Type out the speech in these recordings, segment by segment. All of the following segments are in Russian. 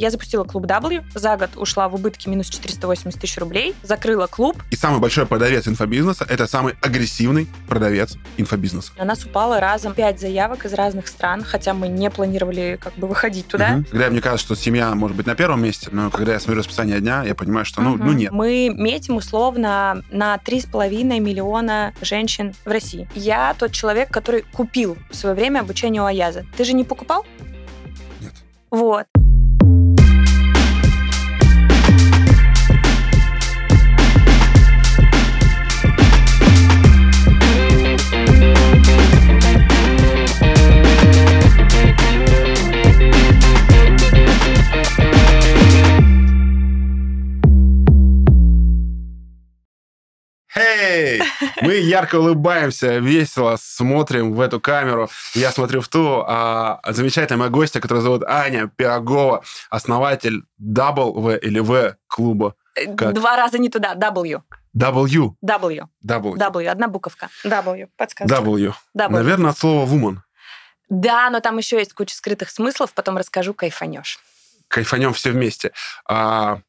Я запустила клуб W, за год ушла в убытки минус 480 тысяч рублей, закрыла клуб. И самый большой продавец инфобизнеса – это самый агрессивный продавец инфобизнеса. На нас упало разом 5 заявок из разных стран, хотя мы не планировали как бы выходить туда. Угу. Когда мне кажется, что семья может быть на первом месте, но когда я смотрю расписание дня, я понимаю, что ну, угу. ну нет. Мы метим условно на 3,5 миллиона женщин в России. Я тот человек, который купил в свое время обучение у Аяза. Ты же не покупал? нет Вот. Эй! Мы ярко улыбаемся, весело смотрим в эту камеру. Я смотрю в ту а, замечательная моя гостья, которая зовут Аня Пирогова, основатель W или В клуба. Э, как? Два раза не туда, W. W. W. W. W. Одна буковка. W. Подсказка. W. w. Наверное, от слова woman. Да, но там еще есть куча скрытых смыслов, потом расскажу, кайфанешь. Кайфанем все вместе. А,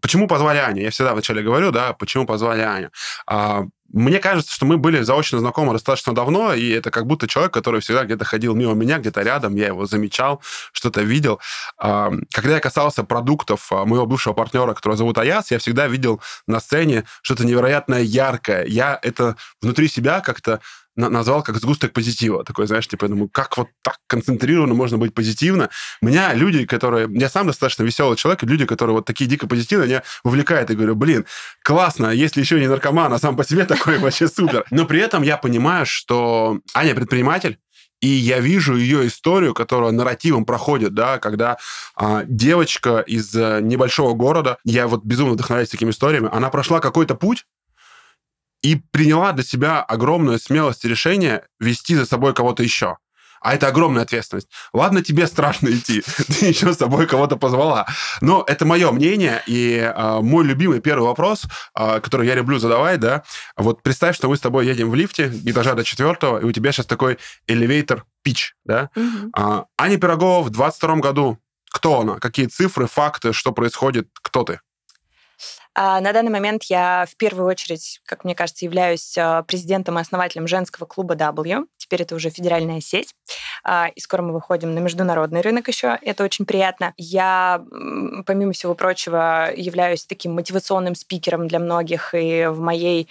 Почему позвали Аня? Я всегда вначале говорю, да, почему позвали Аню. А, мне кажется, что мы были заочно знакомы достаточно давно, и это как будто человек, который всегда где-то ходил мимо меня, где-то рядом, я его замечал, что-то видел. А, когда я касался продуктов а, моего бывшего партнера, которого зовут Аяс, я всегда видел на сцене что-то невероятное яркое. Я это внутри себя как-то назвал как сгусток позитива. Такой, знаешь, типа, я думаю, как вот так концентрированно можно быть позитивно? Меня люди, которые... Я сам достаточно веселый человек, люди, которые вот такие дико позитивные, меня увлекают. И говорю, блин, классно, если еще не наркоман, а сам по себе такой вообще супер. Но при этом я понимаю, что Аня предприниматель, и я вижу ее историю, которая нарративом проходит, да, когда а, девочка из э, небольшого города, я вот безумно вдохновляюсь такими историями, она прошла какой-то путь, и приняла для себя огромную смелость и решение вести за собой кого-то еще. А это огромная ответственность. Ладно, тебе страшно идти, ты еще с собой кого-то позвала. Но это мое мнение, и э, мой любимый первый вопрос, э, который я люблю задавать, да, вот представь, что мы с тобой едем в лифте этажа до четвертого, и у тебя сейчас такой элевейтор пич, да. А, Аня Пирогова в 22 году, кто она, какие цифры, факты, что происходит, кто ты? А, на данный момент я в первую очередь, как мне кажется, являюсь а, президентом и основателем женского клуба W. Теперь это уже федеральная сеть. А, и скоро мы выходим на международный рынок еще. Это очень приятно. Я, помимо всего прочего, являюсь таким мотивационным спикером для многих. И в моей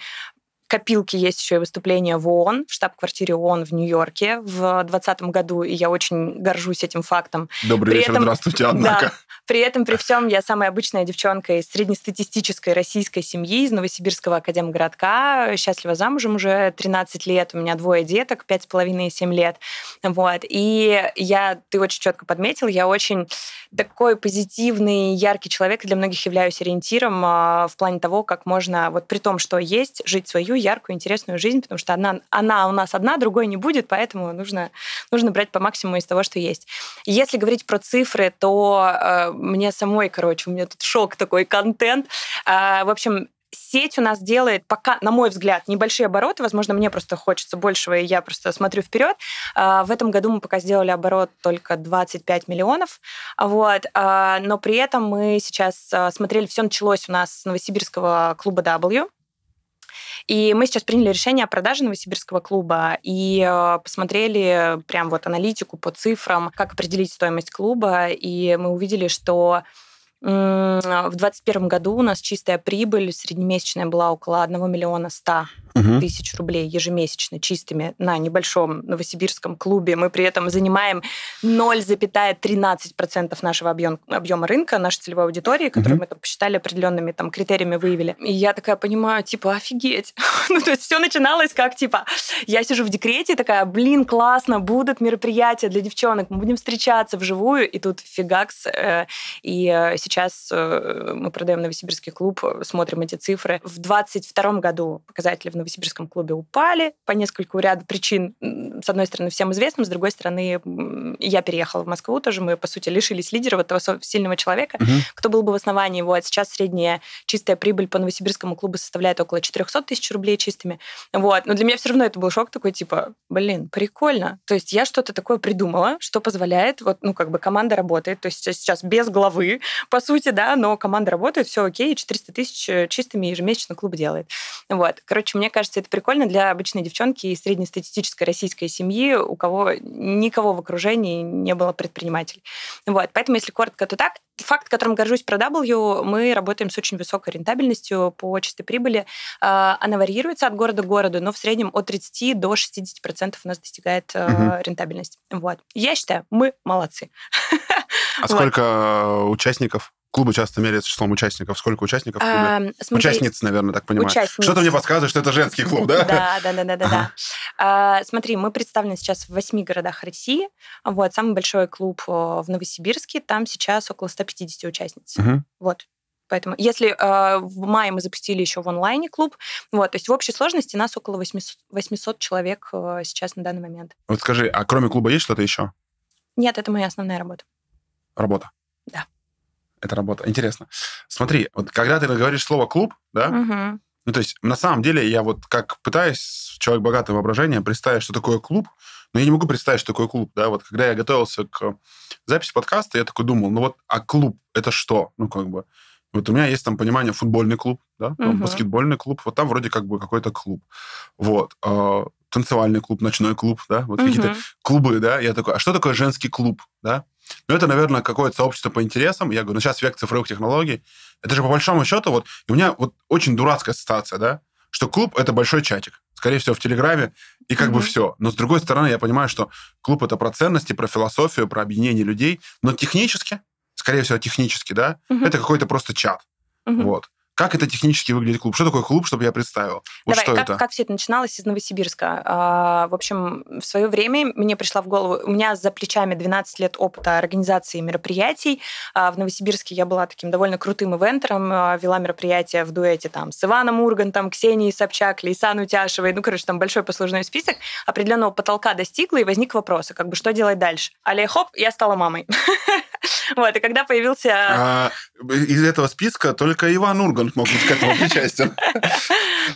копилке есть еще и выступление в ООН, в штаб-квартире ООН в Нью-Йорке в 2020 году, и я очень горжусь этим фактом. Добрый При вечер, этом, здравствуйте, однако. При этом, при всем, я самая обычная девчонка из среднестатистической российской семьи, из Новосибирского академгородка, счастлива замужем уже 13 лет, у меня двое деток, 5,5 и 7 лет. Вот. И я, ты очень четко подметил, я очень такой позитивный, яркий человек, и для многих являюсь ориентиром а, в плане того, как можно, вот при том, что есть, жить свою яркую, интересную жизнь, потому что одна, она у нас одна, другой не будет, поэтому нужно, нужно брать по максимуму из того, что есть. Если говорить про цифры, то э, мне самой, короче, у меня тут шок такой контент. А, в общем, сеть у нас делает пока, на мой взгляд, небольшие обороты. Возможно, мне просто хочется большего, и я просто смотрю вперед. А, в этом году мы пока сделали оборот только 25 миллионов. Вот. А, но при этом мы сейчас а, смотрели, все началось у нас с новосибирского клуба W. И мы сейчас приняли решение о продаже Новосибирского клуба и э, посмотрели прям вот аналитику по цифрам, как определить стоимость клуба, и мы увидели, что в 2021 году у нас чистая прибыль среднемесячная была около 1 миллиона 100 тысяч рублей ежемесячно чистыми на небольшом новосибирском клубе. Мы при этом занимаем 0,13% нашего объем, объема рынка, нашей целевой аудитории, которую угу. мы там посчитали определенными там критериями, выявили. И я такая понимаю, типа, офигеть. ну, то есть все начиналось как, типа, я сижу в декрете, такая, блин, классно, будут мероприятия для девчонок, мы будем встречаться вживую, и тут фигакс. Э, и э, сейчас э, мы продаем новосибирский клуб, смотрим эти цифры. В 22 году показатели в новосибирском рейнджерском клубе упали по нескольку ряд причин. С одной стороны, всем известным, с другой стороны, я переехала в Москву тоже. Мы, по сути, лишились лидера, вот этого сильного человека, угу. кто был бы в основании его. А сейчас средняя чистая прибыль по новосибирскому клубу составляет около 400 тысяч рублей чистыми. Вот. Но для меня все равно это был шок такой, типа, блин, прикольно. То есть я что-то такое придумала, что позволяет, вот, ну, как бы команда работает, то есть сейчас без главы, по сути, да, но команда работает, все окей, 400 тысяч э, чистыми ежемесячно клуб делает. Вот. Короче, мне кажется, это прикольно для обычной девчонки и среднестатистической российской семьи, у кого никого в окружении не было предпринимателей. Вот. Поэтому, если коротко, то так. Факт, которым горжусь про W, мы работаем с очень высокой рентабельностью по чистой прибыли. А, она варьируется от города к городу, но в среднем от 30 до 60% у нас достигает угу. рентабельность. Вот. Я считаю, мы молодцы. А сколько э, участников? Клубы часто меряются числом участников. Сколько участников в А, смотри, Участниц, наверное, так понимаю. Участниц. Что-то мне подсказывает, что это женский клуб, да? Да, да, да, да, да. А, смотри, мы представлены сейчас в восьми городах России. Вот, самый большой клуб э, в Новосибирске, там сейчас около 150 участниц. Вот. Поэтому, если э, в мае мы запустили еще в онлайне клуб, вот, то есть в общей сложности нас около 800, 800 человек э, сейчас на данный момент. Вот скажи, а кроме клуба есть что-то еще? Нет, это моя основная работа. Работа? Да эта работа. Интересно. Смотри, вот когда ты говоришь слово клуб, да? Угу. Ну, то есть, на самом деле, я вот как пытаюсь, человек богатое воображение, представить, что такое клуб, но я не могу представить, что такое клуб, да, вот когда я готовился к записи подкаста, я такой думал, ну вот, а клуб это что? Ну, как бы, вот у меня есть там понимание футбольный клуб, да, там, угу. баскетбольный клуб, вот там вроде как бы какой-то клуб, вот, э, танцевальный клуб, ночной клуб, да, вот угу. какие-то клубы, да, я такой, а что такое женский клуб, да? Но ну, это, наверное, какое-то сообщество по интересам. Я говорю, ну сейчас век цифровых технологий. Это же по большому счету, вот у меня вот очень дурацкая ситуация, да, что клуб это большой чатик. Скорее всего, в Телеграме, и как mm-hmm. бы все. Но с другой стороны, я понимаю, что клуб это про ценности, про философию, про объединение людей. Но технически, скорее всего, технически, да, mm-hmm. это какой-то просто чат. Mm-hmm. Вот. Как это технически выглядит клуб? Что такое клуб, чтобы я представил? Вот Давай, что как, это? как все это начиналось из Новосибирска? А, в общем, в свое время мне пришла в голову... У меня за плечами 12 лет опыта организации мероприятий. А в Новосибирске я была таким довольно крутым ивентером, а, вела мероприятия в дуэте там с Иваном Ургантом, Ксенией Собчак, Лейсан Утяшевой. Ну, короче, там большой послужной список. Определенного потолка достигла, и возник вопрос, а как бы, что делать дальше? Але хоп, я стала мамой. Вот, и когда появился... А, из этого списка только Иван Ургант мог быть к этому причастен.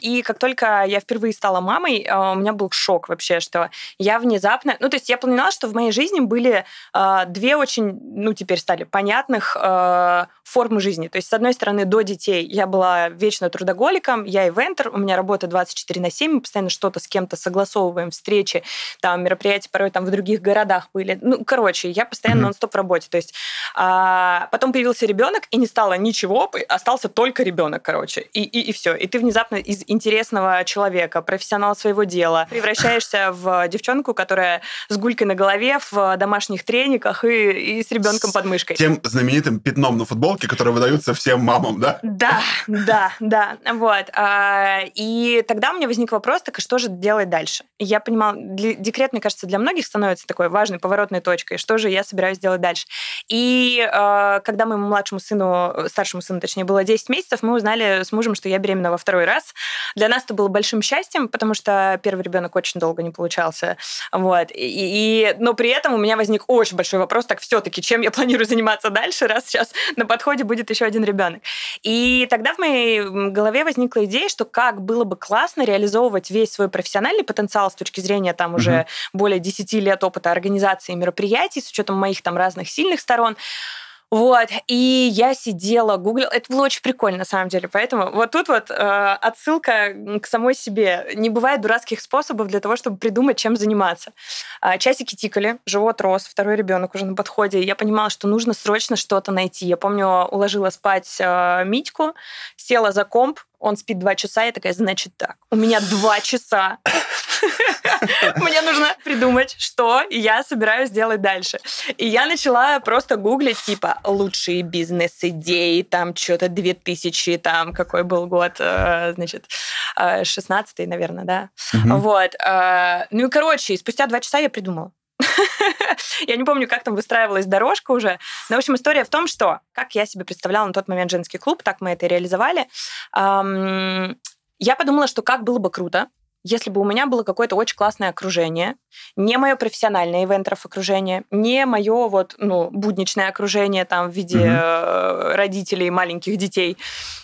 И как только я впервые стала мамой, а, у меня был шок вообще, что я внезапно... Ну, то есть я поняла, что в моей жизни были а, две очень, ну, теперь стали понятных а, формы жизни. То есть, с одной стороны, до детей я была вечно трудоголиком, я ивентер, у меня работа 24 на 7, мы постоянно что-то с кем-то согласовываем, встречи, там, мероприятия порой там в других городах были. Ну, короче, я постоянно mm нон-стоп в работе. То есть а, потом появился ребенок, и не стало ничего, остался только ребенок, короче. И, и, и все. И ты внезапно из интересного человека, профессионала своего дела, превращаешься в девчонку, которая с гулькой на голове, в домашних трениках и, и с ребенком под мышкой. Тем знаменитым пятном на футболке, который выдаются всем мамам, да? Да, да, да. Вот. А, и тогда у меня возник вопрос, так что же делать дальше? Я понимала, декрет, мне кажется, для многих становится такой важной поворотной точкой. Что же я собираюсь делать дальше? И э, когда моему младшему сыну, э, старшему сыну, точнее, было 10 месяцев, мы узнали с мужем, что я беременна во второй раз. Для нас это было большим счастьем, потому что первый ребенок очень долго не получался. Вот. И, и, но при этом у меня возник очень большой вопрос, так все-таки, чем я планирую заниматься дальше, раз сейчас на подходе будет еще один ребенок. И тогда в моей голове возникла идея, что как было бы классно реализовывать весь свой профессиональный потенциал с точки зрения там уже mm-hmm. более 10 лет опыта организации мероприятий, с учетом моих там разных сильных сторон, сторон. Вот, и я сидела, гуглила. Это было очень прикольно, на самом деле. Поэтому вот тут вот э, отсылка к самой себе. Не бывает дурацких способов для того, чтобы придумать, чем заниматься. Э, часики тикали, живот рос, второй ребенок уже на подходе. Я понимала, что нужно срочно что-то найти. Я помню, уложила спать э, Митьку, села за комп, он спит два часа, я такая, значит так, у меня два часа. Мне нужно придумать, что я собираюсь делать дальше. И я начала просто гуглить, типа, лучшие бизнес-идеи, там, что-то 2000, там, какой был год, э, значит, 16 э, наверное, да. Вот. Э, ну и, короче, спустя два часа я придумала. я не помню, как там выстраивалась дорожка уже. Но, в общем, история в том, что, как я себе представляла на тот момент женский клуб, так мы это и реализовали, я подумала, что как было бы круто, если бы у меня было какое-то очень классное окружение, не мое профессиональное ивентеров окружение, не мое вот, ну, будничное окружение там в виде mm родителей маленьких детей,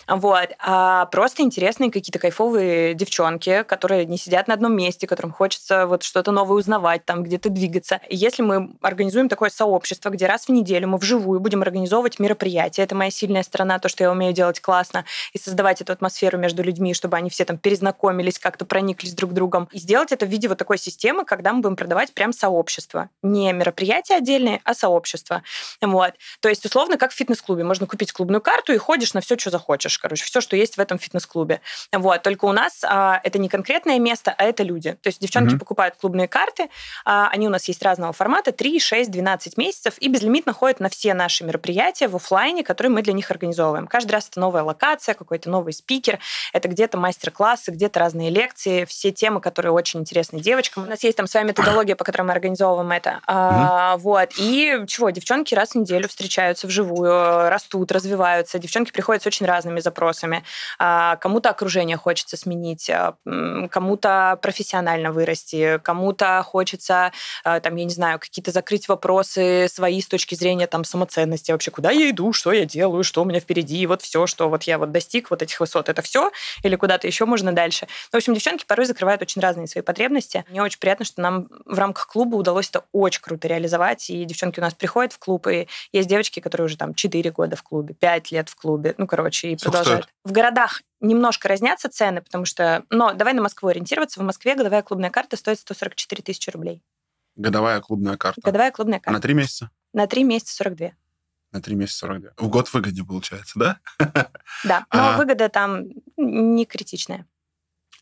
вот, а просто интересные какие-то кайфовые девчонки, которые не сидят на одном месте, которым хочется вот что-то новое узнавать, там где-то двигаться. И если мы организуем такое сообщество, где раз в неделю мы вживую будем организовывать мероприятия, это моя сильная сторона, то, что я умею делать классно, и создавать эту атмосферу между людьми, чтобы они все там перезнакомились, как-то прониклись с друг другом. И сделать это в виде вот такой системы, когда мы будем продавать прям сообщество. Не мероприятия отдельные, а сообщество. Вот. То есть, условно, как в фитнес-клубе. Можно купить клубную карту и ходишь на все, что захочешь. Короче, все, что есть в этом фитнес-клубе. Вот. Только у нас а, это не конкретное место, а это люди. То есть девчонки mm-hmm. покупают клубные карты. А, они у нас есть разного формата. 3, 6, 12 месяцев. И безлимитно ходят на все наши мероприятия в офлайне, которые мы для них организовываем. Каждый раз это новая локация, какой-то новый спикер. Это где-то мастер-классы, где-то разные лекции. Все все темы, которые очень интересны девочкам. У нас есть там своя методология, по которой мы организовываем это. Угу. А, вот. И чего, девчонки раз в неделю встречаются вживую, растут, развиваются. Девчонки приходят с очень разными запросами. А, кому-то окружение хочется сменить, а, кому-то профессионально вырасти, кому-то хочется, а, там, я не знаю, какие-то закрыть вопросы свои с точки зрения там самоценности. Вообще, куда я иду, что я делаю, что у меня впереди, и вот все, что вот я вот достиг вот этих высот, это все, или куда-то еще можно дальше. В общем, девчонки порой закрывают очень разные свои потребности. Мне очень приятно, что нам в рамках клуба удалось это очень круто реализовать, и девчонки у нас приходят в клуб, и есть девочки, которые уже там 4 года в клубе, 5 лет в клубе, ну, короче, и Сколько продолжают. Стоит? В городах немножко разнятся цены, потому что... Но давай на Москву ориентироваться. В Москве годовая клубная карта стоит 144 тысячи рублей. Годовая клубная карта? Годовая клубная карта. А на 3 месяца? На 3 месяца 42 на 3 месяца 42. В год выгоднее получается, да? Да, но а... выгода там не критичная.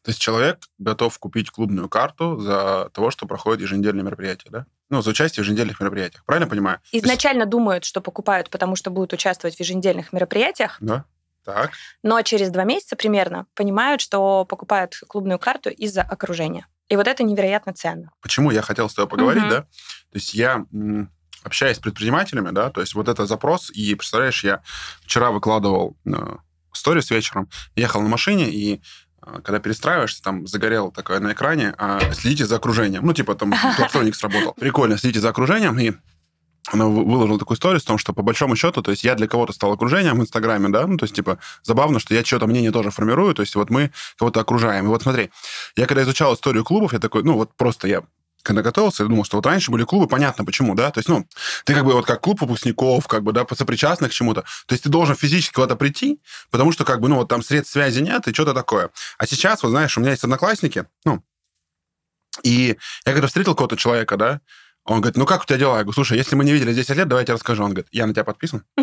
То есть человек готов купить клубную карту за того, что проходит еженедельное мероприятие, да? Ну, за участие в еженедельных мероприятиях, правильно понимаю? Изначально есть... думают, что покупают, потому что будут участвовать в еженедельных мероприятиях. Да. Так. Но через два месяца примерно понимают, что покупают клубную карту из-за окружения. И вот это невероятно ценно. Почему я хотел с тобой поговорить, угу. да? То есть я общаюсь с предпринимателями, да, то есть вот это запрос, и представляешь, я вчера выкладывал э, сторис вечером, ехал на машине, и а, когда перестраиваешься, там загорело такое на экране, а следите за окружением. Ну, типа там электроник сработал. Прикольно, следите за окружением, и она выложила такую историю с том, что по большому счету, то есть я для кого-то стал окружением в Инстаграме, да, ну, то есть, типа, забавно, что я что-то мнение тоже формирую, то есть вот мы кого-то окружаем. И вот смотри, я когда изучал историю клубов, я такой, ну, вот просто я когда готовился, я думал, что вот раньше были клубы, понятно почему, да, то есть, ну, ты как бы вот как клуб выпускников, как бы, да, сопричастных к чему-то, то есть ты должен физически куда-то прийти, потому что, как бы, ну, вот там средств связи нет и что-то такое. А сейчас, вот знаешь, у меня есть одноклассники, ну, и я когда встретил кого то человека, да, он говорит, ну как у тебя дела? Я говорю, слушай, если мы не видели 10 лет, давай я тебе расскажу. Он говорит, я на тебя подписан.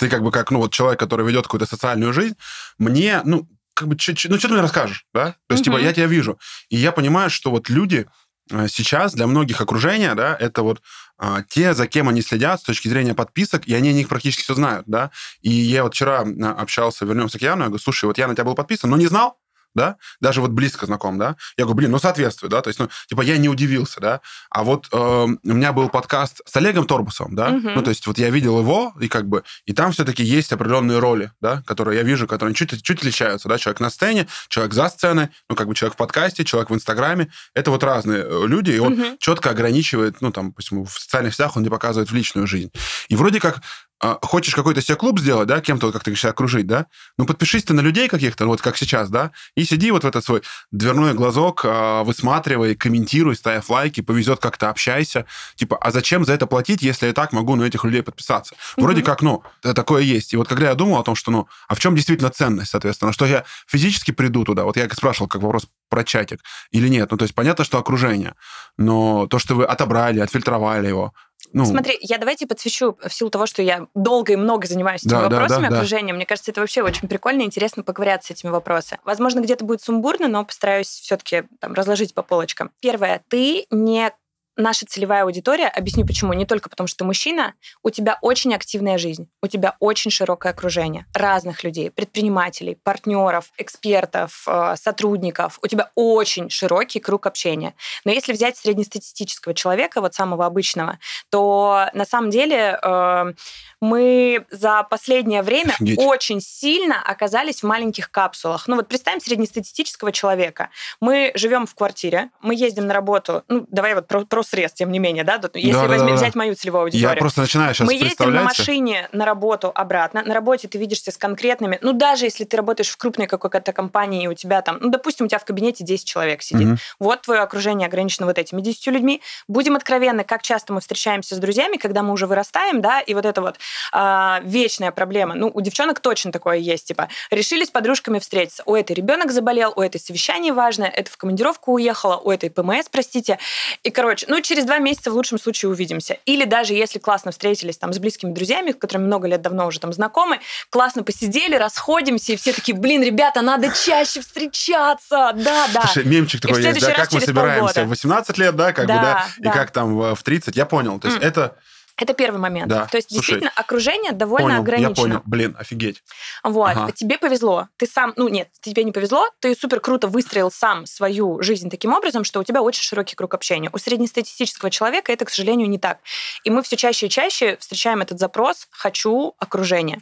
Ты как бы как, ну вот человек, который ведет какую-то социальную жизнь, мне, ну, как бы, чё, чё, ну что ты мне расскажешь, да? То есть, угу. типа, я тебя вижу. И я понимаю, что вот люди э, сейчас для многих окружения, да, это вот а, те, за кем они следят с точки зрения подписок, и они о них практически все знают, да. И я вот вчера общался, вернемся к Яну, я говорю, слушай, вот я на тебя был подписан, но не знал, да, даже вот близко знаком, да, я говорю, блин, ну соответствует, да, то есть, ну, типа, я не удивился, да, а вот э, у меня был подкаст с Олегом Торбусом, да, угу. ну, то есть, вот я видел его, и как бы, и там все-таки есть определенные роли, да, которые я вижу, которые чуть, чуть отличаются, да, человек на сцене, человек за сценой, ну, как бы, человек в подкасте, человек в Инстаграме, это вот разные э, люди, и он угу. четко ограничивает, ну, там, почему в социальных сетях он не показывает в личную жизнь. И вроде как а хочешь какой-то себе клуб сделать, да, кем-то вот как-то себя окружить, да, ну, подпишись ты на людей каких-то, ну, вот как сейчас, да, и сиди вот в этот свой дверной глазок, а, высматривай, комментируй, ставь лайки, повезет как-то, общайся. Типа, а зачем за это платить, если я так могу на этих людей подписаться? Вроде mm-hmm. как, ну, такое есть. И вот когда я думал о том, что, ну, а в чем действительно ценность, соответственно, что я физически приду туда, вот я спрашивал, как вопрос про чатик или нет, ну, то есть понятно, что окружение, но то, что вы отобрали, отфильтровали его, ну, Смотри, я давайте подсвечу в силу того, что я долго и много занимаюсь этими да, вопросами да, да, окружения. Да. Мне кажется, это вообще очень прикольно и интересно поговорить с этими вопросами. Возможно, где-то будет сумбурно, но постараюсь все-таки разложить по полочкам. Первое, ты не наша целевая аудитория, объясню почему, не только потому, что ты мужчина, у тебя очень активная жизнь, у тебя очень широкое окружение разных людей, предпринимателей, партнеров, экспертов, э, сотрудников, у тебя очень широкий круг общения. Но если взять среднестатистического человека, вот самого обычного, то на самом деле э, мы за последнее время Офигеть. очень сильно оказались в маленьких капсулах. Ну вот представим среднестатистического человека. Мы живем в квартире, мы ездим на работу, ну давай вот просто средств, тем не менее, да? Если да, возьми, да, взять мою целевую аудиторию. Я просто начинаю сейчас Мы ездим на машине на работу обратно. На работе ты видишься с конкретными... Ну, даже если ты работаешь в крупной какой-то компании, и у тебя там... Ну, допустим, у тебя в кабинете 10 человек сидит. Угу. Вот твое окружение ограничено вот этими 10 людьми. Будем откровенны, как часто мы встречаемся с друзьями, когда мы уже вырастаем, да, и вот это вот а, вечная проблема. Ну, у девчонок точно такое есть, типа, решили с подружками встретиться. У этой ребенок заболел, у этой совещание важное, это в командировку уехала, у этой ПМС, простите. И, короче, ну, через два месяца в лучшем случае увидимся. Или даже если классно встретились там с близкими друзьями, с которыми много лет давно уже там знакомы, классно посидели, расходимся, и все такие, блин, ребята, надо чаще встречаться, да, да. Слушай, мемчик такой есть, да, как мы собираемся 18 лет, да, как бы, да, и как там э, в 30, я понял, то есть это... Это первый момент. Да. То есть, Слушай, действительно, окружение довольно понял, ограничено. Я понял, блин, офигеть. Вот, ага. тебе повезло. Ты сам, ну нет, тебе не повезло, ты супер круто выстроил сам свою жизнь таким образом, что у тебя очень широкий круг общения. У среднестатистического человека это, к сожалению, не так. И мы все чаще и чаще встречаем этот запрос «хочу окружение».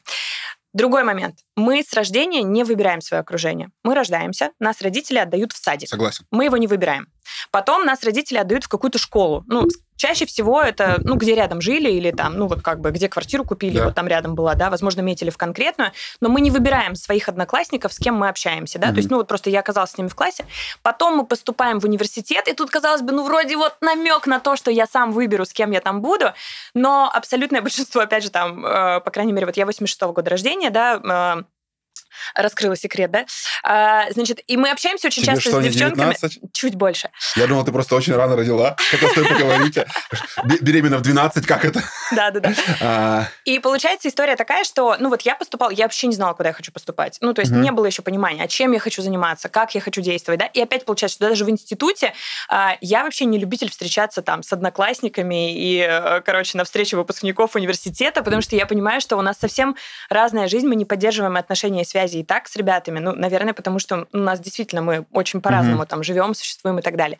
Другой момент. Мы с рождения не выбираем свое окружение. Мы рождаемся, нас родители отдают в садик. Согласен. Мы его не выбираем. Потом нас родители отдают в какую-то школу. Ну, чаще всего это, ну, где рядом жили или там, ну, вот как бы, где квартиру купили, да. вот там рядом была, да, возможно, метили в конкретную, но мы не выбираем своих одноклассников, с кем мы общаемся, да, mm-hmm. то есть, ну, вот просто я оказалась с ними в классе, потом мы поступаем в университет, и тут, казалось бы, ну, вроде вот намек на то, что я сам выберу, с кем я там буду, но абсолютное большинство, опять же, там, э, по крайней мере, вот я 86-го года рождения, да, э, раскрыла секрет, да? А, значит, и мы общаемся очень Тебе часто что, с девчонками. 19? Чуть больше. Я думал, ты просто очень рано родила. Как с тобой поговорите? Беременна в 12, как это? Да, да, да. И получается история такая, что, ну вот я поступал, я вообще не знала, куда я хочу поступать. Ну, то есть не было еще понимания, а чем я хочу заниматься, как я хочу действовать, да? И опять получается, что даже в институте а, я вообще не любитель встречаться там с одноклассниками и, э, короче, на встрече выпускников университета, потому что я понимаю, что у нас совсем разная жизнь, мы не поддерживаем отношения связи и так с ребятами, ну, наверное, потому что у нас действительно мы очень по-разному mm-hmm. там живем, существуем и так далее.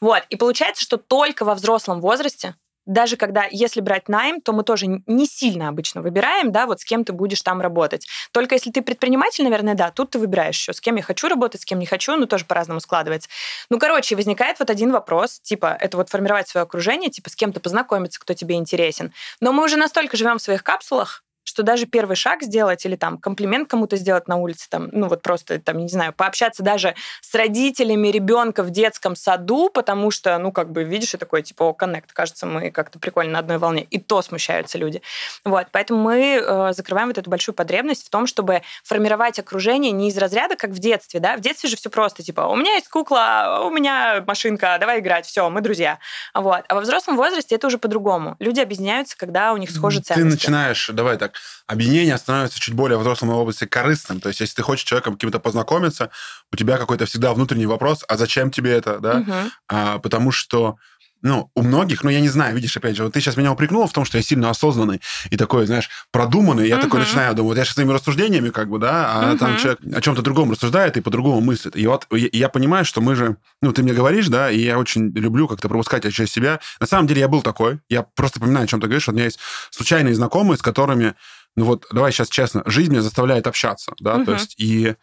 Вот, и получается, что только во взрослом возрасте даже когда, если брать найм, то мы тоже не сильно обычно выбираем, да, вот с кем ты будешь там работать. Только если ты предприниматель, наверное, да, тут ты выбираешь еще, с кем я хочу работать, с кем не хочу, ну, тоже по-разному складывается. Ну, короче, возникает вот один вопрос, типа, это вот формировать свое окружение, типа, с кем-то познакомиться, кто тебе интересен. Но мы уже настолько живем в своих капсулах, что даже первый шаг сделать или там комплимент кому-то сделать на улице, там, ну вот просто, там, не знаю, пообщаться даже с родителями ребенка в детском саду, потому что, ну, как бы, видишь, и такое типа, о, коннект, кажется, мы как-то прикольно на одной волне. И то смущаются люди. Вот, поэтому мы э, закрываем вот эту большую потребность в том, чтобы формировать окружение не из разряда, как в детстве, да, в детстве же все просто, типа, у меня есть кукла, у меня машинка, давай играть, все, мы друзья. Вот. А во взрослом возрасте это уже по-другому. Люди объединяются, когда у них схожи Ты ценности. Ты начинаешь, давай так, объединение становится чуть более в взрослом области корыстным. То есть, если ты хочешь человеком каким-то познакомиться, у тебя какой-то всегда внутренний вопрос, а зачем тебе это, да? Угу. А, потому что ну, у многих, ну, я не знаю, видишь, опять же, вот ты сейчас меня упрекнула в том, что я сильно осознанный и такой, знаешь, продуманный. Я uh-huh. такой начинаю думать, вот я сейчас своими рассуждениями, как бы, да, а uh-huh. там человек о чем-то другом рассуждает и по-другому мыслит. И вот я, я понимаю, что мы же, ну, ты мне говоришь, да, и я очень люблю как-то пропускать через себя. На самом деле я был такой, я просто поминаю, о чем ты говоришь. у меня есть случайные знакомые, с которыми, ну, вот, давай сейчас честно, жизнь меня заставляет общаться, да, uh-huh. то есть, и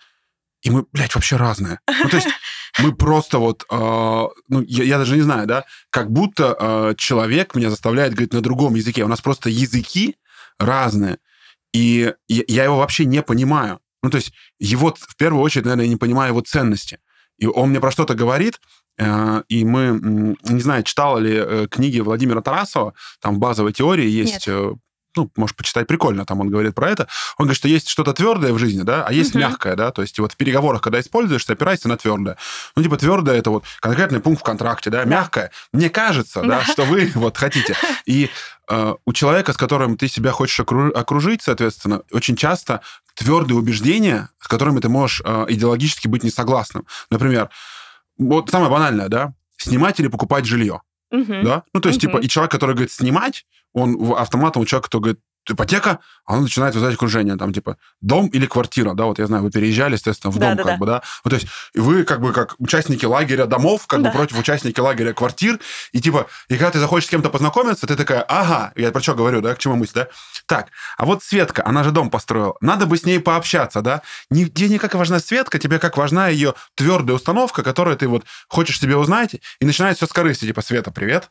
и мы, блядь, вообще разные. Ну, то есть мы просто вот, э, ну, я, я даже не знаю, да, как будто э, человек меня заставляет говорить на другом языке. У нас просто языки разные, и я, я его вообще не понимаю. Ну, то есть его, в первую очередь, наверное, я не понимаю его ценности. И он мне про что-то говорит, э, и мы, не знаю, читала ли э, книги Владимира Тарасова, там в базовой теории есть Нет. Э, ну, можешь почитать, прикольно, там он говорит про это. Он говорит, что есть что-то твердое в жизни, да, а есть Uh -huh. мягкое, да, то есть вот в переговорах, когда используешь, ты опираешься на твердое. Ну, типа твердое это вот конкретный пункт в контракте, да, мягкое. Мне кажется, да, что вы вот хотите. И э, у человека, с которым ты себя хочешь окружить, соответственно, очень часто твердые убеждения, с которыми ты можешь э, идеологически быть несогласным. Например, вот самое банальное, да, снимать или покупать жилье. Угу. Да? Ну, то есть, угу. типа, и человек, который говорит снимать, он автоматом у человека, который говорит Типа, ипотека, а она начинает вызывать окружение, там, типа, дом или квартира, да, вот я знаю, вы переезжали, естественно, в да, дом, да, как да. бы, да, вот, ну, то есть вы, как бы, как участники лагеря домов, как да. бы, против участники лагеря квартир, и, типа, и когда ты захочешь с кем-то познакомиться, ты такая, ага, я про что говорю, да, к чему мысль, да, так, а вот Светка, она же дом построила, надо бы с ней пообщаться, да, нигде не как важна Светка, тебе как важна ее твердая установка, которую ты вот хочешь себе узнать, и начинает все с корысти, типа, Света, привет,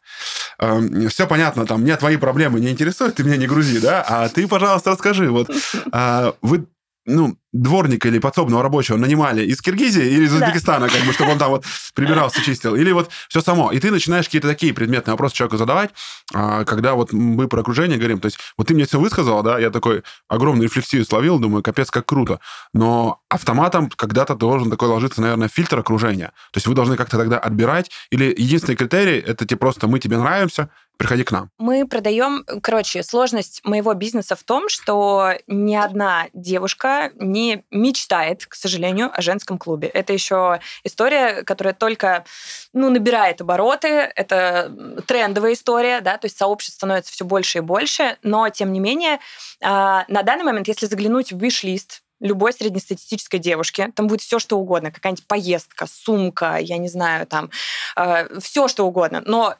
эм, все понятно, там, мне твои проблемы не интересуют, ты меня не грузи, да, а ты, пожалуйста, расскажи, вот а, вы ну, дворника или подсобного рабочего нанимали из Киргизии или из Узбекистана, да. как бы, чтобы он там вот прибирался, чистил, или вот все само. И ты начинаешь какие-то такие предметные вопросы человеку задавать, а, когда вот мы про окружение говорим, то есть вот ты мне все высказала, да, я такой огромную рефлексию словил, думаю, капец, как круто, но автоматом когда-то должен такой ложиться, наверное, фильтр окружения. То есть вы должны как-то тогда отбирать, или единственный критерий, это тебе просто мы тебе нравимся, приходи к нам. Мы продаем, короче, сложность моего бизнеса в том, что ни одна девушка не мечтает, к сожалению, о женском клубе. Это еще история, которая только ну, набирает обороты, это трендовая история, да, то есть сообщество становится все больше и больше, но, тем не менее, а, на данный момент, если заглянуть в виш-лист любой среднестатистической девушки. Там будет все, что угодно. Какая-нибудь поездка, сумка, я не знаю, там, э, все, что угодно. Но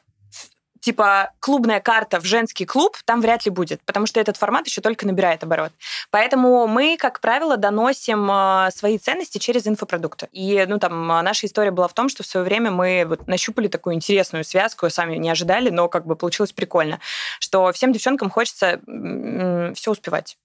типа клубная карта в женский клуб там вряд ли будет, потому что этот формат еще только набирает оборот. Поэтому мы, как правило, доносим э, свои ценности через инфопродукты. И, ну, там, наша история была в том, что в свое время мы вот нащупали такую интересную связку, сами не ожидали, но как бы получилось прикольно, что всем девчонкам хочется все успевать.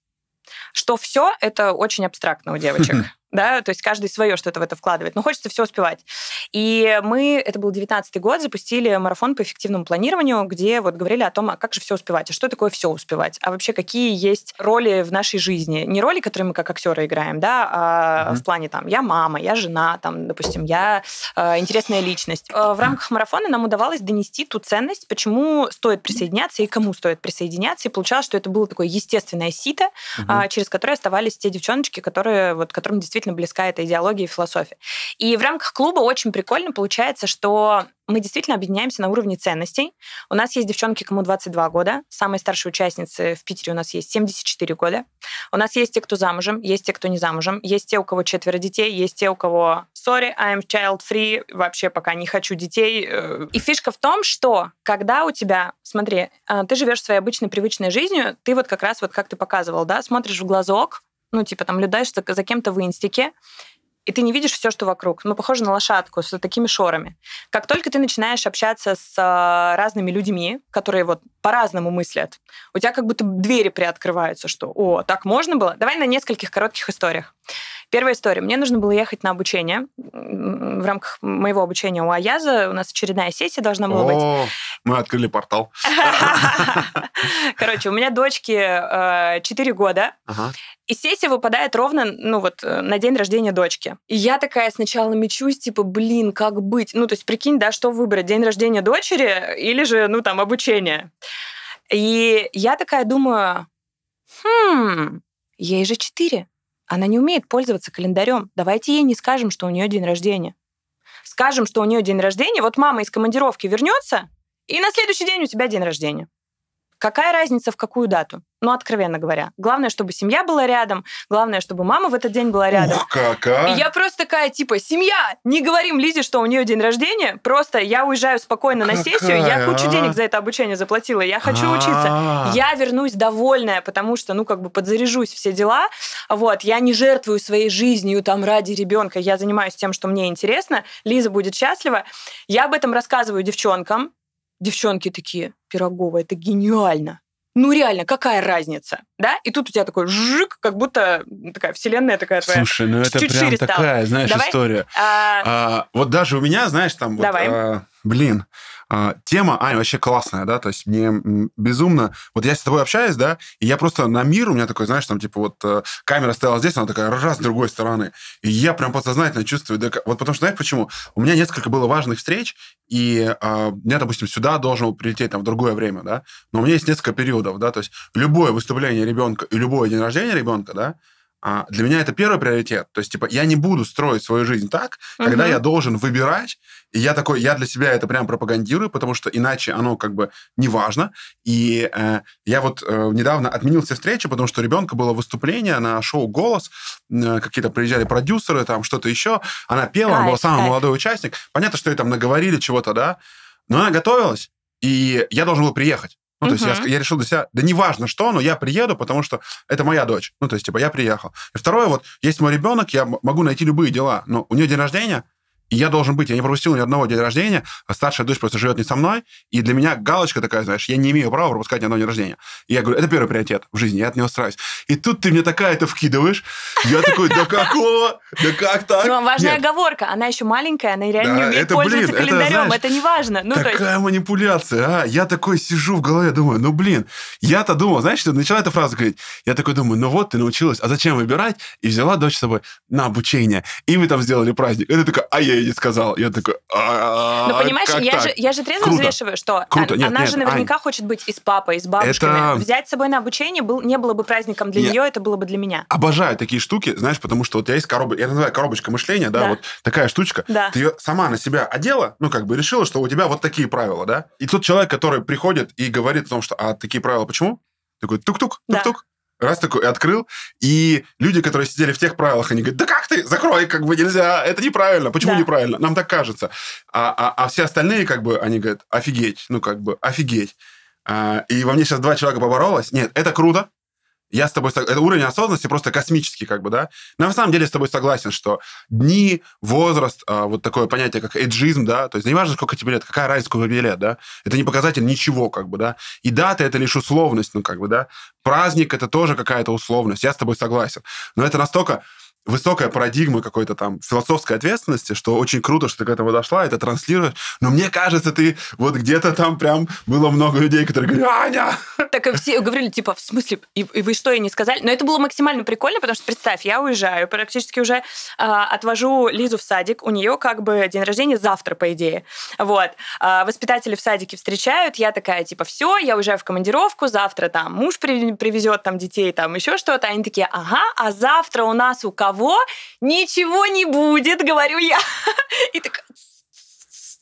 Что все это очень абстрактно у девочек. да, то есть каждый свое что-то в это вкладывает, но хочется все успевать. И мы, это был 19 год, запустили марафон по эффективному планированию, где вот говорили о том, а как же все успевать, а что такое все успевать, а вообще какие есть роли в нашей жизни. Не роли, которые мы как актеры играем, да, а mm в плане там я мама, я жена, там, допустим, я э, интересная личность. Э, в рамках марафона нам удавалось донести ту ценность, почему стоит присоединяться и кому стоит присоединяться. И получалось, что это было такое естественное сито, mm через которое оставались те девчоночки, которые, вот, которым действительно действительно близка эта идеология и философия. И в рамках клуба очень прикольно получается, что мы действительно объединяемся на уровне ценностей. У нас есть девчонки, кому 22 года. Самые старшие участницы в Питере у нас есть 74 года. У нас есть те, кто замужем, есть те, кто не замужем, есть те, у кого четверо детей, есть те, у кого sorry, I'm child free, вообще пока не хочу детей. Э, и фишка в том, что когда у тебя, смотри, э, ты живешь своей обычной привычной жизнью, ты вот как раз вот как ты показывал, да, смотришь в глазок ну, типа там летаешь за, за кем-то в инстике, и ты не видишь все, что вокруг. Ну, похоже на лошадку с такими шорами. Как только ты начинаешь общаться с а, разными людьми, которые вот по-разному мыслят, у тебя как будто двери приоткрываются, что «О, так можно было?» Давай на нескольких коротких историях. Первая история. Мне нужно было ехать на обучение. В рамках моего обучения у Аяза у нас очередная сессия должна была О, быть. Мы открыли портал. Короче, у меня дочки 4 э, года. И сессия выпадает ровно, ну вот, э, на день рождения дочки. И я такая сначала мечусь, типа, блин, как быть? Ну, то есть, прикинь, да, что выбрать, день рождения дочери или же, ну, там, обучение? И я такая думаю, хм, ей же четыре. Она не умеет пользоваться календарем. Давайте ей не скажем, что у нее день рождения. Скажем, что у нее день рождения, вот мама из командировки вернется, и на следующий день у тебя день рождения. Какая разница в какую дату? Ну, откровенно говоря. Главное, чтобы семья была рядом, главное, чтобы мама в этот день была рядом. Ух, как, а? И я просто такая, типа, семья, не говорим Лизе, что у нее день рождения, просто я уезжаю спокойно Какая? на сессию, я кучу денег а? за это обучение заплатила, я хочу а учиться. Я вернусь довольная, потому что, ну, как бы подзаряжусь все дела, вот, я не жертвую своей жизнью там ради ребенка, я занимаюсь тем, что мне интересно, Лиза будет счастлива. Я об этом рассказываю девчонкам, девчонки такие, Пирогова, это гениально ну реально, какая разница, да? И тут у тебя такой жжик, как будто ну, такая вселенная такая твоя. Слушай, ну это чуть -чуть прям такая, знаешь, Давай? история. А... А, вот даже у меня, знаешь, там Давай. вот... А, блин, а, тема, Аня, вообще классная, да, то есть мне безумно... Вот я с тобой общаюсь, да, и я просто на мир, у меня такой, знаешь, там, типа, вот э, камера стояла здесь, она такая раз с другой стороны. И я прям подсознательно чувствую... Да, вот потому что, знаешь, почему? У меня несколько было важных встреч, и а, я, допустим, сюда должен был прилететь там в другое время, да, но у меня есть несколько периодов, да, то есть любое выступление ребенка и любое день рождения ребенка, да, а для меня это первый приоритет. То есть, типа, я не буду строить свою жизнь так, uh-huh. когда я должен выбирать. И я такой, я для себя это прям пропагандирую, потому что иначе оно как бы не важно. И э, я вот э, недавно отменил все встречи, потому что у ребенка было выступление на шоу «Голос». Э, какие-то приезжали продюсеры, там что-то еще. Она пела, она была самый кайф. молодой участник. Понятно, что ей там наговорили чего-то, да? Но она готовилась, и я должен был приехать. Ну, то uh-huh. есть я, я решил для себя, да неважно что, но я приеду, потому что это моя дочь. Ну, то есть, типа, я приехал. И второе, вот, есть мой ребенок, я могу найти любые дела, но у нее день рождения, я должен быть, я не пропустил ни одного дня рождения, а старшая дочь просто живет не со мной, и для меня галочка такая, знаешь, я не имею права пропускать ни одного дня рождения. И я говорю, это первый приоритет в жизни, я от него стараюсь. И тут ты мне такая это вкидываешь, я такой, да какого? Да как так? Ну, важная Нет. оговорка, она еще маленькая, она реально да, не умеет это, пользоваться блин, календарем, это, знаешь, это не важно. Ну, такая есть... манипуляция, а? Я такой сижу в голове, думаю, ну, блин, я-то думал, знаешь, ты начала эту фразу говорить, я такой думаю, ну вот, ты научилась, а зачем выбирать? И взяла дочь с собой на обучение, и мы там сделали праздник. Это такая, а я не сказал. Я такой... «А, ну, понимаешь, я же, я же трезво Круто. взвешиваю, что Круто. Нет, она нет, же наверняка Ань. хочет быть и с папой, и с бабушками. Это... Взять с собой на обучение был, не было бы праздником для я... нее, это было бы для меня. Обожаю такие штуки, знаешь, потому что вот я есть коробочка, я называю коробочка мышления, да, да, вот такая штучка. Да. Ты ее сама на себя одела, ну, как бы решила, что у тебя вот такие правила, да? И тот человек, который приходит и говорит о том, что, а такие правила почему? Такой тук-тук, тук-тук. Да раз такой, открыл, и люди, которые сидели в тех правилах, они говорят, да как ты, закрой, как бы нельзя, это неправильно, почему да. неправильно, нам так кажется. А, а, а все остальные, как бы, они говорят, офигеть, ну, как бы, офигеть. А, и во мне сейчас два человека поборолось. Нет, это круто, я с тобой... Это уровень осознанности просто космический, как бы, да? Но на самом деле с тобой согласен, что дни, возраст, а, вот такое понятие, как эджизм, да, то есть не важно, сколько тебе лет, какая разница, сколько тебе лет, да, это не показатель ничего, как бы, да. И дата — это лишь условность, ну, как бы, да. Праздник — это тоже какая-то условность, я с тобой согласен. Но это настолько высокая парадигма какой-то там философской ответственности, что очень круто, что ты к этому дошла, это транслируешь. Но мне кажется, ты вот где-то там прям было много людей, которые говорили, Аня! Так и а все говорили, типа, в смысле, и, и вы что, и не сказали? Но это было максимально прикольно, потому что, представь, я уезжаю, практически уже э, отвожу Лизу в садик, у нее как бы день рождения завтра, по идее. Вот. Э, воспитатели в садике встречают, я такая, типа, все, я уезжаю в командировку, завтра там муж привезет там детей, там еще что-то. Они такие, ага, а завтра у нас у кого кого ничего не будет, говорю я. И так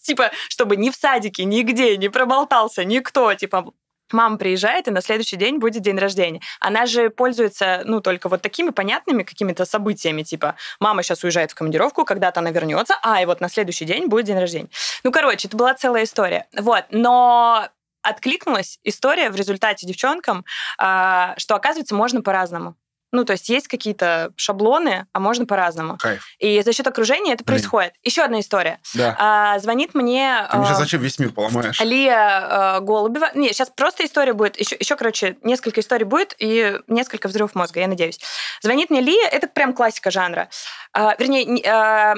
типа, чтобы ни в садике, нигде не проболтался никто, типа, мама приезжает, и на следующий день будет день рождения. Она же пользуется, ну, только вот такими понятными какими-то событиями, типа, мама сейчас уезжает в командировку, когда-то она вернется, а, и вот на следующий день будет день рождения. Ну, короче, это была целая история. Вот, но откликнулась история в результате девчонкам, а, что, оказывается, можно по-разному. Ну, то есть есть какие-то шаблоны, а можно по-разному. Кайф. И за счет окружения это Блин. происходит. Еще одна история. Да. А, звонит мне... Ты мне сейчас а, зачем весь мир поломаешь? Алия а, Голубева. Не, сейчас просто история будет. Еще, еще, короче, несколько историй будет и несколько взрывов мозга, я надеюсь. Звонит мне Лия, это прям классика жанра. А, вернее, а,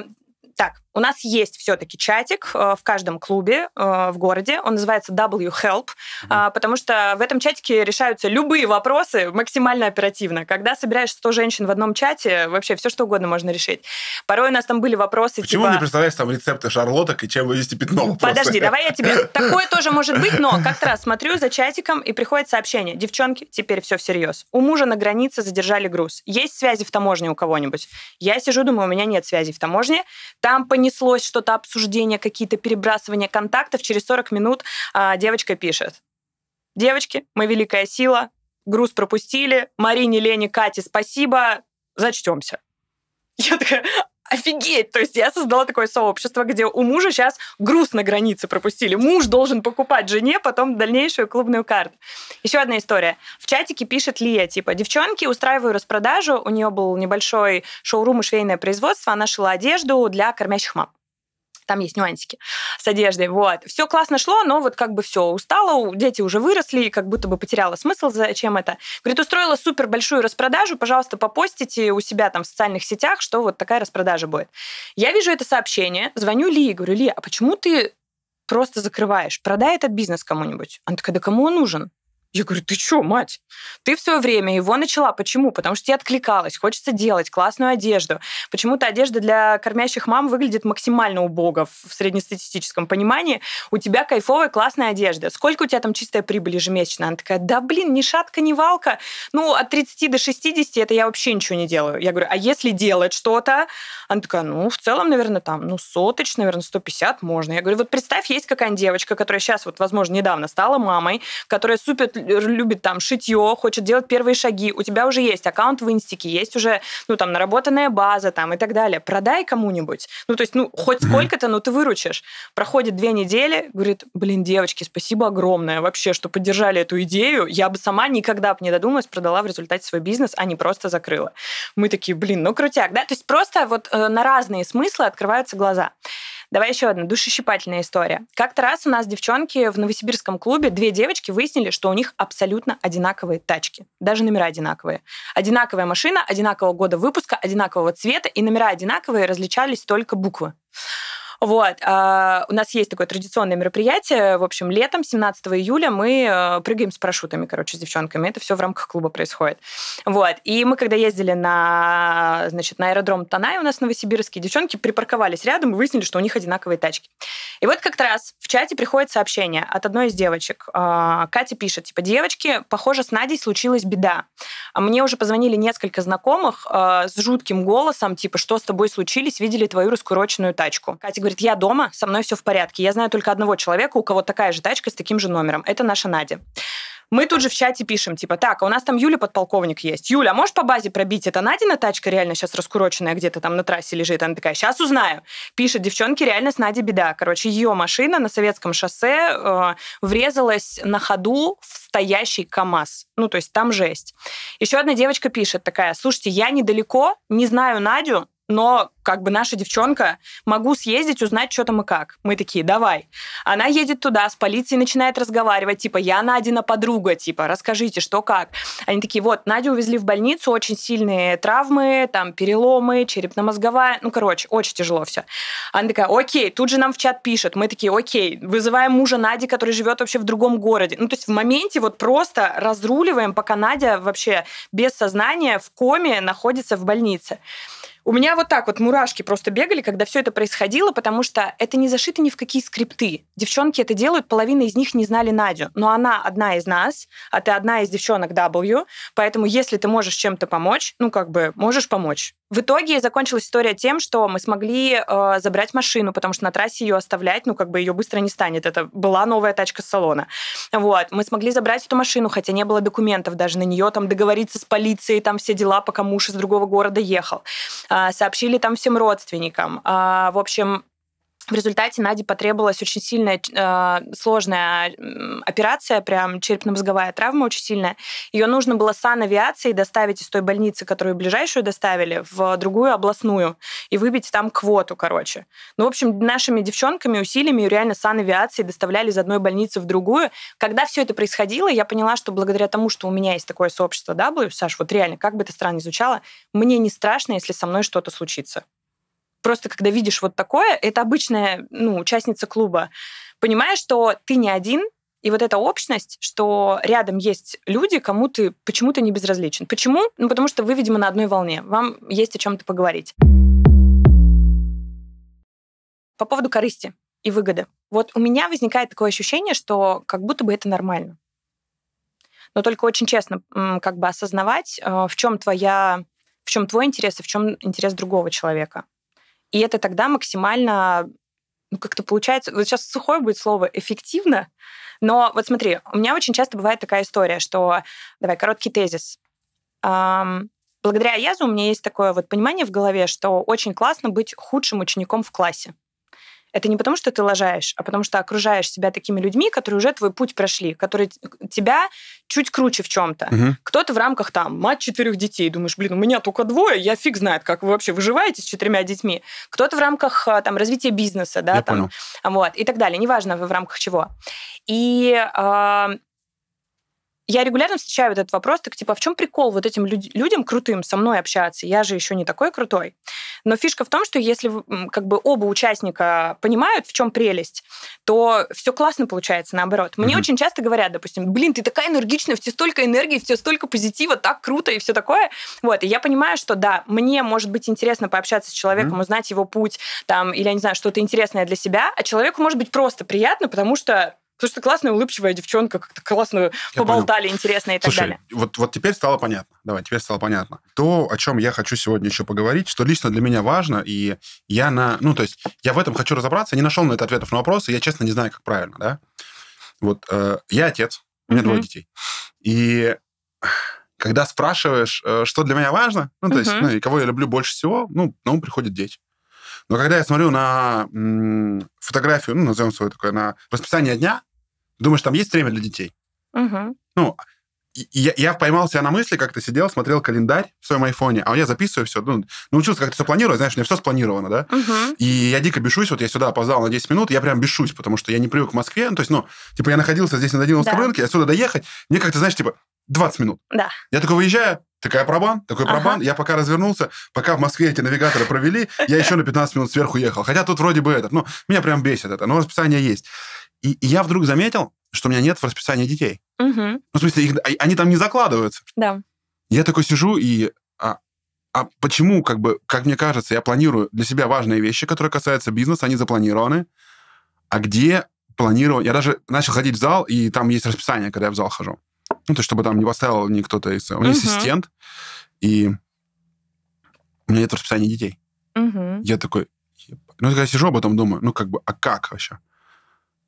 так, у нас есть все-таки чатик э, в каждом клубе э, в городе. Он называется W-Help, mm-hmm. А, потому что в этом чатике решаются любые вопросы максимально оперативно. Когда собираешь 100 женщин в одном чате, вообще все что угодно можно решить. Порой у нас там были вопросы Почему типа... не представляешь там рецепты шарлоток и чем вывести пятно? Подожди, давай я тебе... Такое тоже может быть, но как-то раз смотрю за чатиком и приходит сообщение. Девчонки, теперь все всерьез. У мужа на границе задержали груз. Есть связи в таможне у кого-нибудь? Я сижу, думаю, у меня нет связи в таможне. Там по понеслось что-то обсуждение, какие-то перебрасывания контактов, через 40 минут а, девочка пишет. Девочки, мы великая сила, груз пропустили, Марине, Лене, Кате спасибо, зачтемся. Я такая, офигеть! То есть я создала такое сообщество, где у мужа сейчас груз на границе пропустили. Муж должен покупать жене потом дальнейшую клубную карту. Еще одна история. В чатике пишет Лия, типа, девчонки, устраиваю распродажу. У нее был небольшой шоурум и швейное производство. Она шила одежду для кормящих мам. Там есть нюансики с одеждой. Вот. Все классно шло, но вот как бы все, устала, дети уже выросли, и как будто бы потеряла смысл, зачем это. Говорит, устроила супер большую распродажу, пожалуйста, попостите у себя там в социальных сетях, что вот такая распродажа будет. Я вижу это сообщение, звоню Ли и говорю, Ли, а почему ты просто закрываешь? Продай этот бизнес кому-нибудь. Она такая, да кому он нужен? Я говорю, ты что, мать? Ты все время его начала. Почему? Потому что тебе откликалась, хочется делать классную одежду. Почему-то одежда для кормящих мам выглядит максимально убого в среднестатистическом понимании. У тебя кайфовая, классная одежда. Сколько у тебя там чистая прибыль ежемесячно? Она такая, да блин, ни шатка, ни валка. Ну, от 30 до 60 это я вообще ничего не делаю. Я говорю, а если делать что-то? Она такая, ну, в целом, наверное, там, ну, соточ, наверное, 150 можно. Я говорю, вот представь, есть какая-нибудь девочка, которая сейчас, вот, возможно, недавно стала мамой, которая супер любит там шитье, хочет делать первые шаги, у тебя уже есть аккаунт в Инстике, есть уже, ну, там, наработанная база там и так далее, продай кому-нибудь. Ну, то есть, ну, хоть сколько-то, но ты выручишь. Проходит две недели, говорит, блин, девочки, спасибо огромное вообще, что поддержали эту идею, я бы сама никогда бы не додумалась, продала в результате свой бизнес, а не просто закрыла. Мы такие, блин, ну, крутяк, да? То есть просто вот э, на разные смыслы открываются глаза. Давай еще одна душещипательная история. Как-то раз у нас девчонки в новосибирском клубе, две девочки выяснили, что у них абсолютно одинаковые тачки. Даже номера одинаковые. Одинаковая машина, одинакового года выпуска, одинакового цвета, и номера одинаковые различались только буквы. Вот. А у нас есть такое традиционное мероприятие. В общем, летом, 17 июля, мы э, прыгаем с парашютами, короче, с девчонками. Это все в рамках клуба происходит. Вот. И мы, когда ездили на, значит, на аэродром Танай у нас в Новосибирске, девчонки припарковались рядом и выяснили, что у них одинаковые тачки. И вот как то раз в чате приходит сообщение от одной из девочек. А, Катя пишет, типа, девочки, похоже, с Надей случилась беда. А мне уже позвонили несколько знакомых а, с жутким голосом, типа, что с тобой случилось, видели твою раскуроченную тачку. Катя говорит, говорит, я дома, со мной все в порядке. Я знаю только одного человека, у кого такая же тачка с таким же номером. Это наша Надя. Мы тут же в чате пишем, типа, так, а у нас там Юля подполковник есть. Юля, а можешь по базе пробить? Это Надина тачка реально сейчас раскуроченная где-то там на трассе лежит? Она такая, сейчас узнаю. Пишет, девчонки, реально с Надей беда. Короче, ее машина на Советском шоссе э, врезалась на ходу в стоящий КАМАЗ. Ну, то есть там жесть. Еще одна девочка пишет такая, слушайте, я недалеко, не знаю Надю, но как бы наша девчонка, могу съездить, узнать, что там и как. Мы такие, давай. Она едет туда, с полицией начинает разговаривать, типа, я Надина подруга, типа, расскажите, что как. Они такие, вот, Надю увезли в больницу, очень сильные травмы, там, переломы, черепно-мозговая, ну, короче, очень тяжело все. Она такая, окей, тут же нам в чат пишет, мы такие, окей, вызываем мужа Нади, который живет вообще в другом городе. Ну, то есть в моменте вот просто разруливаем, пока Надя вообще без сознания в коме находится в больнице. У меня вот так вот мурашки просто бегали, когда все это происходило, потому что это не зашито ни в какие скрипты. Девчонки это делают, половина из них не знали Надю. Но она одна из нас, а ты одна из девчонок W, поэтому если ты можешь чем-то помочь, ну как бы можешь помочь. В итоге закончилась история тем, что мы смогли э, забрать машину, потому что на трассе ее оставлять, ну, как бы ее быстро не станет. Это была новая тачка салона. Вот. Мы смогли забрать эту машину, хотя не было документов даже на нее, там договориться с полицией, там все дела, пока муж из другого города ехал. Э, сообщили там всем родственникам. Э, в общем, в результате Наде потребовалась очень сильная, э, сложная операция, прям черепно-мозговая травма очень сильная. Ее нужно было авиацией доставить из той больницы, которую ближайшую доставили, в другую областную и выбить там квоту, короче. Ну, в общем, нашими девчонками, усилиями ее реально авиацией доставляли из одной больницы в другую. Когда все это происходило, я поняла, что благодаря тому, что у меня есть такое сообщество W, Саш, вот реально, как бы это странно ни звучало, мне не страшно, если со мной что-то случится просто когда видишь вот такое, это обычная ну, участница клуба, понимаешь, что ты не один, и вот эта общность, что рядом есть люди, кому ты почему-то не безразличен. Почему? Ну, потому что вы, видимо, на одной волне. Вам есть о чем-то поговорить. По поводу корысти и выгоды. Вот у меня возникает такое ощущение, что как будто бы это нормально. Но только очень честно как бы осознавать, э, в чем твоя в чем твой интерес и в чем интерес другого человека. И это тогда максимально, ну, как-то получается, вот сейчас сухое будет слово «эффективно», но вот смотри, у меня очень часто бывает такая история, что, давай, короткий тезис. Эм, благодаря Язу у меня есть такое вот понимание в голове, что очень классно быть худшим учеником в классе это не потому, что ты лажаешь, а потому что окружаешь себя такими людьми, которые уже твой путь прошли, которые тебя чуть круче в чем-то. Угу. Кто-то в рамках там мать четырех детей, думаешь, блин, у меня только двое, я фиг знает, как вы вообще выживаете с четырьмя детьми. Кто-то в рамках э, там развития бизнеса, да, я там, понял. вот и так далее, неважно в рамках чего. И э, я регулярно встречаю вот этот вопрос, так типа, а в чем прикол вот этим люд- людям крутым со мной общаться? Я же еще не такой крутой. Но фишка в том, что если как бы оба участника понимают, в чем прелесть, то все классно получается наоборот. Мне mm-hmm. очень часто говорят, допустим, блин, ты такая энергичная, в тебе столько энергии, в тебе столько позитива, так круто и все такое. Вот, и я понимаю, что да, мне может быть интересно пообщаться с человеком, mm-hmm. узнать его путь, там, или, я не знаю, что-то интересное для себя, а человеку может быть просто приятно, потому что Потому что классная, улыбчивая девчонка, как-то классно поболтали, понял. интересно и Слушай, так далее. Вот, вот теперь стало понятно. Давай, теперь стало понятно. То, о чем я хочу сегодня еще поговорить, что лично для меня важно, и я на... Ну, то есть я в этом хочу разобраться, я не нашел на это ответов на вопросы, я честно не знаю, как правильно, да? Вот э, я отец, у меня mm-hmm. двое детей. И когда спрашиваешь, э, что для меня важно, ну, то uh-huh. есть, ну, и кого я люблю больше всего, ну, на ум приходят дети. Но когда я смотрю на м- фотографию, ну, назовем свое такое, на расписание дня, Думаешь, там есть время для детей? Угу. Ну, я, я поймал себя на мысли, как-то сидел, смотрел календарь в своем айфоне, а я записываю все. Ну, научился как-то все планировать, знаешь, у меня все спланировано, да? uh И я дико бешусь, вот я сюда опоздал на 10 минут, я прям бешусь, потому что я не привык к Москве. Ну, то есть, ну, типа я находился здесь на Даниловском да. рынке, сюда доехать, мне как-то, знаешь, типа 20 минут. Да. Я такой выезжаю, такая пробан, такой пробан. Ага. Я пока развернулся, пока в Москве эти навигаторы провели, я еще на 15 минут сверху ехал. Хотя тут вроде бы этот, ну, меня прям бесит это, но расписание есть. И, я вдруг заметил, что у меня нет в расписании детей. Угу. Ну, в смысле, их, а, они там не закладываются. Да. Я такой сижу и... А, а почему, как бы, как мне кажется, я планирую для себя важные вещи, которые касаются бизнеса, они запланированы. А где планирую? Я даже начал ходить в зал, и там есть расписание, когда я в зал хожу. Ну, то есть, чтобы там не поставил ни кто-то из... У меня ассистент, и у меня нет расписания детей. Угу. Я такой... Ну, я сижу а об этом думаю, ну, как бы, а как вообще?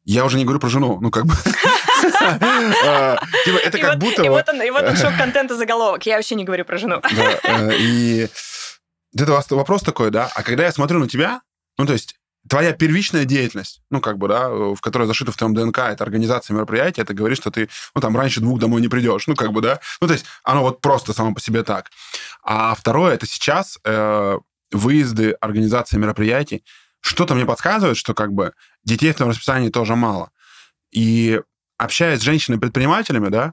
Я уже не говорю про жену, ну как бы. А, типа, это как будто... И вот он шок-контента заголовок. Я вообще не говорю про жену. Э, и это вопрос такой, да, а когда я смотрю на тебя, ну то есть твоя первичная деятельность, ну, как бы, да, в которой зашита в твоем ДНК, это организация мероприятия, это говорит, что ты, ну, там, раньше двух домой не придешь, ну, как бы, да. Ну, то есть оно вот просто само по себе так. А второе, это сейчас э, выезды организации мероприятий, что-то мне подсказывает, что как бы детей в твоем расписании тоже мало. И общаясь с женщинами-предпринимателями, да,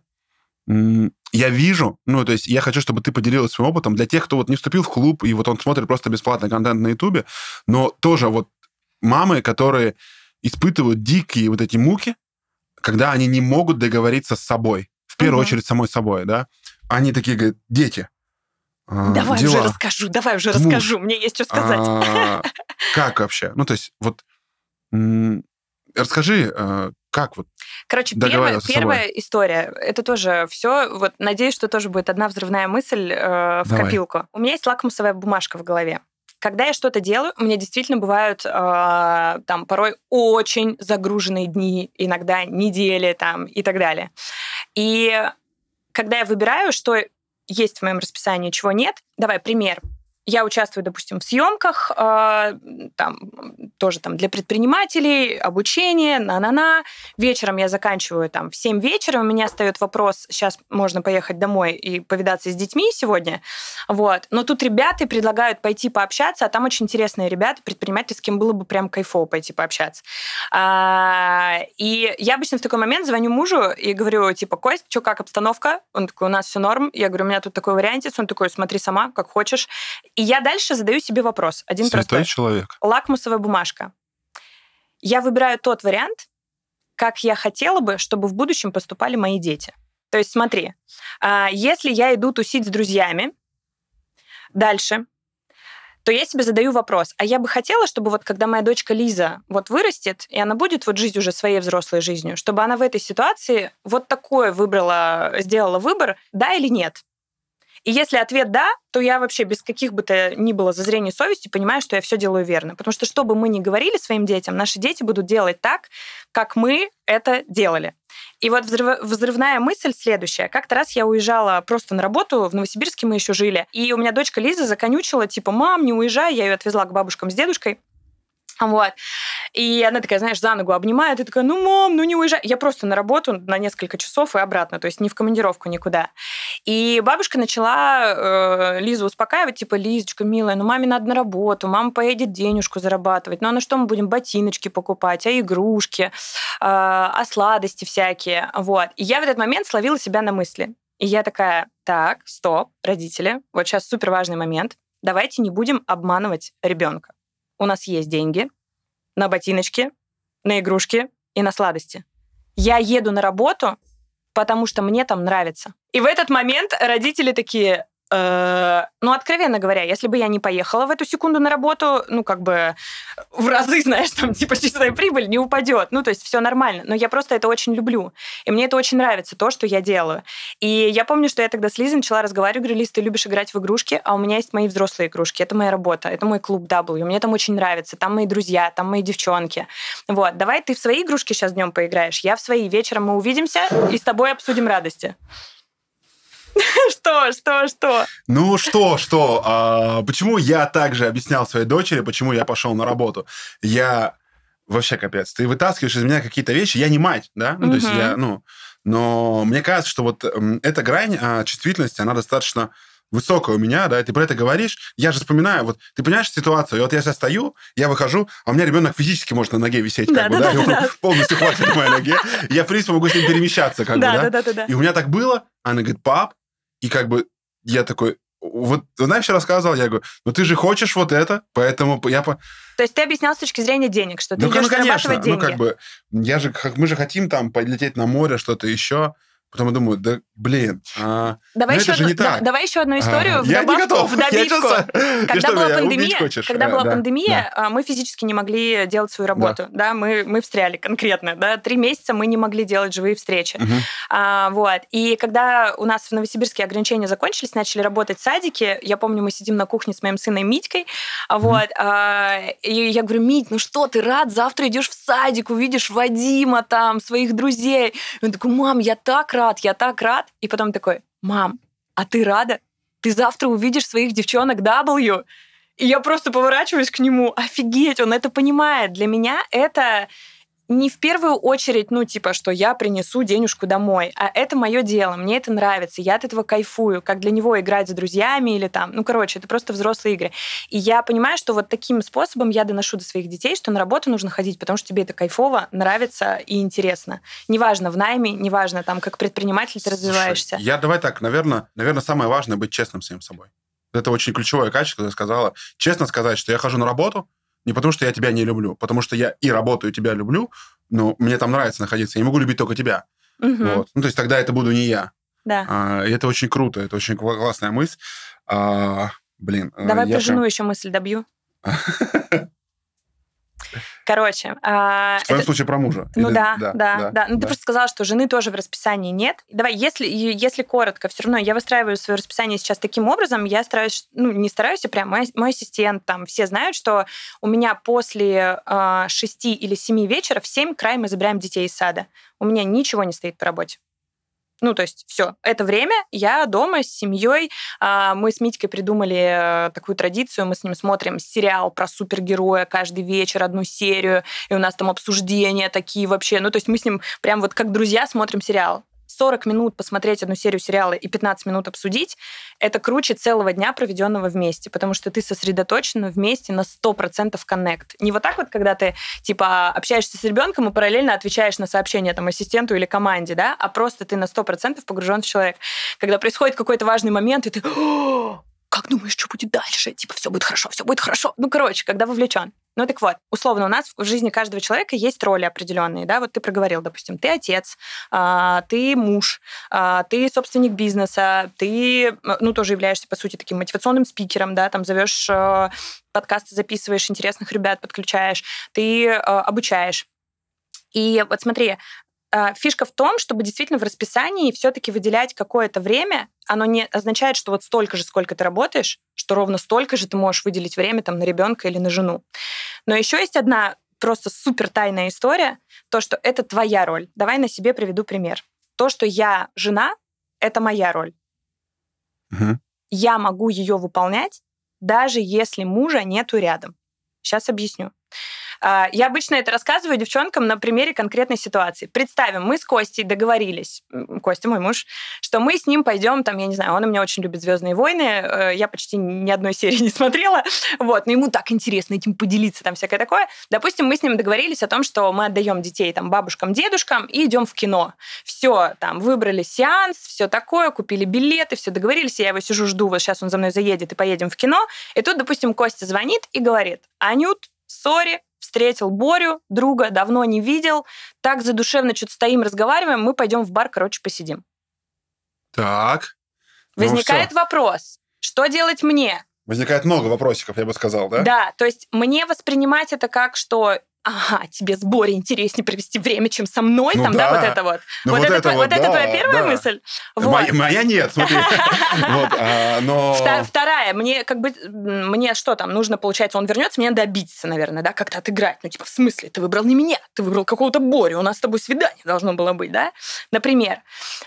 я вижу, ну, то есть я хочу, чтобы ты поделилась своим опытом для тех, кто вот не вступил в клуб, и вот он смотрит просто бесплатный контент на Ютубе, но тоже вот мамы, которые испытывают дикие вот эти муки, когда они не могут договориться с собой, в первую uh-huh. очередь самой собой, да, они такие говорят, дети, а, давай дела. уже расскажу, давай уже Муж. расскажу, мне есть что сказать. А, как вообще? Ну, то есть, вот расскажи, э, как вот Короче, первая, первая история, это тоже все, вот надеюсь, что тоже будет одна взрывная мысль э, в Давай. копилку. У меня есть лакмусовая бумажка в голове. Когда я что-то делаю, у меня действительно бывают э, там порой очень загруженные дни, иногда недели там и так далее. И когда я выбираю, что есть в моем расписании, чего нет. Давай пример я участвую, допустим, в съемках, э, там, тоже там для предпринимателей, обучение, на-на-на. Вечером я заканчиваю там в 7 вечера, у меня встает вопрос, сейчас можно поехать домой и повидаться с детьми сегодня, вот. Но тут ребята предлагают пойти пообщаться, а там очень интересные ребята, предприниматели, с кем было бы прям кайфово пойти пообщаться. А, и я обычно в такой момент звоню мужу и говорю, типа, Кость, что, как обстановка? Он такой, у нас все норм. Я говорю, у меня тут такой вариантец. Он такой, смотри сама, как хочешь. И я дальше задаю себе вопрос. Один Святой простой. человек. Лакмусовая бумажка. Я выбираю тот вариант, как я хотела бы, чтобы в будущем поступали мои дети. То есть смотри, а, если я иду тусить с друзьями, дальше, то я себе задаю вопрос, а я бы хотела, чтобы вот когда моя дочка Лиза вот вырастет, и она будет вот жить уже своей взрослой жизнью, чтобы она в этой ситуации вот такое выбрала, сделала выбор, да или нет? И если ответ «да», то я вообще без каких бы то ни было зазрений совести понимаю, что я все делаю верно. Потому что, что бы мы ни говорили своим детям, наши дети будут делать так, как мы это делали. И вот взрывная мысль следующая. Как-то раз я уезжала просто на работу, в Новосибирске мы еще жили, и у меня дочка Лиза законючила, типа, мам, не уезжай, я ее отвезла к бабушкам с дедушкой. Вот. И она такая, знаешь, за ногу обнимает, и такая, ну, мам, ну не уезжай. Я просто на работу на несколько часов и обратно, то есть не в командировку никуда. И бабушка начала э, Лизу успокаивать, типа, Лизочка, милая, ну маме надо на работу, мама поедет денежку зарабатывать, ну а на что мы будем ботиночки покупать, а игрушки, э, а сладости всякие, вот. И я в этот момент словила себя на мысли. И я такая, так, стоп, родители, вот сейчас супер важный момент, давайте не будем обманывать ребенка у нас есть деньги на ботиночки, на игрушки и на сладости. Я еду на работу, потому что мне там нравится. И в этот момент родители такие, Э, ну, откровенно говоря, если бы я не поехала в эту секунду на работу, ну, как бы в разы, знаешь, там, типа, чистая прибыль не упадет. Ну, то есть все нормально. Но я просто это очень люблю. И мне это очень нравится, то, что я делаю. И я помню, что я тогда с Лизой начала разговаривать, говорю, Лиз, ты любишь играть в игрушки, а у меня есть мои взрослые игрушки. Это моя работа, это мой клуб W. Мне там очень нравится. Там мои друзья, там мои девчонки. Вот, давай ты в свои игрушки сейчас днем поиграешь, я в свои. Вечером мы увидимся и с тобой обсудим радости. Что, что, что? Ну что, что? А, почему я также объяснял своей дочери, почему я пошел на работу? Я вообще капец. Ты вытаскиваешь из меня какие-то вещи. Я не мать, да? Ну, угу. то есть я, ну... Но мне кажется, что вот эта грань а, чувствительности, она достаточно высокая у меня, да, и ты про это говоришь, я же вспоминаю, вот ты понимаешь ситуацию, и вот я сейчас стою, я выхожу, а у меня ребенок физически может на ноге висеть, как да, бы, да, да, да, да. полностью хватит моей ноге, я, в принципе, могу с ним перемещаться, как бы, да? Да, да, да, И у меня так было, она говорит, пап, и как бы я такой, вот, знаешь, рассказывал, я говорю, ну ты же хочешь вот это, поэтому я... По... То есть ты объяснял с точки зрения денег, что ты ну, идешь ну, конечно. зарабатывать деньги. Ну, как бы, я же, мы же хотим там полететь на море, что-то еще. Потом я думаю, да, блин, а, ну давай еще это же одну, не да, Давай еще одну историю а, в добавку, я не готов. в добивку. когда что, была пандемия, когда а, была да, пандемия, да. А, мы физически не могли делать свою работу, да, да мы мы встряли конкретно, да, три месяца мы не могли делать живые встречи, угу. а, вот. И когда у нас в Новосибирске ограничения закончились, начали работать садики, я помню, мы сидим на кухне с моим сыном Митькой, а, вот, угу. а, и я говорю, Мить, ну что, ты рад, завтра идешь в садик, увидишь Вадима там, своих друзей. И он такой, мам, я так рад рад, я так рад. И потом такой, мам, а ты рада? Ты завтра увидишь своих девчонок W. И я просто поворачиваюсь к нему, офигеть, он это понимает. Для меня это не в первую очередь, ну, типа, что я принесу денежку домой, а это мое дело, мне это нравится, я от этого кайфую, как для него играть с друзьями или там, ну, короче, это просто взрослые игры. И я понимаю, что вот таким способом я доношу до своих детей, что на работу нужно ходить, потому что тебе это кайфово, нравится и интересно. Неважно в найме, неважно там, как предприниматель ты Слушай, развиваешься. Я давай так, наверное, наверное, самое важное быть честным с самим собой. Это очень ключевое качество, я сказала. Честно сказать, что я хожу на работу, не потому, что я тебя не люблю, потому что я и работаю, тебя люблю, но мне там нравится находиться. Я не могу любить только тебя. Угу. Вот. Ну, то есть тогда это буду не я. Да. А, и это очень круто, это очень классная мысль. А, блин. Э, Давай про жену прям... еще мысль добью. Короче. Э, в твоем это... случае про мужа. Ну Или... да, да, да, да, да. Ну, ты просто сказала, что жены тоже в расписании нет. Давай, если, если коротко, все равно я выстраиваю свое расписание сейчас таким образом, я стараюсь, ну не стараюсь, а прям мой, мой ассистент, там все знают, что у меня после э, или семи вечера в семь край мы забираем детей из сада. У меня ничего не стоит по работе. Ну, то есть все, это время, я дома с семьей. А, мы с Митькой придумали э, такую традицию, мы с ним смотрим сериал про супергероя каждый вечер, одну серию, и у нас там обсуждения такие вообще. Ну, то есть мы с ним прям вот как друзья смотрим сериал. 40 минут посмотреть одну серию сериала и 15 минут обсудить, это круче целого дня, проведенного вместе, потому что ты сосредоточен вместе на 100% коннект. Не вот так вот, когда ты, типа, общаешься с ребенком и параллельно отвечаешь на сообщение там ассистенту или команде, да, а просто ты на 100% погружен в человека. Когда происходит какой-то важный момент, и ты как думаешь, что будет дальше? Типа, все будет хорошо, все будет хорошо. Ну, короче, когда вовлечен. Ну, так вот, условно, у нас в жизни каждого человека есть роли определенные, да, вот ты проговорил, допустим, ты отец, а, ты муж, а, ты собственник бизнеса, ты, ну, тоже являешься, по сути, таким мотивационным спикером, да, там зовешь э, подкасты, записываешь интересных ребят, подключаешь, ты э, обучаешь. И вот смотри, а, фишка в том, чтобы действительно в расписании все-таки выделять какое-то время. Оно не означает, что вот столько же, сколько ты работаешь, что ровно столько же ты можешь выделить время там на ребенка или на жену. Но еще есть одна просто супер тайная история, то, что это твоя роль. Давай на себе приведу пример. То, что я жена, это моя роль. Угу. Я могу ее выполнять, даже если мужа нету рядом. Сейчас объясню. А, я обычно это рассказываю девчонкам на примере конкретной ситуации. Представим, мы с Костей договорились, Костя мой муж, что мы с ним пойдем, там, я не знаю, он у меня очень любит «Звездные войны», э, я почти ни одной серии не смотрела, вот, но ему так интересно этим поделиться, там всякое такое. Допустим, мы с ним договорились о том, что мы отдаем детей там бабушкам, дедушкам и идем в кино. Все, там, выбрали сеанс, все такое, купили билеты, все договорились, я его сижу, жду, вот сейчас он за мной заедет и поедем в кино. И тут, допустим, Костя звонит и говорит, Анют, сори, встретил Борю, друга, давно не видел, так задушевно что-то стоим, разговариваем, мы пойдем в бар, короче, посидим. Так. Ну Возникает ну, вопрос, что делать мне? Возникает много вопросиков, я бы сказал, да? Да, то есть мне воспринимать это как, что ага, тебе с Борей интереснее провести время, чем со мной, ну, там, да. да, вот это вот. Ну, вот, вот это, это, вот, вот да, это твоя первая да. мысль? Вот. Моя, моя нет, смотри. вот, а, но... Вторая, мне как бы, мне что там, нужно, получается, он вернется, мне надо обидеться, наверное, да, как-то отыграть. Ну, типа, в смысле, ты выбрал не меня, ты выбрал какого-то Борю, у нас с тобой свидание должно было быть, да, например.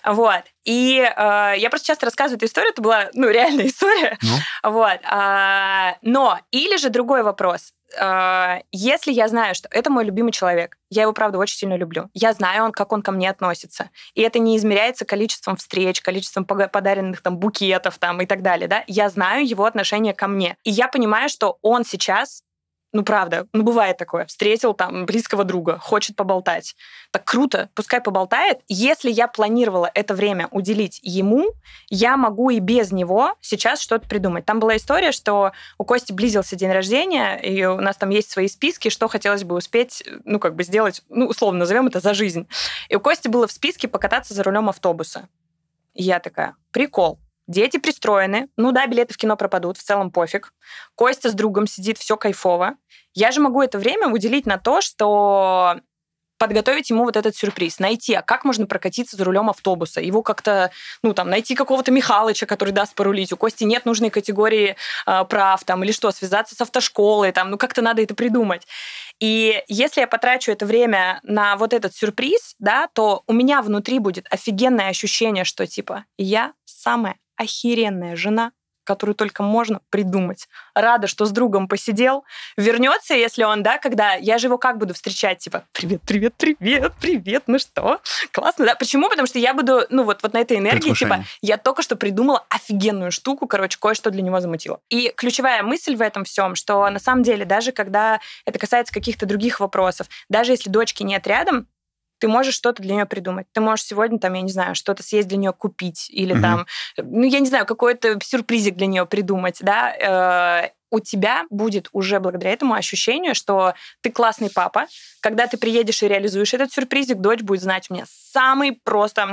Вот. И э, я просто часто рассказываю эту историю, это была, ну, реальная история. Ну? Вот. Э, но, или же другой вопрос. Э, если я знаю, что это мой любимый человек, я его, правда, очень сильно люблю, я знаю, он, как он ко мне относится, и это не измеряется количеством встреч, количеством подаренных там букетов там и так далее, да, я знаю его отношение ко мне, и я понимаю, что он сейчас ну, правда, ну, бывает такое. Встретил там близкого друга, хочет поболтать. Так круто, пускай поболтает. Если я планировала это время уделить ему, я могу и без него сейчас что-то придумать. Там была история, что у Кости близился день рождения, и у нас там есть свои списки, что хотелось бы успеть, ну, как бы сделать, ну, условно назовем это за жизнь. И у Кости было в списке покататься за рулем автобуса. я такая, прикол, Дети пристроены. Ну да, билеты в кино пропадут, в целом пофиг. Костя с другом сидит, все кайфово. Я же могу это время уделить на то, что подготовить ему вот этот сюрприз, найти, а как можно прокатиться за рулем автобуса, его как-то, ну, там, найти какого-то Михалыча, который даст порулить, у Кости нет нужной категории э, прав, там, или что, связаться с автошколой, там, ну, как-то надо это придумать. И если я потрачу это время на вот этот сюрприз, да, то у меня внутри будет офигенное ощущение, что, типа, я самая охеренная жена, которую только можно придумать. Рада, что с другом посидел. Вернется, если он, да, когда я же его как буду встречать, типа, привет, привет, привет, привет, ну что, классно, да? Почему? Потому что я буду, ну вот, вот на этой энергии, типа, я только что придумала офигенную штуку, короче, кое-что для него замутила. И ключевая мысль в этом всем, что на самом деле даже когда это касается каких-то других вопросов, даже если дочки нет рядом, ты можешь что-то для нее придумать. Ты можешь сегодня, там, я не знаю, что-то съесть для нее купить, или mm там, э, ну, я не знаю, какой-то сюрпризик для нее придумать, да. Э, у тебя будет уже благодаря этому ощущение, что ты классный папа. Когда ты приедешь и реализуешь этот сюрпризик, дочь будет знать у меня самый просто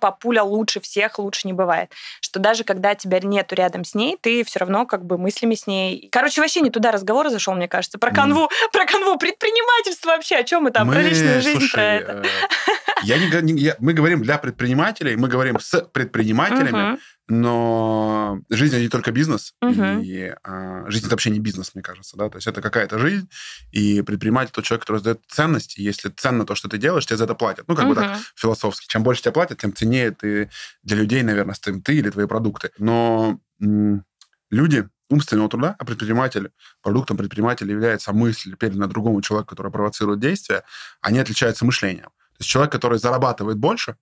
папуля лучше всех, лучше не бывает. Что даже когда тебя нету рядом с ней, ты все равно как бы мыслями с ней... Короче, вообще не туда разговор зашел, мне кажется, про канву, про канву предпринимательства вообще, о чем мы там, мы, про личную жизнь, слушай, про э, это. Э я не, не я, мы говорим для предпринимателей, мы говорим с предпринимателями, угу. но жизнь не только бизнес, угу. и а, жизнь это вообще не бизнес, мне кажется, да, то есть это какая-то жизнь, и предприниматель тот человек, который создает ценности, если ценно то, что ты делаешь, тебе за это платят, ну как угу. бы так философски, чем больше тебе платят, тем ценнее ты для людей, наверное, стоим ты или твои продукты, но м- люди умственного труда, а предприниматель, продуктом предпринимателя является мысль перед на другому человеку, который провоцирует действия, они отличаются мышлением. То есть человек, который зарабатывает больше,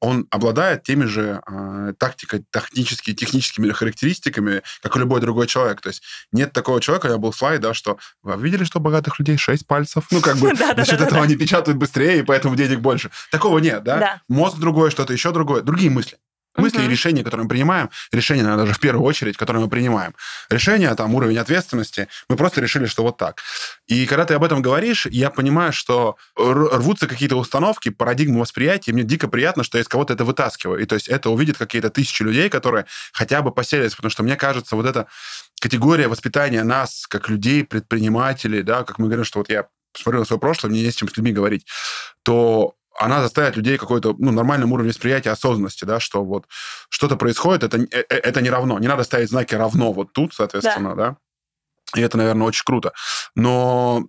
он обладает теми же э, а, тактикой, технически, техническими характеристиками, как и любой другой человек. То есть нет такого человека, я был слайд, да, что вы видели, что у богатых людей 6 пальцев? Ну, как бы за счет этого они печатают быстрее, и поэтому денег больше. Такого нет, да? Мозг другой, что-то еще другое, другие мысли мысли угу. и решения, которые мы принимаем, решения, наверное, даже в первую очередь, которые мы принимаем. Решения, там, уровень ответственности, мы просто решили, что вот так. И когда ты об этом говоришь, я понимаю, что рвутся какие-то установки, парадигмы восприятия, и мне дико приятно, что я из кого-то это вытаскиваю. И то есть это увидят какие-то тысячи людей, которые хотя бы поселятся, потому что мне кажется, вот эта категория воспитания нас, как людей, предпринимателей, да, как мы говорим, что вот я посмотрю на свое прошлое, мне есть чем с людьми говорить, то она заставит людей какой-то ну, нормальным уровнем восприятия осознанности, да, что вот что-то происходит, это, э, э, это не равно. Не надо ставить знаки равно вот тут, соответственно, да. да. И это, наверное, очень круто. Но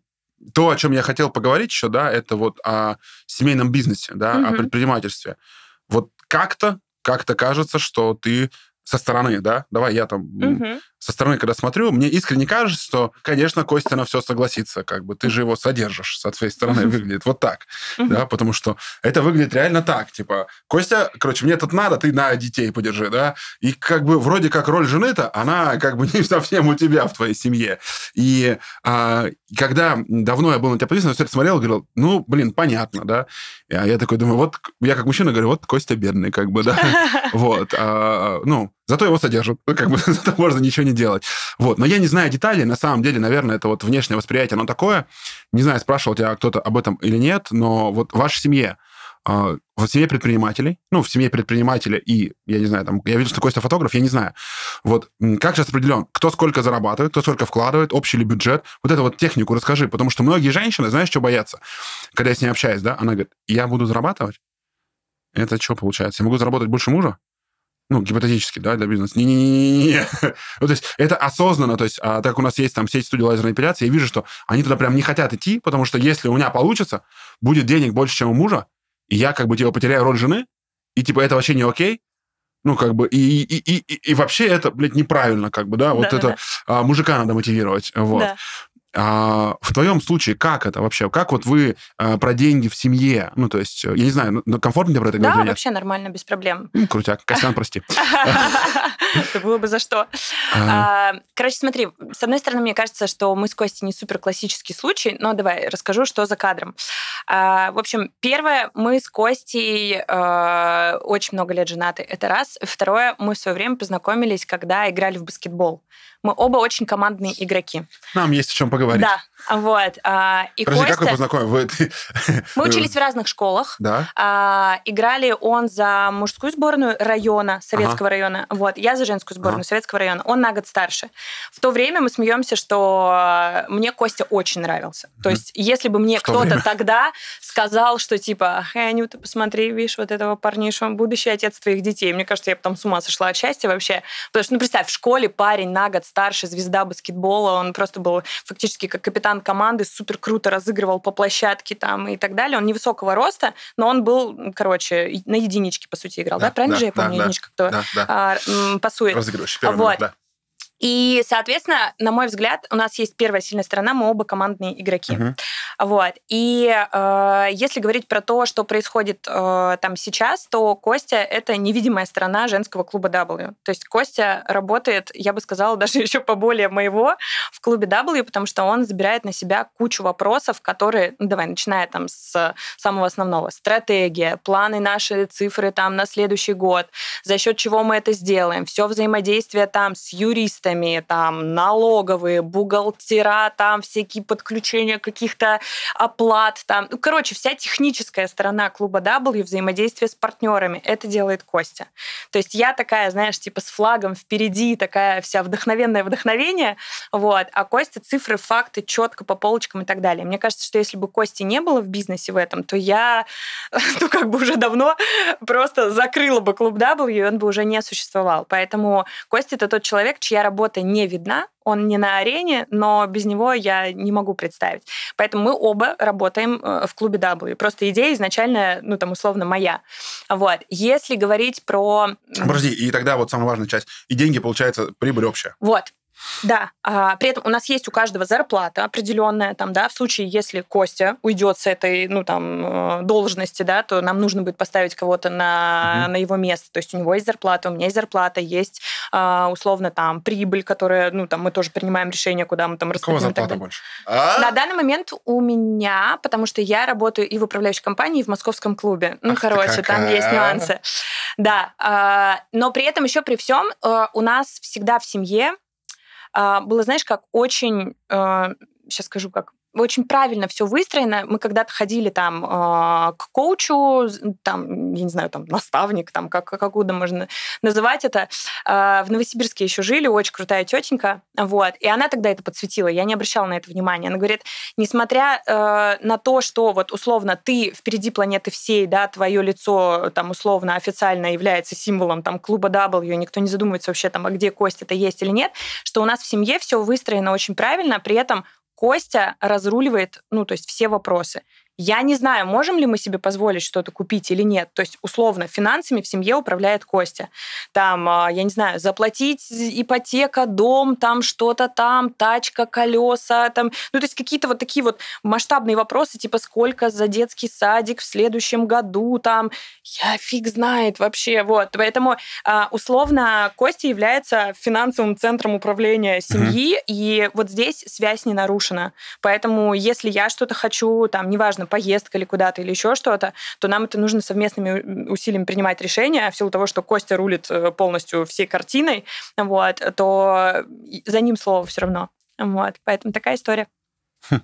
то, о чем я хотел поговорить еще, да, это вот о семейном бизнесе, да, угу. о предпринимательстве. Вот как-то, как-то кажется, что ты со стороны, да, давай я там угу со стороны, когда смотрю, мне искренне кажется, что, конечно, Костя на все согласится, как бы ты же его содержишь, со своей стороны выглядит вот так, да, потому что это выглядит реально так, типа, Костя, короче, мне тут надо, ты на детей подержи, да, и как бы вроде как роль жены-то, она как бы не совсем у тебя в твоей семье. И а, когда давно я был на тебя подписан, я все это смотрел, говорил, ну, блин, понятно, да, а я, такой думаю, вот, я как мужчина говорю, вот Костя бедный, как бы, да, вот, а, ну, Зато его содержат. Ну, как бы зато можно ничего не делать. Вот. Но я не знаю деталей. На самом деле, наверное, это вот внешнее восприятие, оно такое. Не знаю, спрашивал тебя кто-то об этом или нет, но вот в вашей семье а, в семье предпринимателей, ну, в семье предпринимателя и, я не знаю, там, я видел, что Костя фотограф, я не знаю. Вот как сейчас определен, кто сколько зарабатывает, кто сколько вкладывает, общий ли бюджет, вот эту вот технику расскажи, потому что многие женщины, знаешь, что боятся? Когда я с ней общаюсь, да, она говорит, я буду зарабатывать? Это что получается? Я могу заработать больше мужа? ну, гипотетически, да, для бизнеса. Не-не-не-не-не. ну, то есть это осознанно. То есть а, так у нас есть там сеть студии лазерной операции. я вижу, что они туда прям не хотят идти, потому что если у меня получится, будет денег больше, чем у мужа, и я как бы типа потеряю роль жены, и типа это вообще не окей, ну, как бы, и, и, и, и вообще это, блядь, неправильно, как бы, да, вот да, это да. А, мужика надо мотивировать, вот. Да. А, в твоем случае как это вообще? Как вот вы а, про деньги в семье? Ну, то есть, э, я не знаю, ну, ну, комфортно тебе про это да, говорить? Да, вообще нет? нормально, без проблем. крутяк. Костян, прости. Это было бы за что. А. А, короче, смотри, с одной стороны, мне кажется, что мы с Костей не супер классический случай, но давай расскажу, что за кадром. А, в общем, первое, мы с Костей очень много лет женаты, это раз. Второе, мы в свое время познакомились, когда играли в баскетбол. Мы оба очень командные игроки. Нам есть о чем поговорить. Да, вот. А, и Подожди, Костя... как вы познакомились? Мы учились в разных школах. Да. А, играли он за мужскую сборную района, советского ага. района. Вот. Я за женскую сборную ага. советского района. Он на год старше. В то время мы смеемся, что мне Костя очень нравился. То есть, если бы мне кто-то тогда сказал, что типа, «Эй, Анюта, посмотри, видишь, вот этого парнишу, будущий отец твоих детей». Мне кажется, я бы там с ума сошла от счастья вообще. Потому что, ну, представь, в школе парень на год старше, звезда баскетбола, он просто был фактически как капитан команды, супер круто разыгрывал по площадке там и так далее. Он невысокого роста, но он был, короче, на единичке, по сути, играл, да? да? Правильно да, же я помню, да, единичка, кто да, да. А, пасует? Разыгрывающий, первый вот. да. И, соответственно, на мой взгляд, у нас есть первая сильная сторона, мы оба командные игроки. Uh-huh. Вот. И э, если говорить про то, что происходит э, там сейчас, то Костя — это невидимая сторона женского клуба W. То есть Костя работает, я бы сказала, даже еще поболее моего в клубе W, потому что он забирает на себя кучу вопросов, которые, ну, давай, начиная там с самого основного, стратегия, планы наши, цифры там на следующий год, за счет чего мы это сделаем, все взаимодействие там с юристом, юристами, там, налоговые, бухгалтера, там, всякие подключения каких-то оплат, там, ну, короче, вся техническая сторона клуба W, взаимодействие с партнерами, это делает Костя. То есть я такая, знаешь, типа с флагом впереди, такая вся вдохновенное вдохновение, вот, а Костя цифры, факты четко по полочкам и так далее. Мне кажется, что если бы Кости не было в бизнесе в этом, то я, ну, как бы уже давно просто закрыла бы клуб W, и он бы уже не существовал. Поэтому Костя — это тот человек, чья работа работа не видна, он не на арене, но без него я не могу представить. Поэтому мы оба работаем э, в клубе W. Просто идея изначально, ну, там, условно, моя. Вот. Если говорить про... Подожди, и тогда вот самая важная часть. И деньги, получается, прибыль общая. Вот. Да, а, при этом у нас есть у каждого зарплата определенная, там, да, в случае, если Костя уйдет с этой, ну, там, э, должности, да, то нам нужно будет поставить кого-то на, угу. на его место. То есть у него есть зарплата, у меня есть зарплата, есть, а, условно, там, прибыль, которая, ну, там, мы тоже принимаем решение, куда мы там распределим. Кого зарплата больше? А? На данный момент у меня, потому что я работаю и в управляющей компании, и в московском клубе. Ну, Ах короче, там есть нюансы. Да, а, но при этом еще при всем э, у нас всегда в семье а, было, знаешь, как очень, сейчас э, скажу, как очень правильно все выстроено. Мы когда-то ходили там а, к коучу, там, я не знаю, там, наставник, там, как, как угодно можно называть это. А, в Новосибирске еще жили, очень крутая тетенька, вот. И она тогда это подсветила, я не обращала на это внимания. Она говорит, несмотря а, на то, что вот условно ты впереди планеты всей, да, твое лицо там условно официально является символом там клуба W, никто не задумывается вообще там, а где кость это есть или нет, что у нас в семье все выстроено очень правильно, при этом Костя разруливает, ну, то есть все вопросы. Я не знаю, можем ли мы себе позволить что-то купить или нет. То есть, условно, финансами в семье управляет Костя. Там, а, я не знаю, заплатить ипотека, дом, там что-то там, тачка, колеса, там. Ну, то есть какие-то вот такие вот масштабные вопросы, типа сколько за детский садик в следующем году, там, я фиг знает вообще, вот. Поэтому, а, условно, Костя является финансовым центром управления семьи, mm-hmm. и вот здесь связь не нарушена. Поэтому, если я что-то хочу, там, неважно, неважно, поездка или куда-то, или еще что-то, то нам это нужно совместными усилиями принимать решения, а в силу того, что Костя рулит э, полностью всей картиной, вот, то э, за ним слово все равно. Вот, поэтому такая история. Хм.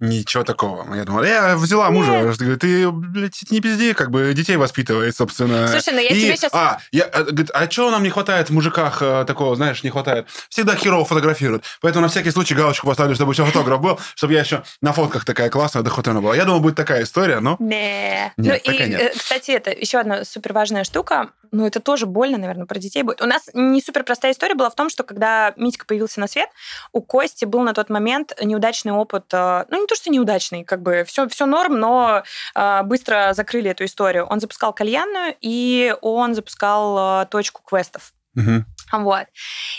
Ничего такого. Я думал, «Э, я взяла мужа. Нет. Говорит, ты, блядь, не пизди, как бы детей воспитывает, собственно. Слушай, ну я и, тебе сейчас... А, я, э, говорит, а чего нам не хватает в мужиках э, такого, знаешь, не хватает? Всегда херово фотографируют. Поэтому на всякий случай галочку поставлю, чтобы еще фотограф был, чтобы я еще на фотках такая классная дохотена была. Я думал, будет такая история, но... Не. Нет, ну и, нет. кстати, это еще одна супер важная штука. Ну, это тоже больно, наверное, про детей будет. У нас не супер простая история была в том, что когда Митька появился на свет, у Кости был на тот момент неудачный опыт, ну, то, что неудачный, как бы все, все норм, но э, быстро закрыли эту историю. Он запускал кальянную, и он запускал э, точку квестов. Угу. Вот.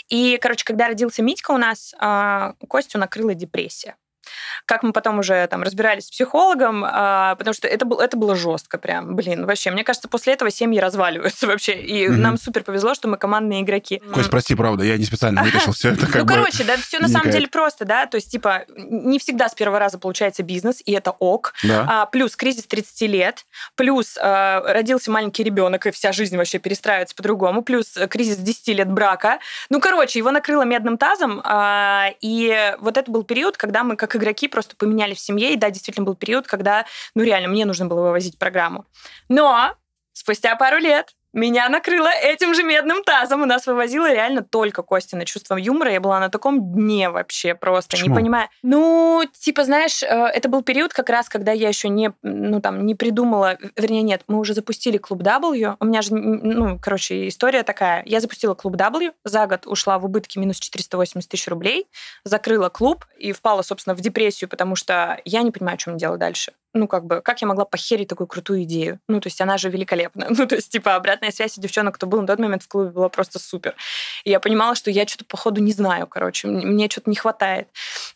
И, короче, когда родился Митька у нас, э, Костю накрыла депрессия. Как мы потом уже там разбирались с психологом, а, потому что это, был, это было жестко прям, блин, вообще. Мне кажется, после этого семьи разваливаются вообще. И угу. нам супер повезло, что мы командные игроки. Кость, прости, правда, я не специально вытащил все это. Ну, короче, да, все на самом деле просто, да, то есть, типа, не всегда с первого раза получается бизнес, и это ок. А, плюс кризис 30 лет, плюс а, родился маленький ребенок, и вся жизнь вообще перестраивается по-другому, плюс э, кризис 10 лет брака. Ну, короче, его накрыло медным тазом, а, и вот это был период, когда мы как и игроки просто поменяли в семье, и да, действительно был период, когда, ну реально, мне нужно было вывозить программу. Но спустя пару лет меня накрыло этим же медным тазом. У нас вывозило реально только Костина чувством юмора. Я была на таком дне вообще просто, Почему? не понимая. Ну, типа, знаешь, э, это был период как раз, когда я еще не, ну, там, не придумала... Вернее, нет, мы уже запустили клуб W. У меня же, ну, короче, история такая. Я запустила клуб W, за год ушла в убытки минус 480 тысяч рублей, закрыла клуб и впала, собственно, в депрессию, потому что я не понимаю, что мне делать дальше ну, как бы, как я могла похерить такую крутую идею? Ну, то есть она же великолепна. Ну, то есть, типа, обратная связь у девчонок, кто был на тот момент в клубе, была просто супер. И я понимала, что я что-то, походу, не знаю, короче, мне что-то не хватает.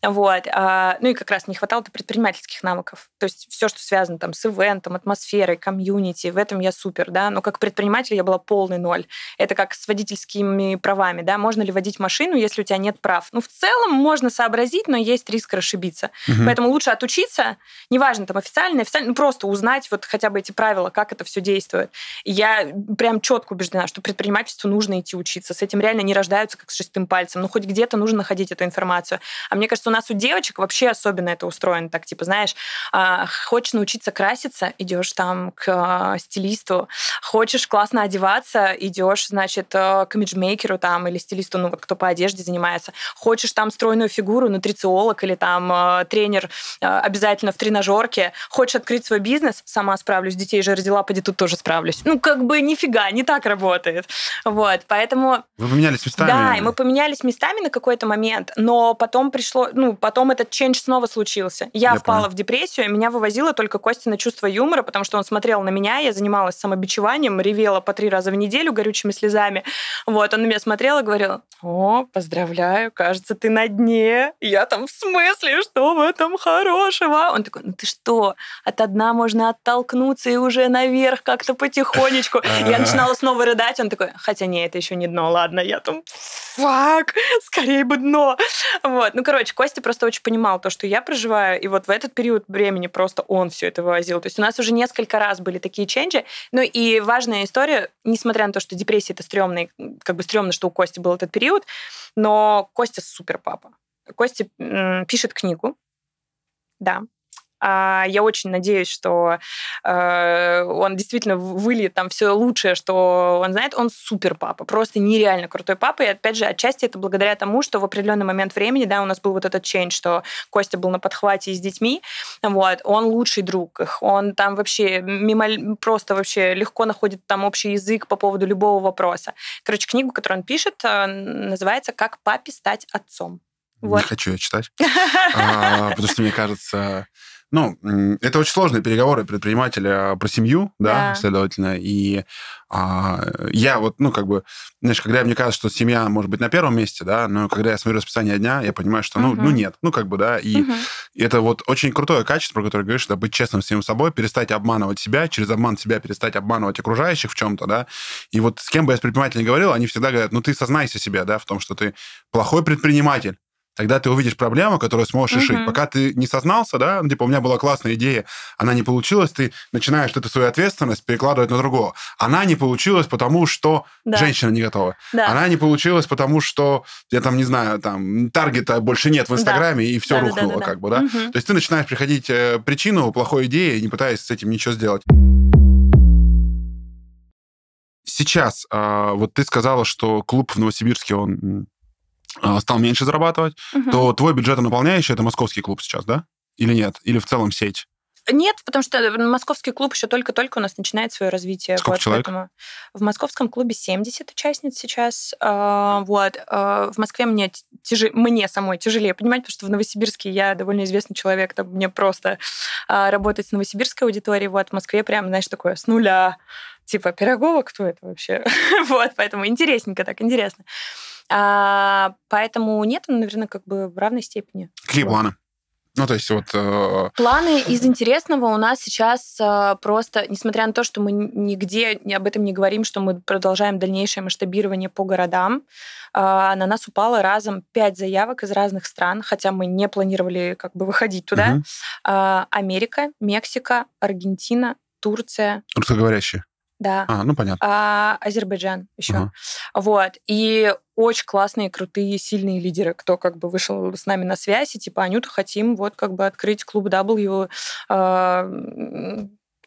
Вот. А, ну, и как раз не хватало-то предпринимательских навыков. То есть все, что связано там с ивентом, атмосферой, комьюнити, в этом я супер, да. Но как предприниматель я была полный ноль. Это как с водительскими правами, да. Можно ли водить машину, если у тебя нет прав? Ну, в целом можно сообразить, но есть риск расшибиться. Угу. Поэтому лучше отучиться, неважно, там, официально, официально, ну просто узнать вот хотя бы эти правила, как это все действует. И я прям четко убеждена, что предпринимательству нужно идти учиться. С этим реально не рождаются как с шестым пальцем. Ну, хоть где-то нужно находить эту информацию. А мне кажется, у нас у девочек вообще особенно это устроено так, типа, знаешь, а, хочешь научиться краситься, идешь там к а, стилисту. Хочешь классно одеваться, идешь, значит, а, к имиджмейкеру там или стилисту, ну вот кто по одежде занимается. Хочешь там стройную фигуру, нутрициолог или там тренер обязательно в тренажерке. Хочешь открыть свой бизнес? Сама справлюсь. Детей же родила, поди тут тоже справлюсь. Ну, как бы нифига, не так работает. Вот, поэтому... Вы поменялись местами. Да, и мы поменялись местами на какой-то момент, но потом пришло... Ну, потом этот ченч снова случился. Я, я впала понял. в депрессию, меня вывозило только Костя на чувство юмора, потому что он смотрел на меня, я занималась самобичеванием, ревела по три раза в неделю горючими слезами. Вот, он на меня смотрел и говорил, о, поздравляю, кажется, ты на дне. Я там, в смысле, что в этом хорошего? Он такой, ну ты что, одного. От одна можно оттолкнуться и уже наверх как-то потихонечку. Я начинала снова рыдать, он такой, хотя не, это еще не дно, ладно, я там, фак, скорее бы дно. Вот, ну, короче, Костя просто очень понимал то, что я проживаю, и вот в этот период времени просто он все это вывозил. То есть у нас уже несколько раз были такие ченджи. Ну, и важная история, несмотря на то, что депрессия это стрёмный, как бы стрёмно, что у Кости был этот период, но Костя супер папа. Костя пишет книгу, да, а, я очень надеюсь, что э, он действительно выльет там все лучшее, что он знает. Он супер папа, просто нереально крутой папа. И опять же, отчасти это благодаря тому, что в определенный момент времени, да, у нас был вот этот чейн, что Костя был на подхвате и с детьми, вот, он лучший друг их, он там вообще мимо, просто вообще легко находит там общий язык по поводу любого вопроса. Короче, книгу, которую он пишет, э, называется «Как папе стать отцом». Вот. Не хочу я читать, а, потому что, мне кажется, ну, это очень сложные переговоры предпринимателя про семью, да, да. следовательно, и а, я вот, ну, как бы, знаешь, когда мне кажется, что семья может быть на первом месте, да, но когда я смотрю расписание дня, я понимаю, что, ну, угу. ну нет, ну, как бы, да, и угу. это вот очень крутое качество, про которое говоришь, да, быть честным с самим собой, перестать обманывать себя, через обман себя перестать обманывать окружающих в чем-то, да, и вот с кем бы я с предпринимателем говорил, они всегда говорят, ну, ты сознайся себе, да, в том, что ты плохой предприниматель, тогда ты увидишь проблему, которую сможешь решить. Угу. Пока ты не сознался, да, ну, типа, у меня была классная идея, она не получилась, ты начинаешь эту свою ответственность перекладывать на другого. Она не получилась, потому что да. женщина не готова. Да. Она не получилась, потому что, я там, не знаю, там, таргета больше нет в Инстаграме, да. и все да, рухнуло, да, да, да, как бы, да. Угу. То есть ты начинаешь приходить э, причину плохой идеи, не пытаясь с этим ничего сделать сейчас, а, вот ты сказала, что клуб в Новосибирске, он а, стал меньше зарабатывать, угу. то твой бюджет наполняющий это московский клуб сейчас, да? Или нет? Или в целом сеть? Нет, потому что э, московский клуб еще только-только у нас начинает свое развитие. Сколько вот, человек? Поэтому в московском клубе 70 участниц сейчас. Э, вот. Э, в Москве мне, тяжи... мне самой тяжелее понимать, потому что в Новосибирске я довольно известный человек, там мне просто э, работать с новосибирской аудиторией. Вот в Москве прям, знаешь, такое с нуля. Типа Пирогова, кто это вообще? вот, поэтому интересненько так, интересно. А, поэтому нет, наверное, как бы в равной степени. Какие планы? Ну, то есть вот... Э... Планы из интересного у нас сейчас э, просто, несмотря на то, что мы нигде об этом не говорим, что мы продолжаем дальнейшее масштабирование по городам, э, на нас упало разом пять заявок из разных стран, хотя мы не планировали как бы выходить туда. Угу. Э, Америка, Мексика, Аргентина, Турция. Русскоговорящие да. А, ну понятно. А, Азербайджан еще. Ага. Вот. И очень классные, крутые, сильные лидеры, кто как бы вышел с нами на связь, и типа, Анюта, хотим вот как бы открыть клуб W, э,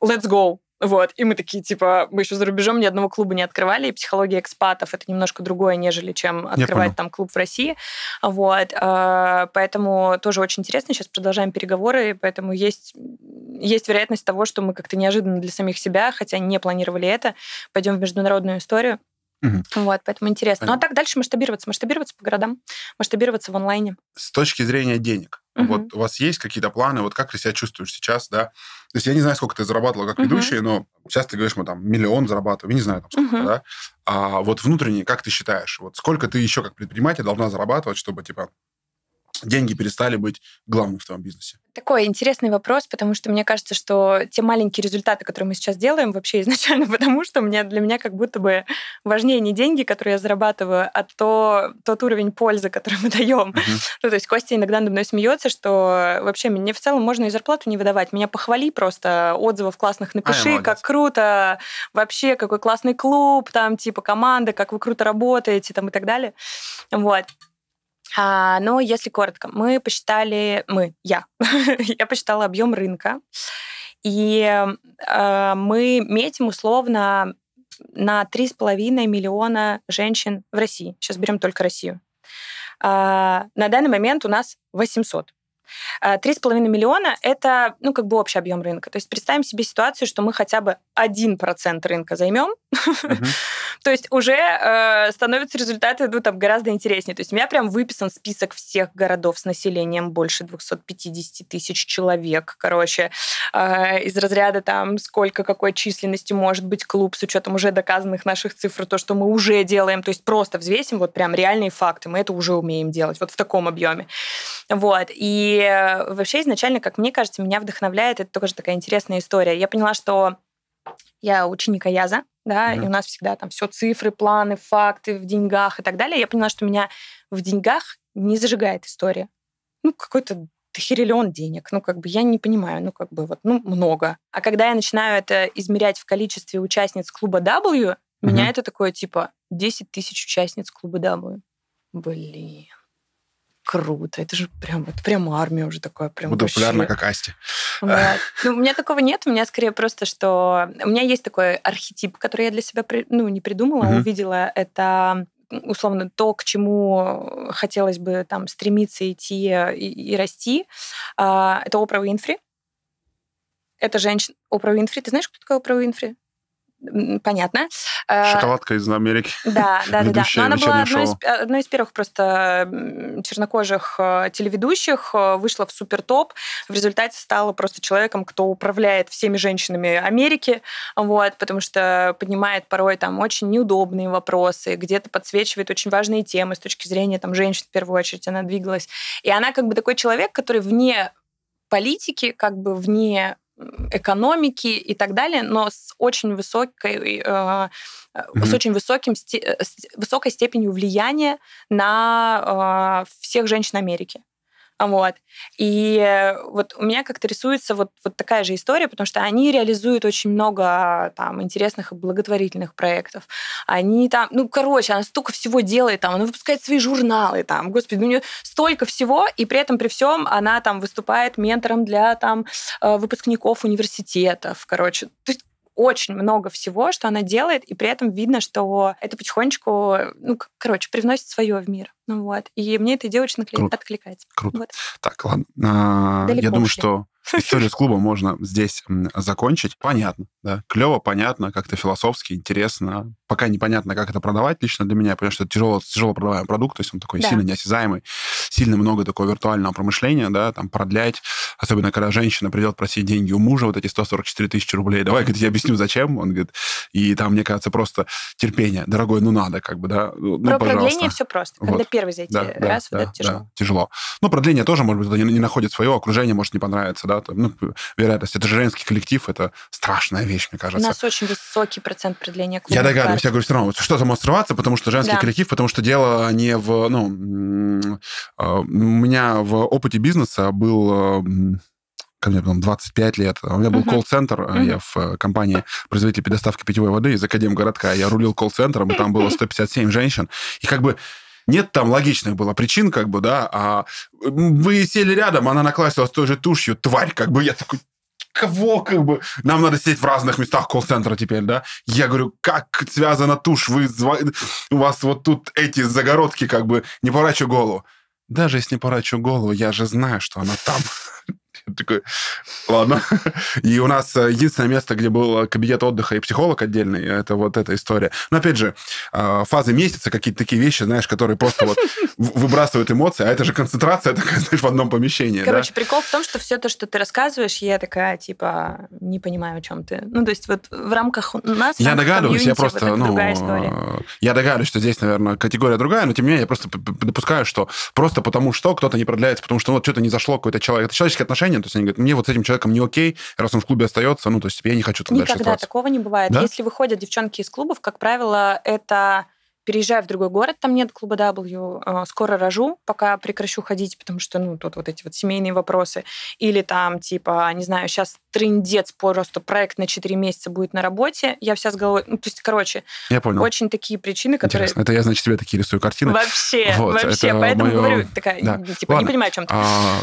let's go, вот, и мы такие, типа, мы еще за рубежом ни одного клуба не открывали, и психология экспатов это немножко другое, нежели чем открывать там клуб в России. Вот, э, поэтому тоже очень интересно. Сейчас продолжаем переговоры, поэтому есть, есть вероятность того, что мы как-то неожиданно для самих себя, хотя не планировали это, пойдем в международную историю. Угу. Вот, поэтому интересно. Понятно. Ну а так дальше масштабироваться, масштабироваться по городам, масштабироваться в онлайне. С точки зрения денег, угу. вот у вас есть какие-то планы, вот как ты себя чувствуешь сейчас, да? То есть я не знаю, сколько ты зарабатывал как ведущая, угу. но сейчас ты говоришь, мы там миллион зарабатываем, я не знаю, там сколько, угу. да? А вот внутренне, как ты считаешь, вот сколько ты еще как предприниматель должна зарабатывать, чтобы, типа, деньги перестали быть главным в твоем бизнесе? Такой интересный вопрос, потому что мне кажется, что те маленькие результаты, которые мы сейчас делаем, вообще изначально потому, что мне, для меня как будто бы важнее не деньги, которые я зарабатываю, а то, тот уровень пользы, который мы даем. Uh-huh. Ну, то есть Костя иногда надо мной смеется, что вообще мне в целом можно и зарплату не выдавать. Меня похвали просто, отзывов классных напиши, а как круто, вообще какой классный клуб, там типа команда, как вы круто работаете там и так далее. Вот. А, но если коротко, мы посчитали, мы, я, я посчитала объем рынка, и э, мы метим условно на 3,5 миллиона женщин в России. Сейчас берем только Россию. Э, на данный момент у нас 800. 3,5 э, миллиона – это, ну, как бы общий объем рынка. То есть представим себе ситуацию, что мы хотя бы 1% рынка займем, то есть уже э, становятся результаты ну, там, гораздо интереснее. То есть у меня прям выписан список всех городов с населением больше 250 тысяч человек, короче, э, из разряда там сколько, какой численности может быть клуб с учетом уже доказанных наших цифр, то, что мы уже делаем, то есть просто взвесим вот прям реальные факты, мы это уже умеем делать вот в таком объеме. Вот, и и вообще изначально, как мне кажется, меня вдохновляет, это тоже такая интересная история. Я поняла, что я ученик Аяза, да, mm-hmm. и у нас всегда там все цифры, планы, факты в деньгах и так далее. Я поняла, что меня в деньгах не зажигает история. Ну, какой-то хериллион денег. Ну, как бы я не понимаю, ну, как бы вот, ну, много. А когда я начинаю это измерять в количестве участниц клуба W, mm-hmm. меня это такое типа 10 тысяч участниц клуба W. Блин круто, это же прям, это прям армия уже такое Прям Буду вообще. популярна, как Асти. Вот. Ну, у меня такого нет, у меня скорее просто, что... У меня есть такой архетип, который я для себя, ну, не придумала, угу. увидела. Это условно то, к чему хотелось бы там стремиться идти и, и расти, а, это Опра Уинфри. Это женщина Опра Уинфри. Ты знаешь, кто такая Опра Уинфри? понятно. Э, Шоколадка из Америки. Да, да, да. Но она была одной из, одной из первых просто чернокожих э, телеведущих, э, вышла в супер топ, в результате стала просто человеком, кто управляет всеми женщинами Америки, вот, потому что поднимает порой там очень неудобные вопросы, где-то подсвечивает очень важные темы с точки зрения там женщин в первую очередь, она двигалась. И она как бы такой человек, который вне политики, как бы вне экономики и так далее, но с очень высокой, э, mm-hmm. с очень высоким, э, с высокой степенью влияния на э, всех женщин Америки. Вот. И вот у меня как-то рисуется вот, вот такая же история, потому что они реализуют очень много там интересных и благотворительных проектов. Они там, ну, короче, она столько всего делает там, она выпускает свои журналы там, господи, ну, у нее столько всего, и при этом при всем она там выступает ментором для там э, выпускников университетов, короче. То есть очень много всего, что она делает, и при этом видно, что это потихонечку, э, ну, короче, привносит свое в мир. Ну вот. И мне эта девочка накли... Круто. откликается. Круто. Вот. Так, ладно. А, я думаю, что историю с клубом можно здесь закончить. Понятно, да. Клево, понятно, как-то философски, интересно. Пока непонятно, как это продавать лично для меня, потому что это тяжело, тяжело продаваемый продукт, то есть он такой да. сильно неосязаемый, сильно много такого виртуального промышления, да, там продлять, Особенно, когда женщина придет просить деньги у мужа, вот эти 144 тысячи рублей, давай-ка я тебе объясню, зачем. Он говорит, и там, мне кажется, просто терпение. Дорогой, ну надо, как бы, да, ну, Про пожалуйста. продление все просто. Когда вот. первый зайти да, раз, да, вот да, это тяжело. Да, тяжело. Ну, продление тоже, может быть, не, не находит свое, окружение может не понравится да, там, ну, вероятность. Это же женский коллектив, это страшная вещь, мне кажется. У нас очень высокий процент продления клуба. Я догадываюсь, я говорю, все равно, что там может потому что женский да. коллектив, потому что дело не в, ну, а, у меня в опыте бизнеса был э, ко мне потом 25 лет. У меня был uh-huh. колл-центр, uh-huh. я в э, компании производителя по доставке питьевой воды из Академгородка. Я рулил колл-центром, и там было 157 женщин. И как бы нет там логичных было причин, как бы, да, а вы сели рядом, она накласилась той же тушью, тварь, как бы, я такой, кого, как бы, нам надо сидеть в разных местах колл-центра теперь, да? Я говорю, как связана тушь, вы, у вас вот тут эти загородки, как бы, не поворачивай голову. Даже если не поворачиваю голову, я же знаю, что она там. Такой, ладно. И у нас э, единственное место, где был кабинет отдыха и психолог отдельный, это вот эта история. Но опять же, э, фазы месяца, какие-то такие вещи, знаешь, которые просто вот выбрасывают эмоции, а это же концентрация такая, знаешь, в одном помещении. Короче, да? прикол в том, что все то, что ты рассказываешь, я такая, типа, не понимаю, о чем ты. Ну, то есть вот в рамках у нас... Я догадываюсь, я просто, вот ну... Э, я догадываюсь, что здесь, наверное, категория другая, но тем не менее я просто допускаю, что просто потому что кто-то не продляется, потому что вот что-то не зашло, какой-то человек. Это человеческие отношения, желанием, то есть они говорят, мне вот с этим человеком не окей, раз он в клубе остается, ну, то есть я не хочу там Никогда дальше оставаться. такого не бывает. Да? Если выходят девчонки из клубов, как правило, это переезжаю в другой город, там нет клуба W, а, скоро рожу, пока прекращу ходить, потому что, ну, тут вот эти вот семейные вопросы. Или там, типа, не знаю, сейчас трындец, просто проект на 4 месяца будет на работе, я вся с головой... Ну, то есть, короче, я понял. очень такие причины, которые... Интересно. Это я, значит, тебе такие рисую картины? Вообще, вот, вообще. Поэтому мое... говорю, такая, да. типа, Ладно. не понимаю, о чем ты. А,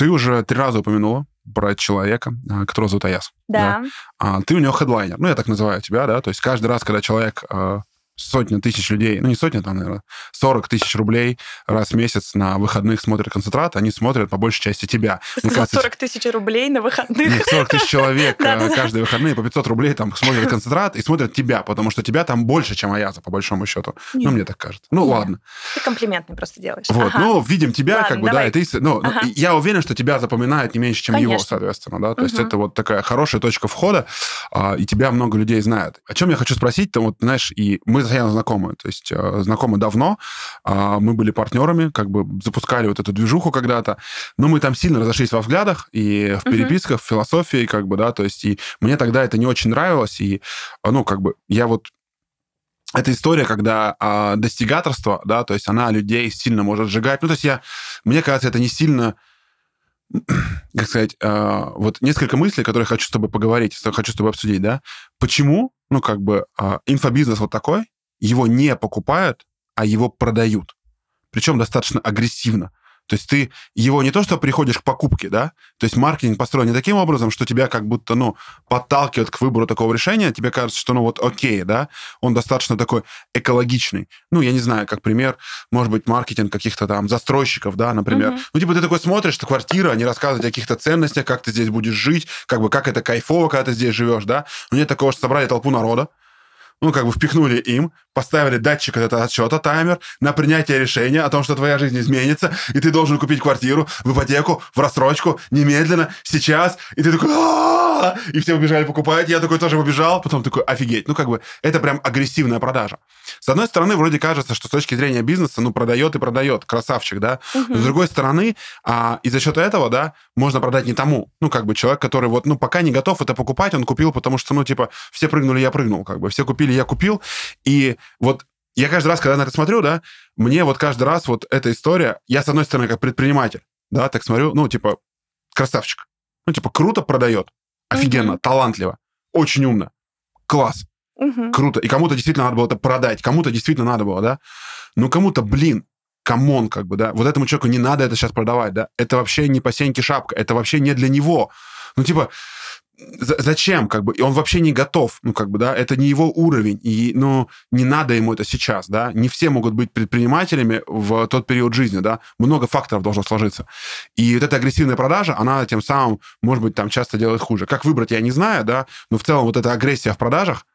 ты уже три раза упомянула про человека, а, которого зовут Аяс. Да. да. А, ты у него хедлайнер. Ну, я так называю тебя, да. То есть каждый раз, когда человек а, сотни тысяч людей, ну не сотни, там, наверное, 40 тысяч рублей раз в месяц на выходных смотрят концентрат, они смотрят по большей части тебя. Ну, 40 тысяч рублей на выходных. Нет, 40 тысяч человек э, каждые выходные по 500 рублей там смотрят концентрат и смотрят тебя, потому что тебя там больше, чем Аяза, по большому счету. Ну, мне так кажется. Ну, ладно. Ты комплиментный просто делаешь. Вот, ну, видим тебя, как бы, да, и ты... Ну, я уверен, что тебя запоминают не меньше, чем его, соответственно, да. То есть это вот такая хорошая точка входа, а, и тебя много людей знают. О чем я хочу спросить, то вот, знаешь, и мы постоянно знакомы, то есть э, знакомы давно, а, мы были партнерами, как бы запускали вот эту движуху когда-то, но мы там сильно разошлись во взглядах и в переписках, угу. в философии, как бы, да, то есть и мне тогда это не очень нравилось, и, а, ну, как бы, я вот это история, когда а, достигаторство, да, то есть она людей сильно может сжигать. Ну, то есть я, мне кажется, это не сильно, как сказать, а, вот несколько мыслей, которые хочу с тобой поговорить, хочу с тобой обсудить, да. Почему, ну, как бы, а, инфобизнес вот такой, его не покупают, а его продают. Причем достаточно агрессивно. То есть ты его не то, что приходишь к покупке, да, то есть маркетинг построен не таким образом, что тебя как будто, ну, подталкивает к выбору такого решения, а тебе кажется, что, ну, вот окей, да, он достаточно такой экологичный. Ну, я не знаю, как пример, может быть, маркетинг каких-то там застройщиков, да, например. Uh-huh. Ну, типа ты такой смотришь, что квартира, они а рассказывают о каких-то ценностях, как ты здесь будешь жить, как бы, как это кайфово, когда ты здесь живешь, да. Но нет такого, что собрали толпу народа, ну, как бы впихнули им, поставили датчик от этого отсчета, таймер, на принятие решения о том, что твоя жизнь изменится, и ты должен купить квартиру в ипотеку, в рассрочку, немедленно, сейчас, и ты такой... И все убежали покупать, я такой тоже побежал, потом такой, офигеть, ну как бы, это прям агрессивная продажа. С одной стороны, вроде кажется, что с точки зрения бизнеса, ну продает и продает, красавчик, да. Угу. С другой стороны, а, и за счет этого, да, можно продать не тому, ну как бы человек, который вот, ну пока не готов это покупать, он купил, потому что, ну типа, все прыгнули, я прыгнул, как бы, все купили, я купил, и вот я каждый раз, когда на это смотрю, да, мне вот каждый раз вот эта история, я, с одной стороны, как предприниматель, да, так смотрю, ну, типа, красавчик. Ну, типа, круто продает, офигенно, mm талантливо, очень умно, класс, mm круто. И кому-то действительно надо было это продать, кому-то действительно надо было, да. Ну, кому-то, блин, камон, как бы, да, вот этому человеку не надо это сейчас продавать, да, это вообще не по сеньке шапка, это вообще не для него. Ну, типа, зачем, как бы, и он вообще не готов, ну, как бы, да, это не его уровень, и, ну, не надо ему это сейчас, да, не все могут быть предпринимателями в тот период жизни, да, много факторов должно сложиться. И вот эта агрессивная продажа, она тем самым, может быть, там часто делает хуже. Как выбрать, я не знаю, да, но в целом вот эта агрессия в продажах,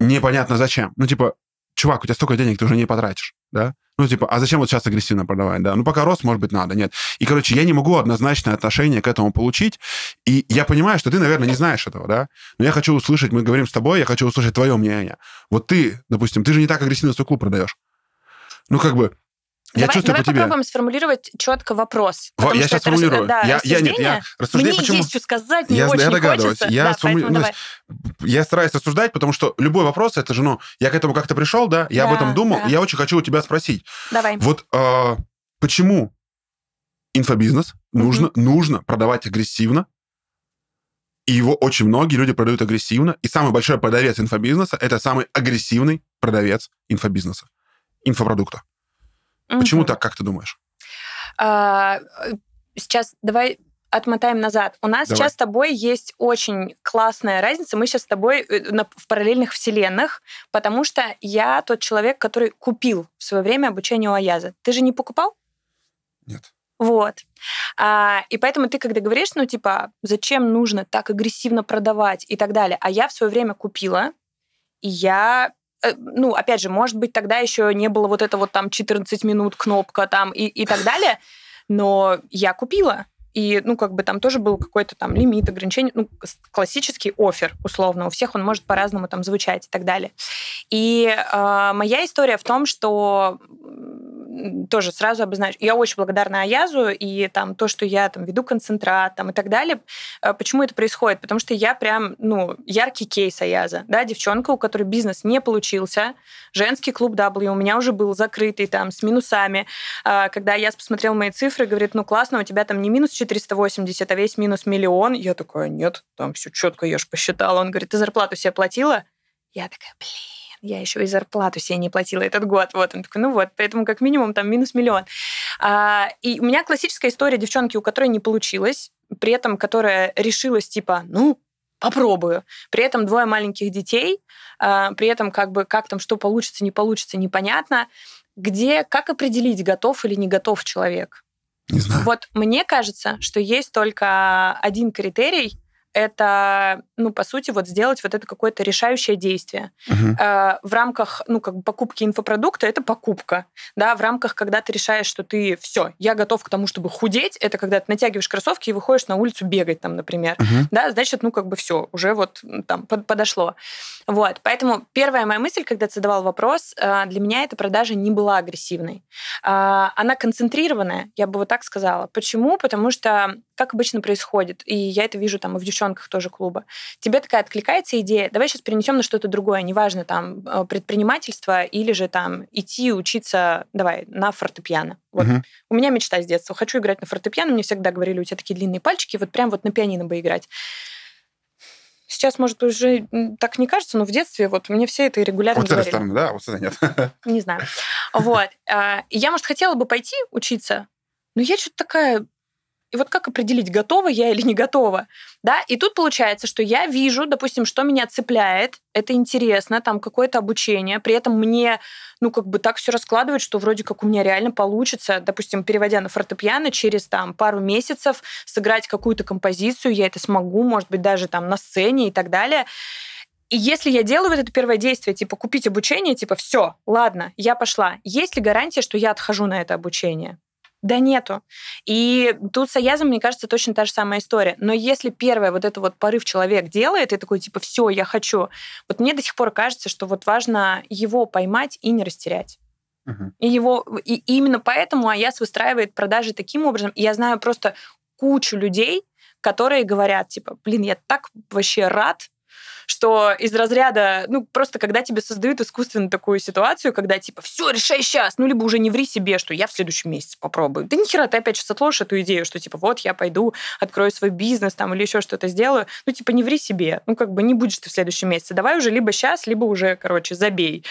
непонятно зачем. Ну, типа, чувак, у тебя столько денег, ты уже не потратишь, да? Ну, типа, а зачем вот сейчас агрессивно продавать, да? Ну, пока рост, может быть, надо, нет. И, короче, я не могу однозначное отношение к этому получить, и я понимаю, что ты, наверное, не знаешь этого, да? Но я хочу услышать, мы говорим с тобой, я хочу услышать твое мнение. Вот ты, допустим, ты же не так агрессивно свой клуб продаешь. Ну, как бы, я давай, чувствую давай по тебе. попробуем сформулировать четко вопрос. Во, я сейчас формулирую. Раз, да, я, я нет, я рассуждаю, Мне почему... есть что сказать, мне я, очень я догадываюсь. Хочется. Я, да, сформули... ну, давай. я стараюсь рассуждать, потому что любой вопрос, это же, ну, я к этому как-то пришел, да, я да, об этом думал, да. я очень хочу у тебя спросить. Давай. Вот э, почему инфобизнес нужно, угу. нужно продавать агрессивно, и его очень многие люди продают агрессивно, и самый большой продавец инфобизнеса – это самый агрессивный продавец инфобизнеса, инфопродукта. Почему так, как ты думаешь? А, сейчас давай отмотаем назад. У нас сейчас с тобой есть очень классная разница. Мы сейчас с тобой э, в параллельных вселенных, потому что я тот человек, который купил в свое время обучение у Аяза. Ты же не покупал? Нет. Вот. А, и поэтому ты, когда говоришь, ну, типа, зачем нужно так агрессивно продавать и так далее, а я в свое время купила, и я Э, ну, опять же, может быть, тогда еще не было вот это вот там 14 минут кнопка там и, и так далее, но я купила. И, ну, как бы там тоже был какой-то там лимит, ограничение, ну, классический офер, условно. У всех он может по-разному там звучать и так далее. И э, моя история в том, что тоже сразу обозначу. Я очень благодарна Аязу и там то, что я там веду концентрат там, и так далее. Э, почему это происходит? Потому что я прям, ну, яркий кейс Аяза. Да, девчонка, у которой бизнес не получился, женский клуб W у меня уже был закрытый там с минусами. А, когда Аяз посмотрел мои цифры, говорит, ну, классно, у тебя там не минус 480, а весь минус миллион. Я такая, нет, там все четко, я же посчитала. Он говорит, ты зарплату себе платила? Я такая, блин я еще и зарплату себе не платила этот год. Вот он такой, ну вот, поэтому как минимум там минус миллион. А, и у меня классическая история девчонки, у которой не получилось, при этом которая решилась типа, ну, попробую. При этом двое маленьких детей, а, при этом как бы как там что получится, не получится, непонятно. Где, как определить, готов или не готов человек? Не знаю. Вот мне кажется, что есть только один критерий, это, ну, по сути, вот сделать вот это какое-то решающее действие. Угу. Э, в рамках, ну, как бы покупки инфопродукта это покупка, да, в рамках, когда ты решаешь, что ты все, я готов к тому, чтобы худеть, это когда ты натягиваешь кроссовки и выходишь на улицу бегать там, например, угу. да, значит, ну, как бы все, уже вот там подошло. Вот, поэтому первая моя мысль, когда ты задавал вопрос, э, для меня эта продажа не была агрессивной. Э, она концентрированная, я бы вот так сказала. Почему? Потому что, как обычно происходит, и я это вижу там и в девчонках тоже клуба, тебе такая откликается идея, давай сейчас перенесем на что-то другое, неважно, там, э, предпринимательство или же там идти учиться, давай, на фортепиано. Вот. Угу. У меня мечта с детства, хочу играть на фортепиано, мне всегда говорили, у тебя такие длинные пальчики, вот прям вот на пианино бы играть. Сейчас, может, уже так не кажется, но в детстве вот мне все это регулярно вот говорили. Вот это да, вот это нет. Не знаю. Вот. А, я, может, хотела бы пойти учиться, но я что-то такая и вот как определить, готова я или не готова? Да? И тут получается, что я вижу, допустим, что меня цепляет, это интересно, там какое-то обучение, при этом мне, ну, как бы так все раскладывает, что вроде как у меня реально получится, допустим, переводя на фортепиано, через там пару месяцев сыграть какую-то композицию, я это смогу, может быть, даже там на сцене и так далее. И если я делаю вот это первое действие, типа купить обучение, типа все, ладно, я пошла. Есть ли гарантия, что я отхожу на это обучение? Да нету. И тут с Аязом, мне кажется, точно та же самая история. Но если первое вот это вот порыв человек делает, и такой типа «все, я хочу», вот мне до сих пор кажется, что вот важно его поймать и не растерять. Угу. И его и именно поэтому Аяз выстраивает продажи таким образом. я знаю просто кучу людей, которые говорят типа, блин, я так вообще рад, что из разряда, ну, просто когда тебе создают искусственно такую ситуацию, когда типа, все, решай сейчас, ну, либо уже не ври себе, что я в следующем месяце попробую. Да нихера, ты опять сейчас отложишь эту идею, что типа, вот, я пойду, открою свой бизнес там или еще что-то сделаю. Ну, типа, не ври себе, ну, как бы не будешь ты в следующем месяце. Давай уже либо сейчас, либо уже, короче, забей.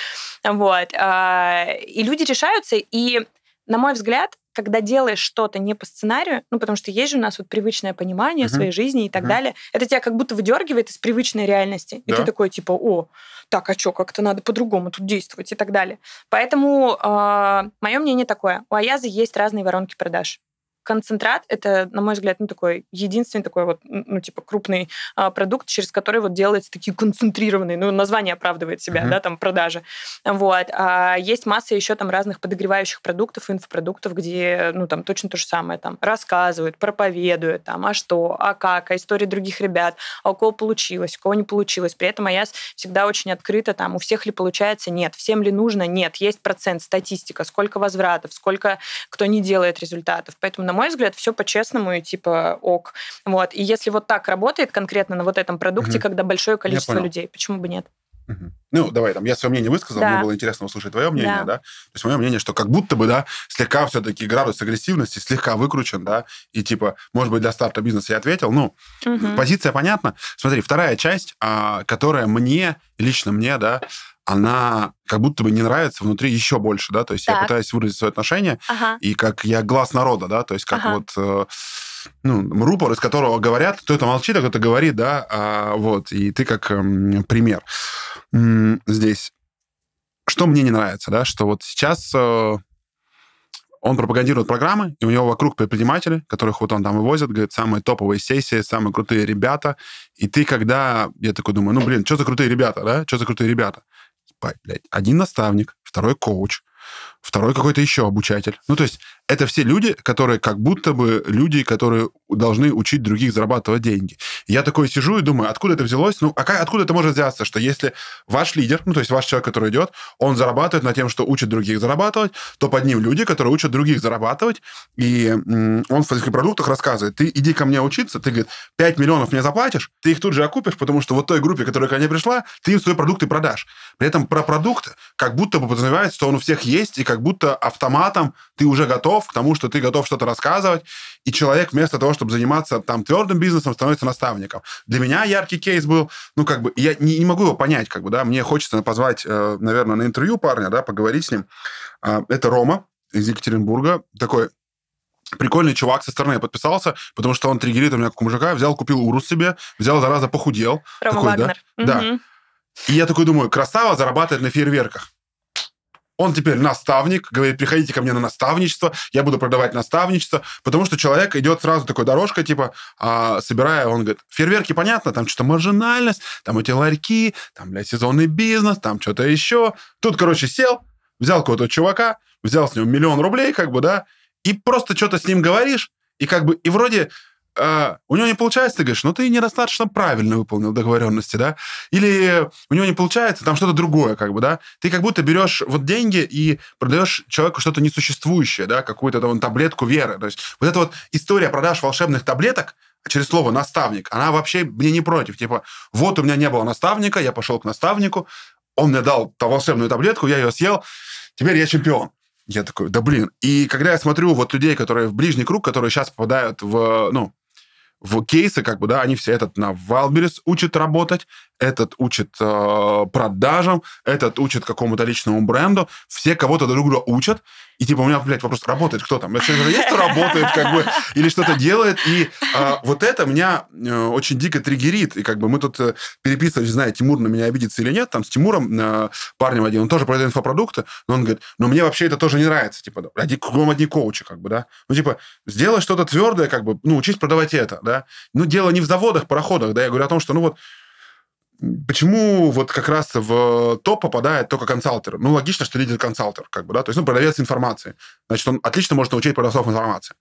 Вот. А, и люди решаются, и на мой взгляд, когда делаешь что-то не по сценарию, ну, потому что есть же у нас вот привычное понимание угу. своей жизни и так угу. далее, это тебя как будто выдергивает из привычной реальности. Да. И ты такой, типа, о, так, а что, как-то надо по-другому тут действовать и так далее. Поэтому а, мое мнение такое. У Аяза есть разные воронки продаж концентрат — это, на мой взгляд, ну, такой единственный такой вот, ну, типа, крупный а, продукт, через который вот делаются такие концентрированные, ну, название оправдывает себя, mm-hmm. да, там, продажи. Вот. А есть масса еще там разных подогревающих продуктов, инфопродуктов, где, ну, там, точно то же самое, там, рассказывают, проповедуют, там, а что, а как, а истории других ребят, а у кого получилось, у кого не получилось. При этом я всегда очень открыто, там, у всех ли получается, нет, всем ли нужно, нет, есть процент, статистика, сколько возвратов, сколько кто не делает результатов. Поэтому, на мой взгляд, все по-честному и типа ок. Вот. И если вот так работает конкретно на вот этом продукте, угу. когда большое количество людей, почему бы нет? Угу. Ну, давай, там, я свое мнение высказал, да. мне было интересно услышать твое мнение, да. да? То есть мое мнение, что как будто бы, да, слегка все-таки градус агрессивности слегка выкручен, да, и типа, может быть, для старта бизнеса я ответил, ну, угу. позиция понятна. Смотри, вторая часть, а, которая мне, лично мне, да, она как будто бы не нравится внутри еще больше, да, то есть так. я пытаюсь выразить свое отношение, ага. и как я глаз народа, да, то есть как ага. вот... Э, ну, рупор, из которого говорят, кто-то молчит, а кто-то говорит, да, а, вот, и ты как э, пример здесь. Что мне не нравится, да, что вот сейчас э, он пропагандирует программы, и у него вокруг предприниматели, которых вот он там вывозит, говорит, самые топовые сессии, самые крутые ребята, и ты когда, я такой думаю, ну, э, блин, что за крутые ребята, да, что за крутые ребята? блядь, один наставник, второй коуч, второй какой-то еще обучатель. Ну, то есть это все люди, которые как будто бы люди, которые должны учить других зарабатывать деньги. Я такой сижу и думаю, откуда это взялось? Ну, а как, откуда это может взяться, что если ваш лидер, ну, то есть ваш человек, который идет, он зарабатывает на тем, что учит других зарабатывать, то под ним люди, которые учат других зарабатывать, и он в своих продуктах рассказывает, ты иди ко мне учиться, ты, говорит, 5 миллионов мне заплатишь, ты их тут же окупишь, потому что вот той группе, которая ко мне пришла, ты им свои продукты продашь. При этом про продукт как будто бы подразумевается, что он у всех есть, и как как будто автоматом ты уже готов к тому, что ты готов что-то рассказывать, и человек вместо того, чтобы заниматься там твердым бизнесом, становится наставником. Для меня яркий кейс был, ну, как бы, я не, не могу его понять, как бы, да, мне хочется позвать, э, наверное, на интервью парня, да, поговорить с ним. А, это Рома из Екатеринбурга, такой Прикольный чувак со стороны я подписался, потому что он триггерит у меня как у мужика, взял, купил урус себе, взял, зараза, похудел. Рома такой, Вагнер. Да? Угу. да. И я такой думаю, красава зарабатывает на фейерверках. Он теперь наставник, говорит, приходите ко мне на наставничество, я буду продавать наставничество, потому что человек идет сразу такой дорожкой, типа, а, собирая, он говорит, фейерверки, понятно, там что-то маржинальность, там эти ларьки, там, блядь, сезонный бизнес, там что-то еще. Тут, короче, сел, взял какого-то чувака, взял с него миллион рублей, как бы, да, и просто что-то с ним говоришь, и как бы, и вроде а, у него не получается, ты говоришь, ну ты недостаточно правильно выполнил договоренности, да, или у него не получается, там что-то другое, как бы, да, ты как будто берешь вот деньги и продаешь человеку что-то несуществующее, да, какую-то там таблетку веры, то есть вот эта вот история продаж волшебных таблеток, через слово «наставник», она вообще мне не против. Типа, вот у меня не было наставника, я пошел к наставнику, он мне дал волшебную таблетку, я ее съел, теперь я чемпион. Я такой, да блин. И когда я смотрю вот людей, которые в ближний круг, которые сейчас попадают в, ну, в кейсы, как бы, да, они все этот на Валберес учат работать, этот учит э, продажам, этот учит какому-то личному бренду, все кого-то друг друга учат, и типа у меня, блядь, вопрос, работает кто там? Человек есть, кто работает, как бы, или что-то делает, и э, вот это меня э, очень дико триггерит, и как бы мы тут э, переписывались, знаю, Тимур на меня обидится или нет, там с Тимуром, э, парнем один, он тоже продает инфопродукты, но он говорит, но мне вообще это тоже не нравится, типа, да, ради кругом одни коучи, как бы, да, ну, типа, сделай что-то твердое, как бы, ну, учись продавать это, да, ну, дело не в заводах, пароходах, да, я говорю о том, что, ну, вот, почему вот как раз в топ попадает только консалтер? Ну, логично, что лидер консалтер, как бы, да, то есть, ну, продавец информации. Значит, он отлично может научить продавцов информации.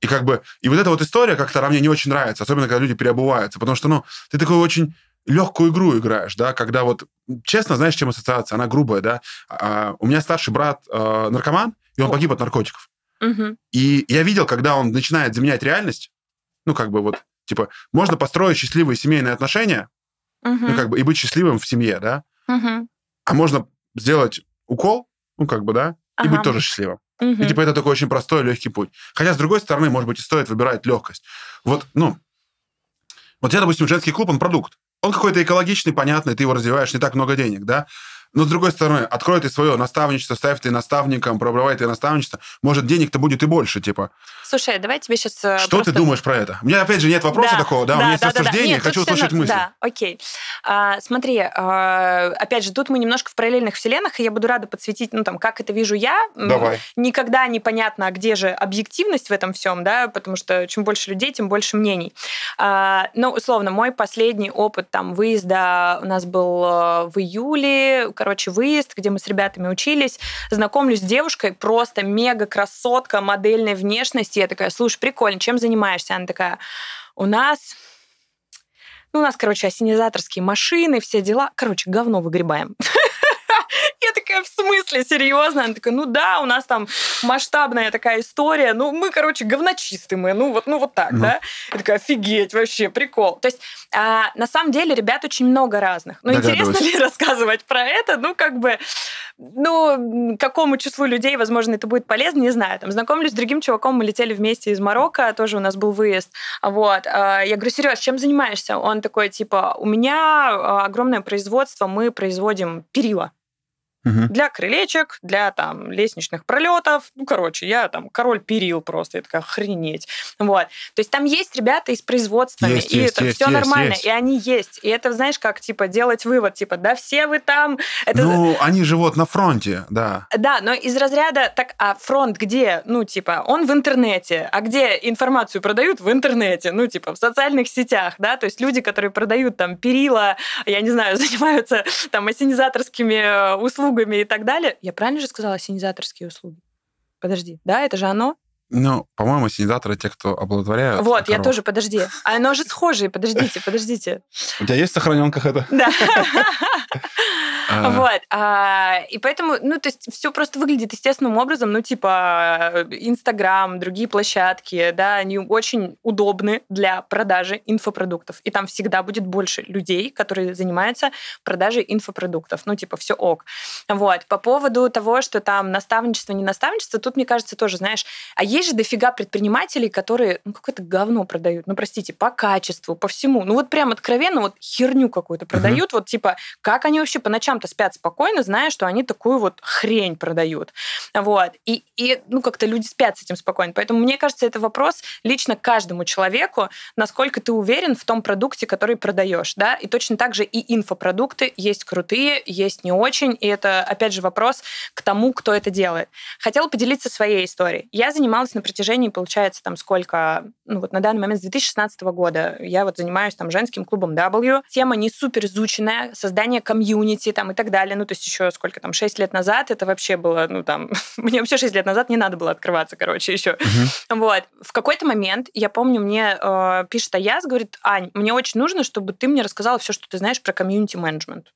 И как бы, и вот эта вот история как-то мне не очень нравится, особенно когда люди переобуваются, потому что, ну, ты такой очень легкую игру играешь, да, когда вот, честно, знаешь, чем ассоциация, она грубая, да. А, а у меня старший брат а, наркоман, и он погиб от наркотиков. И я видел, когда он начинает заменять реальность, ну, как бы вот, типа, можно построить счастливые семейные отношения, ну, как бы, и быть счастливым в семье, да? А можно сделать укол, ну, как бы, да, и быть тоже счастливым. И, типа, это такой очень простой, легкий путь. Хотя, с другой стороны, может быть, и стоит выбирать легкость. Вот, ну, вот я, допустим, женский клуб, он продукт. Он какой-то экологичный, понятный, ты его развиваешь, не так много денег, да? Но, с другой стороны, открой ты свое наставничество, ставь ты наставником, пробывай ты наставничество. Может, денег-то будет и больше, типа. Слушай, давай тебе сейчас... Э, что просто... ты думаешь про это? У меня, опять же, нет вопроса да, такого, да, да у меня есть да, рассуждение, да, да. Нет, хочу услышать мысли. Да, окей. А, смотри, а, опять же, тут мы немножко в параллельных вселенных, и я буду рада подсветить, ну, там, как это вижу я. Давай. Никогда непонятно, а где же объективность в этом всем, да, потому что чем больше людей, тем больше мнений. А, ну, условно, мой последний опыт там выезда у нас был э, в июле, короче, выезд, где мы с ребятами учились, знакомлюсь с девушкой, просто мега красотка, модельной внешности. Я такая, слушай, прикольно, чем занимаешься? Она такая, у нас ну, у нас, короче, ассенизаторские машины, все дела. Короче, говно выгребаем. Я такая, в смысле, серьезно? Она такая, ну да, у нас там масштабная такая история. Ну, мы, короче, говночистые мы. Ну, вот, ну, вот так, ну. да? Я такая, офигеть, вообще, прикол. То есть, а, на самом деле, ребят очень много разных. Ну, интересно ли рассказывать про это? Ну, как бы, ну, какому числу людей, возможно, это будет полезно, не знаю. Там, знакомлюсь с другим чуваком, мы летели вместе из Марокко, тоже у нас был выезд. Вот. А, я говорю, Сереж, чем занимаешься? Он такой, типа, у меня а, огромное производство, мы производим перила. Угу. Для крылечек, для там лестничных пролетов. Ну, короче, я там король перил просто. Я такая, охренеть. Вот. То есть там есть ребята из производства, есть, и есть, это есть, все есть, нормально, есть. и они есть. И это, знаешь, как, типа, делать вывод, типа, да все вы там. Это... Ну, они живут на фронте, да. Да, но из разряда, так, а фронт где? Ну, типа, он в интернете. А где информацию продают? В интернете. Ну, типа, в социальных сетях, да? То есть люди, которые продают там перила, я не знаю, занимаются там ассенизаторскими услугами, э, услугами и так далее. Я правильно же сказала ассенизаторские услуги? Подожди, да, это же оно? Ну, по-моему, ассенизаторы те, кто обладворяют. Вот, коров. я тоже, подожди. А оно же схожее, подождите, подождите. У тебя есть в сохраненка это? Да. Вот. А, и поэтому, ну, то есть все просто выглядит естественным образом, ну, типа э, Инстаграм, другие площадки, да, они очень удобны для продажи инфопродуктов. И там всегда будет больше людей, которые занимаются продажей инфопродуктов. Ну, типа, все ок. Вот. По поводу того, что там наставничество, не наставничество, тут, мне кажется, тоже, знаешь, а есть же дофига предпринимателей, которые, ну, какое-то говно продают, ну, простите, по качеству, по всему. Ну, вот прям откровенно вот херню какую-то продают, uh-huh. вот типа, как они вообще по ночам там-то спят спокойно, зная, что они такую вот хрень продают. Вот. И, и ну, как-то люди спят с этим спокойно. Поэтому, мне кажется, это вопрос лично каждому человеку, насколько ты уверен в том продукте, который продаешь, да, и точно так же и инфопродукты есть крутые, есть не очень, и это, опять же, вопрос к тому, кто это делает. Хотела поделиться своей историей. Я занималась на протяжении, получается, там сколько, ну вот на данный момент с 2016 года я вот занимаюсь там женским клубом W. Тема не супер изученная, создание комьюнити, там там и так далее. Ну, то есть еще сколько там, 6 лет назад это вообще было, ну, там, мне вообще 6 лет назад не надо было открываться, короче, еще. Угу. Вот. В какой-то момент, я помню, мне э, пишет Аяс, говорит, Ань, мне очень нужно, чтобы ты мне рассказала все, что ты знаешь про комьюнити менеджмент.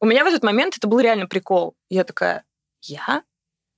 У меня в этот момент это был реально прикол. Я такая, я?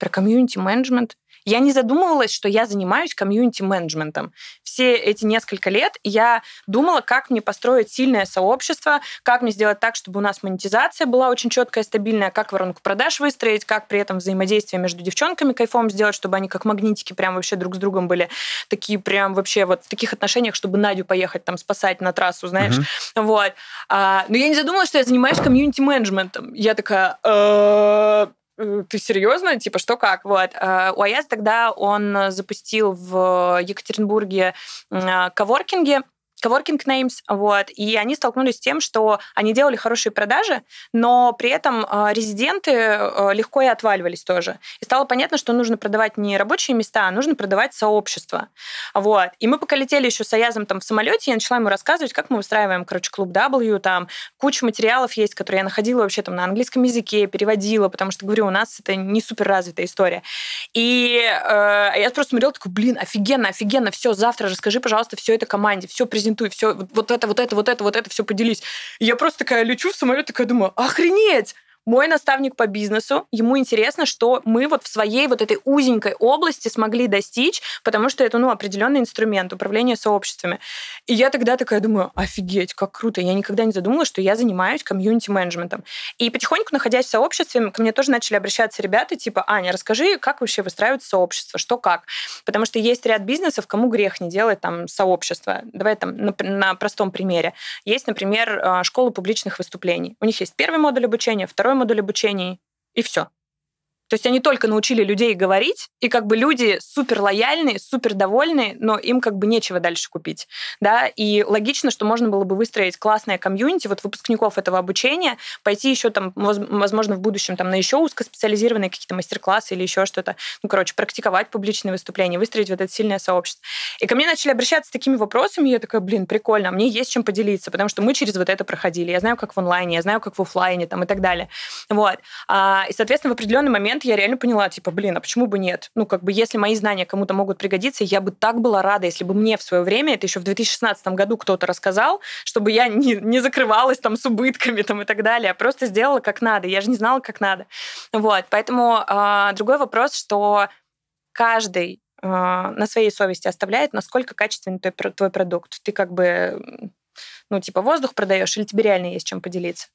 про комьюнити-менеджмент. Я не задумывалась, что я занимаюсь комьюнити-менеджментом. Все эти несколько лет я думала, как мне построить сильное сообщество, как мне сделать так, чтобы у нас монетизация была очень четкая, стабильная, как воронку продаж выстроить, как при этом взаимодействие между девчонками кайфом сделать, чтобы они как магнитики прям вообще друг с другом были такие прям вообще вот в таких отношениях, чтобы Надю поехать там спасать на трассу, знаешь. Угу. Вот. А, но я не задумывалась, что я занимаюсь комьюнити-менеджментом. Я такая э, ты серьезно? Типа, что как? Вот. Э, у Аяс тогда он э, запустил в Екатеринбурге э, коворкинги, Coworking Names, вот, и они столкнулись с тем, что они делали хорошие продажи, но при этом а, резиденты а, легко и отваливались тоже. И стало понятно, что нужно продавать не рабочие места, а нужно продавать сообщество. Вот. И мы пока летели еще с Аязом там в самолете, я начала ему рассказывать, как мы устраиваем, короче, клуб W, там куча материалов есть, которые я находила вообще там на английском языке, переводила, потому что, говорю, у нас это не супер развитая история. И э, я просто смотрела, такой, блин, офигенно, офигенно, все, завтра расскажи, пожалуйста, все это команде, все презентуй презентуй, все, вот это, вот это, вот это, вот это, все поделись. И я просто такая лечу в самолет, такая думаю, охренеть! Мой наставник по бизнесу, ему интересно, что мы вот в своей вот этой узенькой области смогли достичь, потому что это, ну, определенный инструмент управления сообществами. И я тогда такая думаю, офигеть, как круто, я никогда не задумывалась, что я занимаюсь комьюнити-менеджментом. И потихоньку, находясь в сообществе, ко мне тоже начали обращаться ребята, типа, Аня, расскажи, как вообще выстраивать сообщество, что как? Потому что есть ряд бизнесов, кому грех не делать там сообщество. Давай там на, на простом примере. Есть, например, э, школа публичных выступлений. У них есть первый модуль обучения, второй второй модуль обучений, и все. То есть они только научили людей говорить, и как бы люди супер лояльные, супер довольные, но им как бы нечего дальше купить. Да? И логично, что можно было бы выстроить классное комьюнити вот выпускников этого обучения, пойти еще там, возможно, в будущем там на еще узкоспециализированные какие-то мастер-классы или еще что-то. Ну, короче, практиковать публичные выступления, выстроить вот это сильное сообщество. И ко мне начали обращаться с такими вопросами, я такая, блин, прикольно, мне есть чем поделиться, потому что мы через вот это проходили. Я знаю, как в онлайне, я знаю, как в офлайне там и так далее. Вот. А, и, соответственно, в определенный момент момент я реально поняла, типа, блин, а почему бы нет? Ну, как бы, если мои знания кому-то могут пригодиться, я бы так была рада, если бы мне в свое время, это еще в 2016 году кто-то рассказал, чтобы я не, не закрывалась там с убытками там и так далее, а просто сделала как надо. Я же не знала, как надо. Вот, поэтому э, другой вопрос, что каждый э, на своей совести оставляет, насколько качественный твой, твой продукт. Ты как бы, ну, типа, воздух продаешь или тебе реально есть чем поделиться.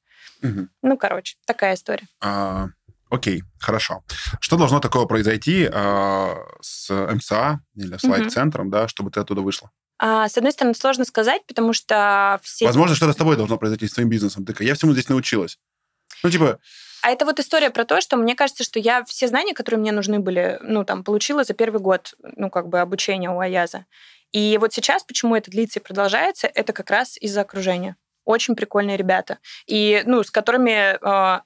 Угу. Ну, короче, такая история. А, Окей, хорошо. Что должно такого произойти э, с МСА или с угу. лайк-центром, да, чтобы ты оттуда вышла? А, с одной стороны, сложно сказать, потому что все... Возможно, что-то с тобой должно произойти, с твоим бизнесом. Ты, я всему здесь научилась. Ну, типа... А это вот история про то, что мне кажется, что я все знания, которые мне нужны были, ну, там, получила за первый год, ну, как бы, обучения у Аяза. И вот сейчас, почему это длится и продолжается, это как раз из-за окружения. Очень прикольные ребята. И, ну, с которыми а,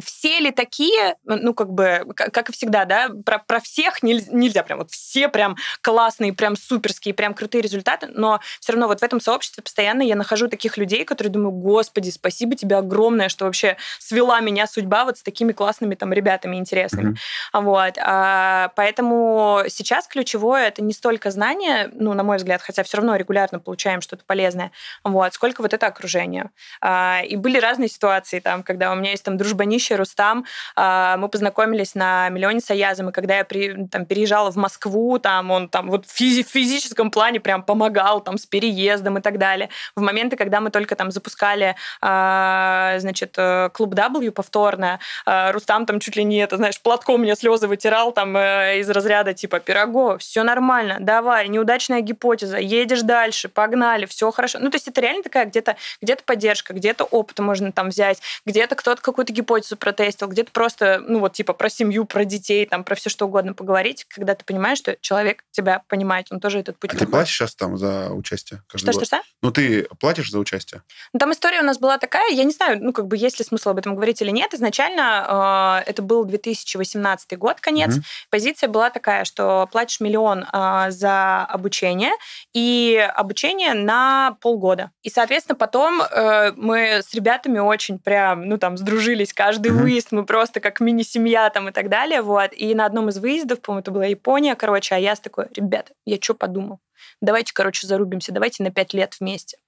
все ли такие, ну, как бы, как и всегда, да, про, про всех нельзя, нельзя прям вот все прям классные, прям суперские, прям крутые результаты, но все равно вот в этом сообществе постоянно я нахожу таких людей, которые думаю, господи, спасибо тебе огромное, что вообще свела меня судьба вот с такими классными там ребятами интересными. Mm-hmm. Вот. А, поэтому сейчас ключевое это не столько знания, ну, на мой взгляд, хотя все равно регулярно получаем что-то полезное, вот, сколько вот это окружение. А, и были разные ситуации там, когда у меня есть там дружба нищих, Гуччи, Рустам. А, мы познакомились на «Миллионе с и когда я при, там, переезжала в Москву, там он там вот в физи физическом плане прям помогал там с переездом и так далее. В моменты, когда мы только там запускали, а, значит, э, клуб W повторно, а, Рустам там чуть ли не это, знаешь, платком мне слезы вытирал там э, из разряда типа «Пирогов, все нормально, давай, неудачная гипотеза, едешь дальше, погнали, все хорошо». Ну, то есть это реально такая где-то где то поддержка, где-то опыт можно там взять, где-то кто-то какую-то гипотезу пятницу протестил, где-то просто, ну вот типа про семью, про детей, там про все что угодно поговорить, когда ты понимаешь, что человек тебя понимает, он тоже этот путь. А ты платишь сейчас там за участие что, год? Что, что? Ну ты платишь за участие? Ну, там история у нас была такая, я не знаю, ну как бы есть ли смысл об этом говорить или нет. Изначально э, это был 2018 год, конец. Угу. Позиция была такая, что платишь миллион э, за обучение и обучение на полгода. И соответственно потом э, мы с ребятами очень прям, ну там сдружились каждый каждый mm-hmm. выезд мы просто как мини-семья там и так далее, вот. И на одном из выездов, по-моему, это была Япония, короче, а я с такой, ребята, я что подумал? Давайте, короче, зарубимся, давайте на пять лет вместе.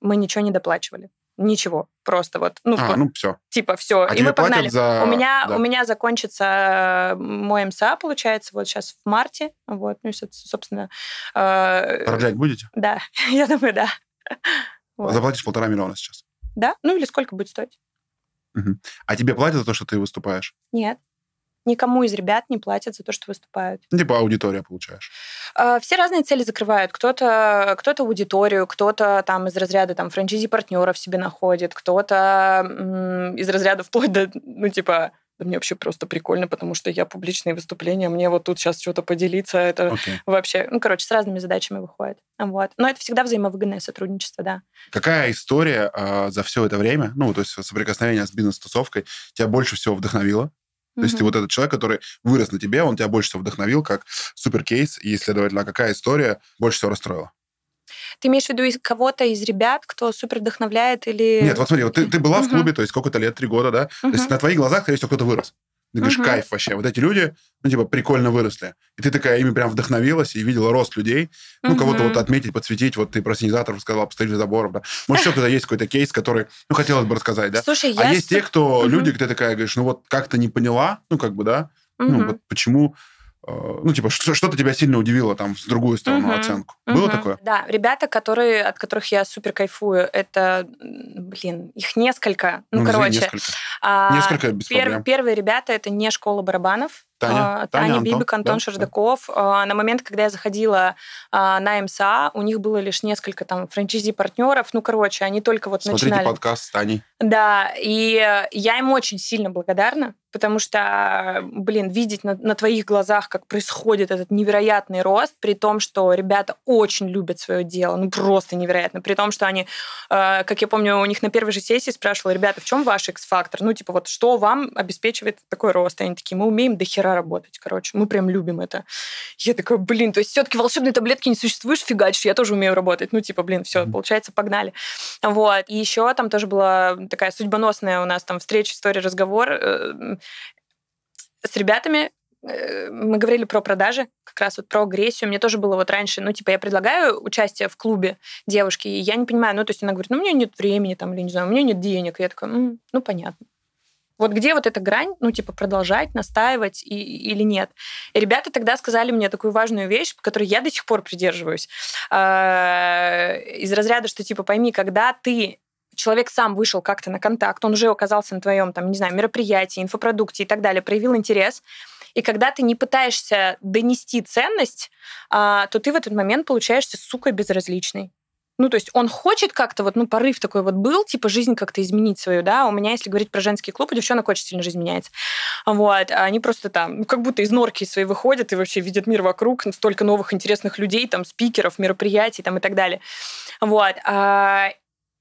Мы ничего не доплачивали ничего, просто вот, ну, а, вот, ну все. типа все, а и мы погнали. За... У меня да. у меня закончится э, мой МСА, получается, вот сейчас в марте, вот, ну собственно. Э... Продлять будете? Да, я думаю, да. Вот. Заплатишь полтора миллиона сейчас. Да, ну или сколько будет стоить? А тебе платят за то, что ты выступаешь? Нет. Никому из ребят не платят за то, что выступают. Ну, типа аудитория получаешь. А, все разные цели закрывают. Кто-то кто аудиторию, кто-то там из разряда там франчайзи партнеров себе находит, кто-то из разряда вплоть до, ну, типа, да мне вообще просто прикольно, потому что я публичные выступления, мне вот тут сейчас что-то поделиться, а это okay. вообще... Ну, короче, с разными задачами выходит. Вот. Но это всегда взаимовыгодное сотрудничество, да. Какая история э, за все это время, ну, то есть соприкосновение с бизнес-тусовкой, тебя больше всего вдохновило? То есть mm-hmm. ты вот этот человек, который вырос на тебе, он тебя больше всего вдохновил как суперкейс и исследователь. А какая история больше всего расстроила? Ты имеешь в виду из кого-то из ребят, кто супер вдохновляет или... Нет, вот смотри, вот ты, ты была в клубе, то есть сколько-то лет, три года, да? То есть на твоих глазах, скорее всего, кто-то вырос. Ты говоришь, кайф вообще. Вот эти люди, ну, типа, прикольно выросли. И ты такая ими прям вдохновилась и видела рост людей. Ну, кого-то вот отметить, подсветить. Вот ты про синизаторов сказала, построили заборов, да. Может, еще кто-то есть какой-то кейс, который, ну, хотелось бы рассказать, да? Слушай, а я... есть те, кто, люди, где ты такая говоришь, ну, вот как-то не поняла, ну, как бы, да, ну, вот почему Э, ну, типа, что-то тебя сильно удивило там с другую сторону uh-huh. оценку. Uh-huh. Было такое? Да, ребята, которые, от которых я супер кайфую, это, блин, их несколько. Ну, ну короче. Несколько, а, несколько без пер- проблем. Первые ребята, это не школа барабанов, Таня, а, Таня, Таня Бибик, Антон да, Шердаков. Да. на момент, когда я заходила а, на МСА, у них было лишь несколько там франчайзи-партнеров. Ну, короче, они только вот Смотрите начинали. Смотрите подкаст с Таней. Да, и я им очень сильно благодарна, потому что, блин, видеть на, на твоих глазах, как происходит этот невероятный рост, при том, что ребята очень любят свое дело, ну просто невероятно, при том, что они, а, как я помню, у них на первой же сессии спрашивала, ребята, в чем ваш X-фактор? Ну, типа, вот что вам обеспечивает такой рост? И они такие, мы умеем дохера хера работать, короче. Мы прям любим это. Я такая, блин, то есть все-таки волшебные таблетки не существуешь, фигач, я тоже умею работать. Ну, типа, блин, все, получается, погнали. Вот. И еще там тоже была такая судьбоносная у нас там встреча, история, разговор э, с ребятами, э, мы говорили про продажи, как раз вот про агрессию. Мне тоже было вот раньше, ну, типа, я предлагаю участие в клубе девушки, и я не понимаю, ну, то есть она говорит, ну, у меня нет времени там, или не знаю, у меня нет денег. И я такая, ну, понятно. Вот где вот эта грань, ну, типа, продолжать, настаивать и, или нет? И ребята тогда сказали мне такую важную вещь, которой я до сих пор придерживаюсь. А, из разряда, что, типа, пойми, когда ты человек сам вышел как-то на контакт, он уже оказался на твоем, там, не знаю, мероприятии, инфопродукте и так далее, проявил интерес, и когда ты не пытаешься донести ценность, а, то ты в этот момент получаешься, сука, безразличный. Ну, то есть он хочет как-то, вот, ну, порыв такой вот был, типа, жизнь как-то изменить свою, да. У меня, если говорить про женский клуб, у девчонок очень сильно жизнь меняется. Вот. А они просто там, ну, как будто из норки своей выходят и вообще видят мир вокруг, столько новых интересных людей, там, спикеров, мероприятий, там, и так далее. Вот. А,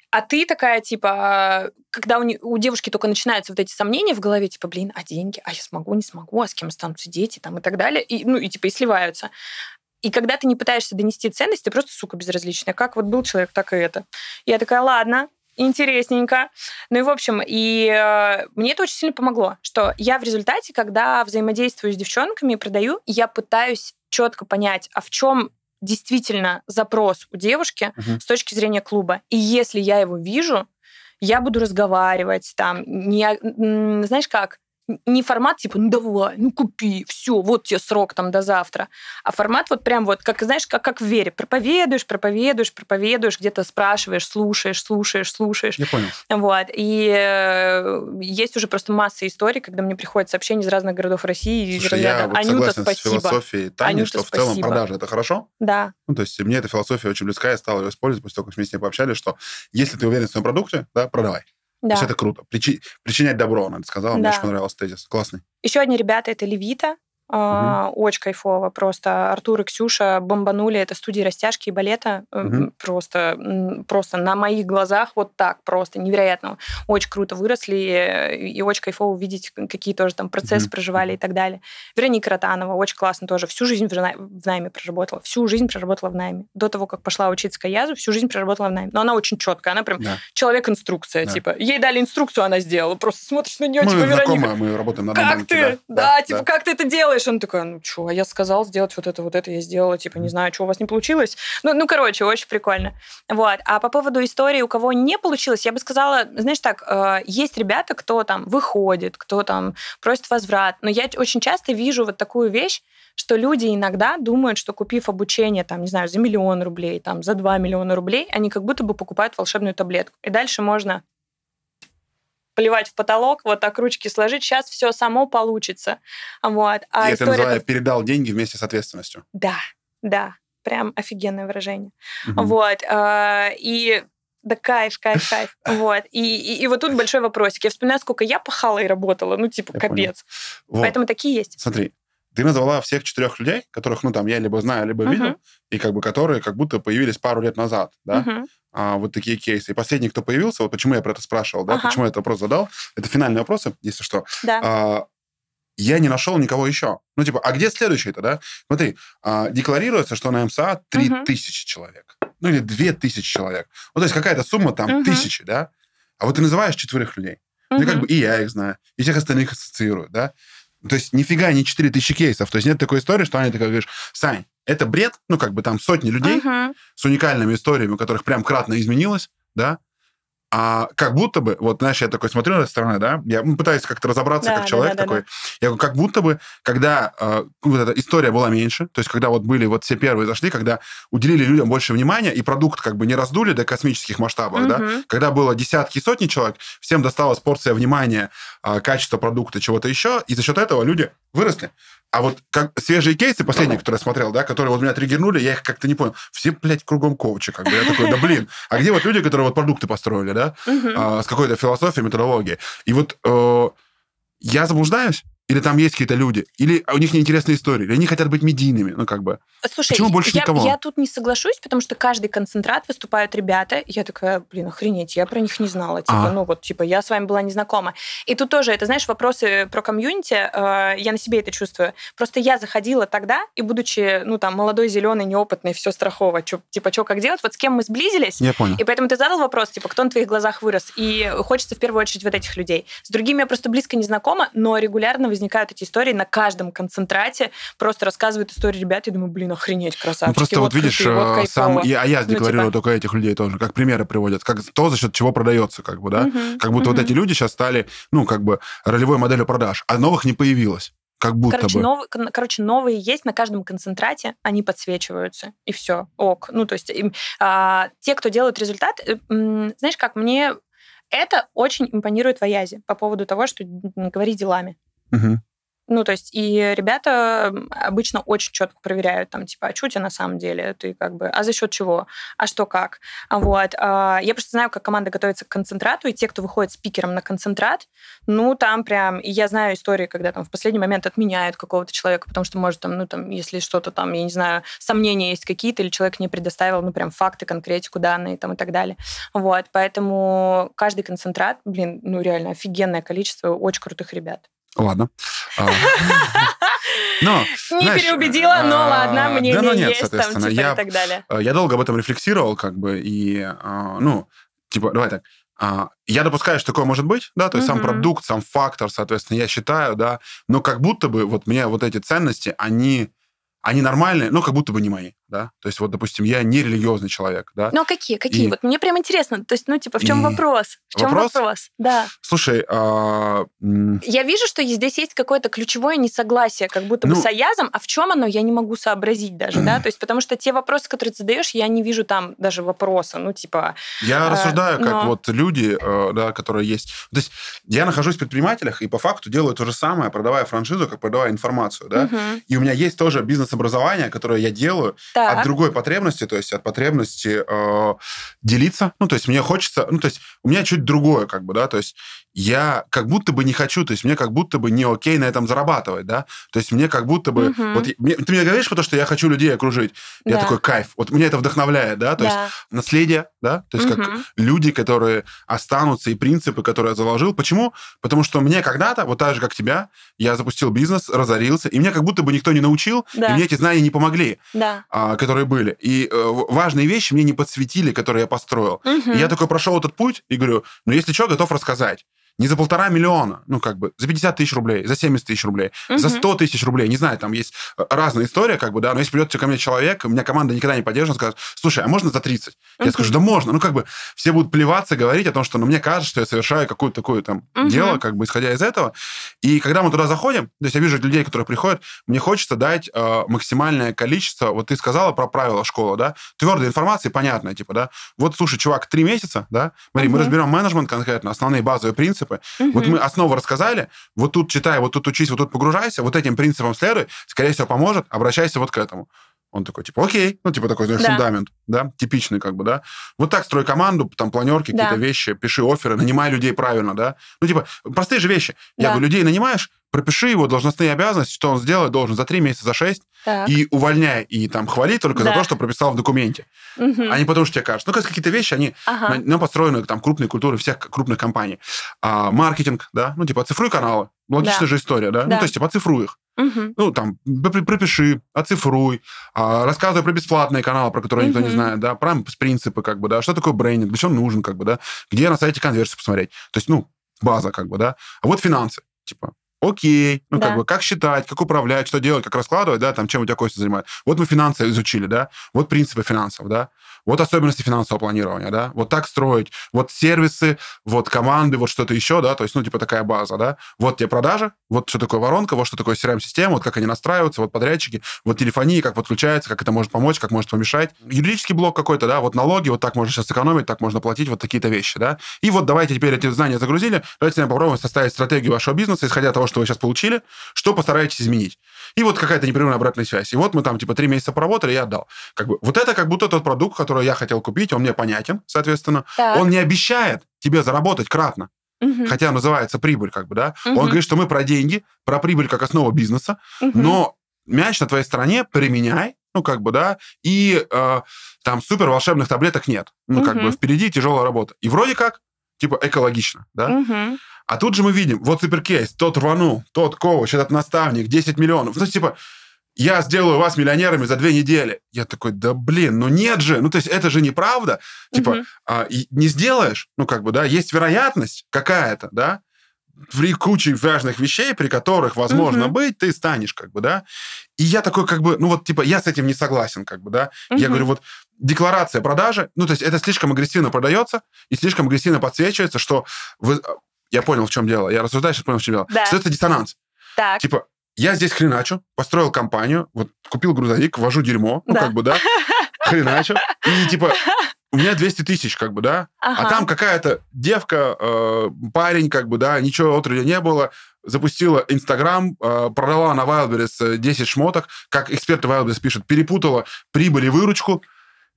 а ты такая, типа, когда у, не, у девушки только начинаются вот эти сомнения в голове, типа, блин, а деньги, а я смогу, не смогу, а с кем останутся дети, там, и так далее, и, ну, и, типа, и сливаются. И когда ты не пытаешься донести ценность, ты просто, сука, безразличная. Как вот был человек, так и это. Я такая, ладно, интересненько. Ну и в общем, и э, мне это очень сильно помогло, что я в результате, когда взаимодействую с девчонками и продаю, я пытаюсь четко понять, а в чем действительно запрос у девушки угу. с точки зрения клуба. И если я его вижу, я буду разговаривать там, не, знаешь как, не формат типа ну давай, ну купи, все, вот тебе срок там до завтра, а формат вот прям вот, как знаешь, как, как в вере, проповедуешь, проповедуешь, проповедуешь, где-то спрашиваешь, слушаешь, слушаешь, слушаешь. Я понял. Вот. И э, есть уже просто масса историй, когда мне приходят сообщения из разных городов России. Слушай, говорят, я вот Анюта, согласен спасибо. с философией Тани, Анюта, что в спасибо. целом продажи это хорошо. Да. Ну, то есть мне эта философия очень близка, я стал ее использовать после того, как мы с ней пообщались, что если ты уверен в своем продукте, да, продавай. Да. То есть это круто. Причи... Причинять добро, она сказала. Да. Мне очень понравился тезис. Классный. Еще одни ребята — это Левита. Угу. Очень кайфово просто. Артур и Ксюша бомбанули. Это студии растяжки и балета. Угу. Просто, просто на моих глазах вот так просто. Невероятно. Очень круто выросли. Э, и, и очень кайфово увидеть, какие тоже там процессы угу. проживали и так далее. Вероника Ротанова очень классно тоже. Всю жизнь в, найме проработала. Всю жизнь проработала в найме. До того, как пошла учиться Каязу, всю жизнь проработала в найме. Но она очень четкая. Она прям да. человек-инструкция. Да. Типа, ей дали инструкцию, она сделала. Просто смотришь на нее, мы типа, знакомы, Вероника. Мы работаем на как ты? Да, типа. да, да, типа, как ты это делаешь? делаешь? Она такая, ну что, а я сказал сделать вот это, вот это я сделала, типа, не знаю, что у вас не получилось. Ну, ну, короче, очень прикольно. Вот. А по поводу истории, у кого не получилось, я бы сказала, знаешь так, э, есть ребята, кто там выходит, кто там просит возврат, но я очень часто вижу вот такую вещь, что люди иногда думают, что купив обучение, там, не знаю, за миллион рублей, там, за два миллиона рублей, они как будто бы покупают волшебную таблетку. И дальше можно плевать в потолок, вот так ручки сложить, сейчас все само получится. Вот. А Я это называю, передал деньги вместе с ответственностью. Да, да, прям офигенное выражение. Угу. Вот, а, и да кайф, кайф, кайф. Вот. И, и, и вот тут большой вопросик. Я вспоминаю, сколько я пахала и работала. Ну, типа, я капец. Вот. Поэтому такие есть. Смотри, ты назвала всех четырех людей, которых, ну, там, я либо знаю, либо uh-huh. видел, и как бы которые как будто появились пару лет назад, да, uh-huh. а, вот такие кейсы. И последний, кто появился, вот почему я про это спрашивал, да, uh-huh. почему я этот вопрос задал, это финальные вопросы, если что. Да. А, я не нашел никого еще. Ну, типа, а где следующий-то, да? Смотри, а, декларируется, что на МСА 3000 uh-huh. человек. Ну, или 2000 человек. Ну, то есть какая-то сумма там uh-huh. тысячи, да? А вот ты называешь четверых людей. Uh-huh. Ну, как бы и я их знаю, и всех остальных ассоциирую, да? То есть нифига не 4000 кейсов. То есть нет такой истории, что они такая говоришь, Сань, это бред, ну как бы там сотни людей uh-huh. с уникальными историями, у которых прям кратно изменилось, да, а как будто бы, вот, знаешь, я такой смотрю со сторону, да, я ну, пытаюсь как-то разобраться да, как человек да, да, такой. Да. Я говорю, как будто бы, когда э, вот эта история была меньше, то есть когда вот были вот все первые зашли, когда уделили людям больше внимания и продукт как бы не раздули до космических масштабов, угу. да, когда было десятки сотни человек, всем досталась порция внимания, э, а, качество продукта, чего-то еще, и за счет этого люди выросли. А вот как, свежие кейсы, последние, которые я смотрел, да, которые вот меня триггернули, я их как-то не понял. Все, блядь, кругом коучи. Как бы я такой, да блин, а где вот люди, которые вот продукты построили, да, а, с какой-то философией, методологией? И вот э, я заблуждаюсь, или там есть какие-то люди, или у них неинтересная история, или они хотят быть медийными, ну как бы. Слушай, Почему больше я, никого? я тут не соглашусь, потому что каждый концентрат выступают ребята, я такая, блин, охренеть, я про них не знала, типа, а. ну вот, типа, я с вами была незнакома. И тут тоже, это, знаешь, вопросы про комьюнити, э, я на себе это чувствую. Просто я заходила тогда, и будучи, ну там, молодой, зеленый, неопытный, все страхово, чё, типа, что как делать, вот с кем мы сблизились. Я понял. И поэтому ты задал вопрос, типа, кто на твоих глазах вырос, и хочется в первую очередь вот этих людей. С другими я просто близко не знакома, но регулярно возникают эти истории на каждом концентрате, просто рассказывают истории ребят, я думаю, блин, охренеть, красавчики. Ну, просто вот, вот видишь, крутые, вот э, сам, я, а я ну, декларирую ну, типа... только этих людей тоже, как примеры приводят, как то, за счет чего продается, как бы, да, угу, как будто угу. вот эти люди сейчас стали, ну, как бы, ролевой моделью продаж, а новых не появилось. Как будто короче, бы. Нов, короче, новые есть на каждом концентрате, они подсвечиваются, и все, ок. Ну, то есть им, а, те, кто делают результат, э, м, знаешь, как мне это очень импонирует в Аязе по поводу того, что говори делами. Ну, то есть, и ребята обычно очень четко проверяют, там, типа, а что у тебя на самом деле? Ты как бы, а за счет чего? А что как? Вот. А, я просто знаю, как команда готовится к концентрату, и те, кто выходит спикером на концентрат, ну, там прям... И я знаю истории, когда там в последний момент отменяют какого-то человека, потому что, может, там, ну, там, если что-то там, я не знаю, сомнения есть какие-то, или человек не предоставил, ну, прям факты, конкретику, данные там и так далее. Вот. Поэтому каждый концентрат, блин, ну, реально офигенное количество очень крутых ребят. Ладно. А. Но, не знаешь, переубедила, но а, ладно, мне да, ну не есть, соответственно, там, типа, я, и так далее. А, я долго об этом рефлексировал, как бы, и, ну, типа, давай так, я допускаю, что такое может быть, да, то есть угу. сам продукт, сам фактор, соответственно, я считаю, да, но как будто бы вот мне вот эти ценности, они, они нормальные, но как будто бы не мои да? То есть вот, допустим, я не религиозный человек, да? Ну а какие, какие? И... Вот мне прям интересно, то есть, ну типа, в чем и... вопрос? В чем вопрос? вопрос? Да. Слушай, а... я вижу, что здесь есть какое-то ключевое несогласие, как будто ну... бы с аязом, а в чем оно, я не могу сообразить даже, да? То есть потому что те вопросы, которые ты задаешь, я не вижу там даже вопроса, ну типа. Я э, рассуждаю, но... как вот люди, э, да, которые есть. То есть я нахожусь в предпринимателях и по факту делаю то же самое, продавая франшизу, как продавая информацию, да? Угу. И у меня есть тоже бизнес-образование, которое я делаю. Так. От другой потребности, то есть от потребности э, делиться. Ну, то есть мне хочется, ну, то есть у меня чуть другое, как бы, да, то есть я как будто бы не хочу, то есть мне как будто бы не окей на этом зарабатывать, да, то есть мне как будто бы... Угу. Вот, мне, ты мне говоришь про то, что я хочу людей окружить. Да. Я такой, кайф. Вот меня это вдохновляет, да, то да. есть наследие, да, то есть угу. как люди, которые останутся и принципы, которые я заложил. Почему? Потому что мне когда-то, вот так же, как тебя, я запустил бизнес, разорился, и меня как будто бы никто не научил, да. и мне эти знания не помогли. Да. А, а, которые были. И э, важные вещи мне не подсветили, которые я построил. Угу. я такой прошел этот путь и говорю, ну, если что, готов рассказать не за полтора миллиона, ну, как бы, за 50 тысяч рублей, за 70 тысяч рублей, угу. за 100 тысяч рублей, не знаю, там есть э, разная история, как бы, да, но если придет ко мне человек, у меня команда никогда не поддержит, он скажет, слушай, а можно за 30? Угу. Я скажу, да можно. Ну, как бы, все будут плеваться, говорить о том, что, ну, мне кажется, что я совершаю какое-то такое там угу. дело, как бы, исходя из этого. И когда мы туда заходим, то есть я вижу людей, которые приходят, мне хочется дать э, максимальное количество, вот ты сказала про правила школы, да, твердой информации, понятно, типа, да, вот, слушай, чувак, три месяца, да, смотри, угу. мы разберем менеджмент конкретно, основные базовые принципы, принципы. Типа, угу. Вот мы основу рассказали, вот тут читай, вот тут учись, вот тут погружайся, вот этим принципам следуй, скорее всего, поможет, обращайся вот к этому. Он такой, типа, окей. Ну, типа такой, знаешь, да. фундамент, да, типичный как бы, да. Вот так строй команду, там, планерки, да. какие-то вещи, пиши оферы, нанимай людей правильно, да. Ну, типа, простые же вещи. Да. Я говорю, людей нанимаешь, пропиши его должностные обязанности, что он сделает, должен за три месяца, за шесть, так. и увольняй, и там хвали только да. за то, что прописал в документе. Угу. А не потому, что тебе кажется. Ну, как какие-то вещи, они ага. на, на построены там крупные культуры всех крупных компаний. А, маркетинг, да, ну, типа, цифруй каналы. Логичная да. же история, да? Ну, да? Ну, то есть, типа, оцифруй их. Угу. Ну, там, пропиши, оцифруй, а, рассказывай про бесплатные каналы, про которые угу. никто не знает, да, с принципы, как бы, да, что такое брендинг, для чего он нужен, как бы, да, где на сайте конверсии посмотреть. То есть, ну, база, как бы, да. А вот финансы, типа, окей, ну, да. как бы, как считать, как управлять, что делать, как раскладывать, да, там, чем у тебя кости занимает. Вот мы финансы изучили, да, вот принципы финансов, да. Вот особенности финансового планирования, да, вот так строить, вот сервисы, вот команды, вот что-то еще, да, то есть, ну, типа такая база, да, вот тебе продажи, вот что такое воронка, вот что такое CRM-система, вот как они настраиваются, вот подрядчики, вот телефонии, как подключается, как это может помочь, как может помешать. Юридический блок какой-то, да, вот налоги, вот так можно сейчас экономить, так можно платить, вот такие-то вещи, да. И вот давайте теперь эти знания загрузили, давайте попробуем составить стратегию вашего бизнеса, исходя из того, что вы сейчас получили, что постараетесь изменить. И вот какая-то непрерывная обратная связь. И вот мы там, типа, три месяца поработали, я отдал. Как бы, вот это как будто тот продукт, который я хотел купить, он мне понятен, соответственно. Так. Он не обещает тебе заработать кратно. Угу. Хотя называется прибыль, как бы, да. Угу. Он говорит, что мы про деньги, про прибыль как основа бизнеса, угу. но мяч на твоей стороне применяй, ну, как бы, да, и э, там супер волшебных таблеток нет. Ну, угу. как бы, впереди тяжелая работа. И вроде как, типа, экологично, да. Угу. А тут же мы видим, вот суперкейс, тот рванул, тот коуч, этот наставник, 10 миллионов. Ну, типа, я сделаю вас миллионерами за две недели. Я такой, да блин, ну нет же, ну то есть это же неправда. Типа, угу. а, не сделаешь, ну как бы, да, есть вероятность какая-то, да, в куче важных вещей, при которых возможно угу. быть, ты станешь, как бы, да. И я такой, как бы, ну вот, типа, я с этим не согласен, как бы, да. Угу. Я говорю, вот декларация продажи, ну то есть это слишком агрессивно продается и слишком агрессивно подсвечивается, что вы, я понял, в чем дело. Я рассуждаю, сейчас понял, в чем дело. Да. это диссонанс. Так. Типа, я здесь хреначу, построил компанию, вот купил грузовик, вожу дерьмо, ну да. как бы, да, хреначу. И типа, у меня 200 тысяч, как бы, да, а ага. а там какая-то девка, э, парень, как бы, да, ничего отроди не было, запустила Инстаграм, э, продала на Wildberries 10 э, шмоток, как эксперты Wildberries пишут, перепутала прибыль и выручку,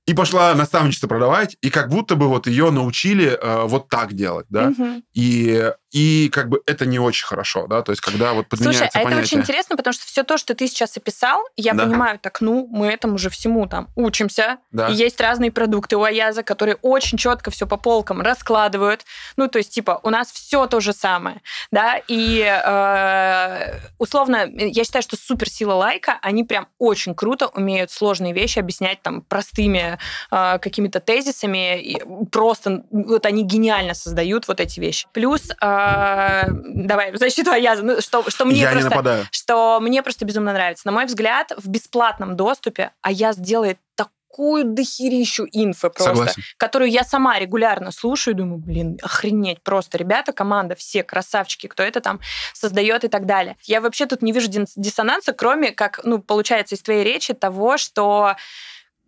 и пошла наставничество продавать, и как будто бы вот ее научили э, вот так делать, да. Угу. И и как бы это не очень хорошо, да, то есть когда вот подменяется Слушай, а понятие... это очень интересно, потому что все то, что ты сейчас описал, я да. понимаю, так, ну, мы этому же всему там учимся, да. и есть разные продукты у Аяза, которые очень четко все по полкам раскладывают, ну, то есть, типа, у нас все то же самое, да, и э, условно, я считаю, что суперсила лайка, они прям очень круто умеют сложные вещи объяснять там простыми э, какими-то тезисами, и просто вот они гениально создают вот эти вещи. Плюс э, а, давай, защиту Аяза, ну, что, что мне Я просто... Что мне просто безумно нравится. На мой взгляд, в бесплатном доступе Аяз делает так такую дохерищу инфы просто, Согласен. которую я сама регулярно слушаю, думаю, блин, охренеть просто. Ребята, команда, все красавчики, кто это там создает и так далее. Я вообще тут не вижу диссонанса, кроме как, ну, получается, из твоей речи того, что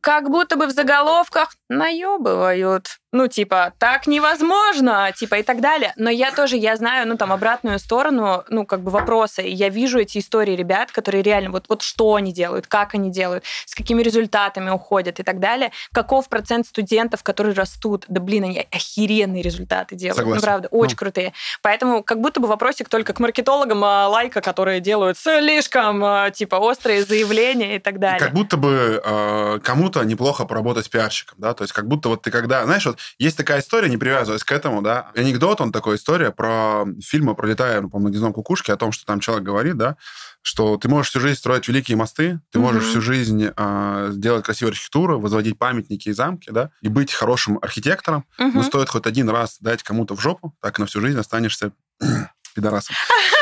как будто бы в заголовках наебывают ну, типа, так невозможно, типа, и так далее. Но я тоже, я знаю, ну, там, обратную сторону, ну, как бы вопросы. я вижу эти истории ребят, которые реально, вот, вот что они делают, как они делают, с какими результатами уходят и так далее. Каков процент студентов, которые растут? Да, блин, они охеренные результаты делают. Ну, Согласен. Ну, правда, очень ну. крутые. Поэтому как будто бы вопросик только к маркетологам а, лайка, которые делают слишком, а, типа, острые заявления и так далее. И как будто бы э, кому-то неплохо поработать пиарщиком, да, то есть как будто вот ты когда, знаешь, вот есть такая история, не привязываясь к этому, да, анекдот, он такой история про фильмы про «Пролетая по многозному кукушке», о том, что там человек говорит, да, что ты можешь всю жизнь строить великие мосты, ты можешь mm-hmm. всю жизнь э, а, делать красивую архитектуру, возводить памятники и замки, да, и быть хорошим архитектором, mm-hmm. но стоит хоть один раз дать кому-то в жопу, так на всю жизнь останешься пидорасом.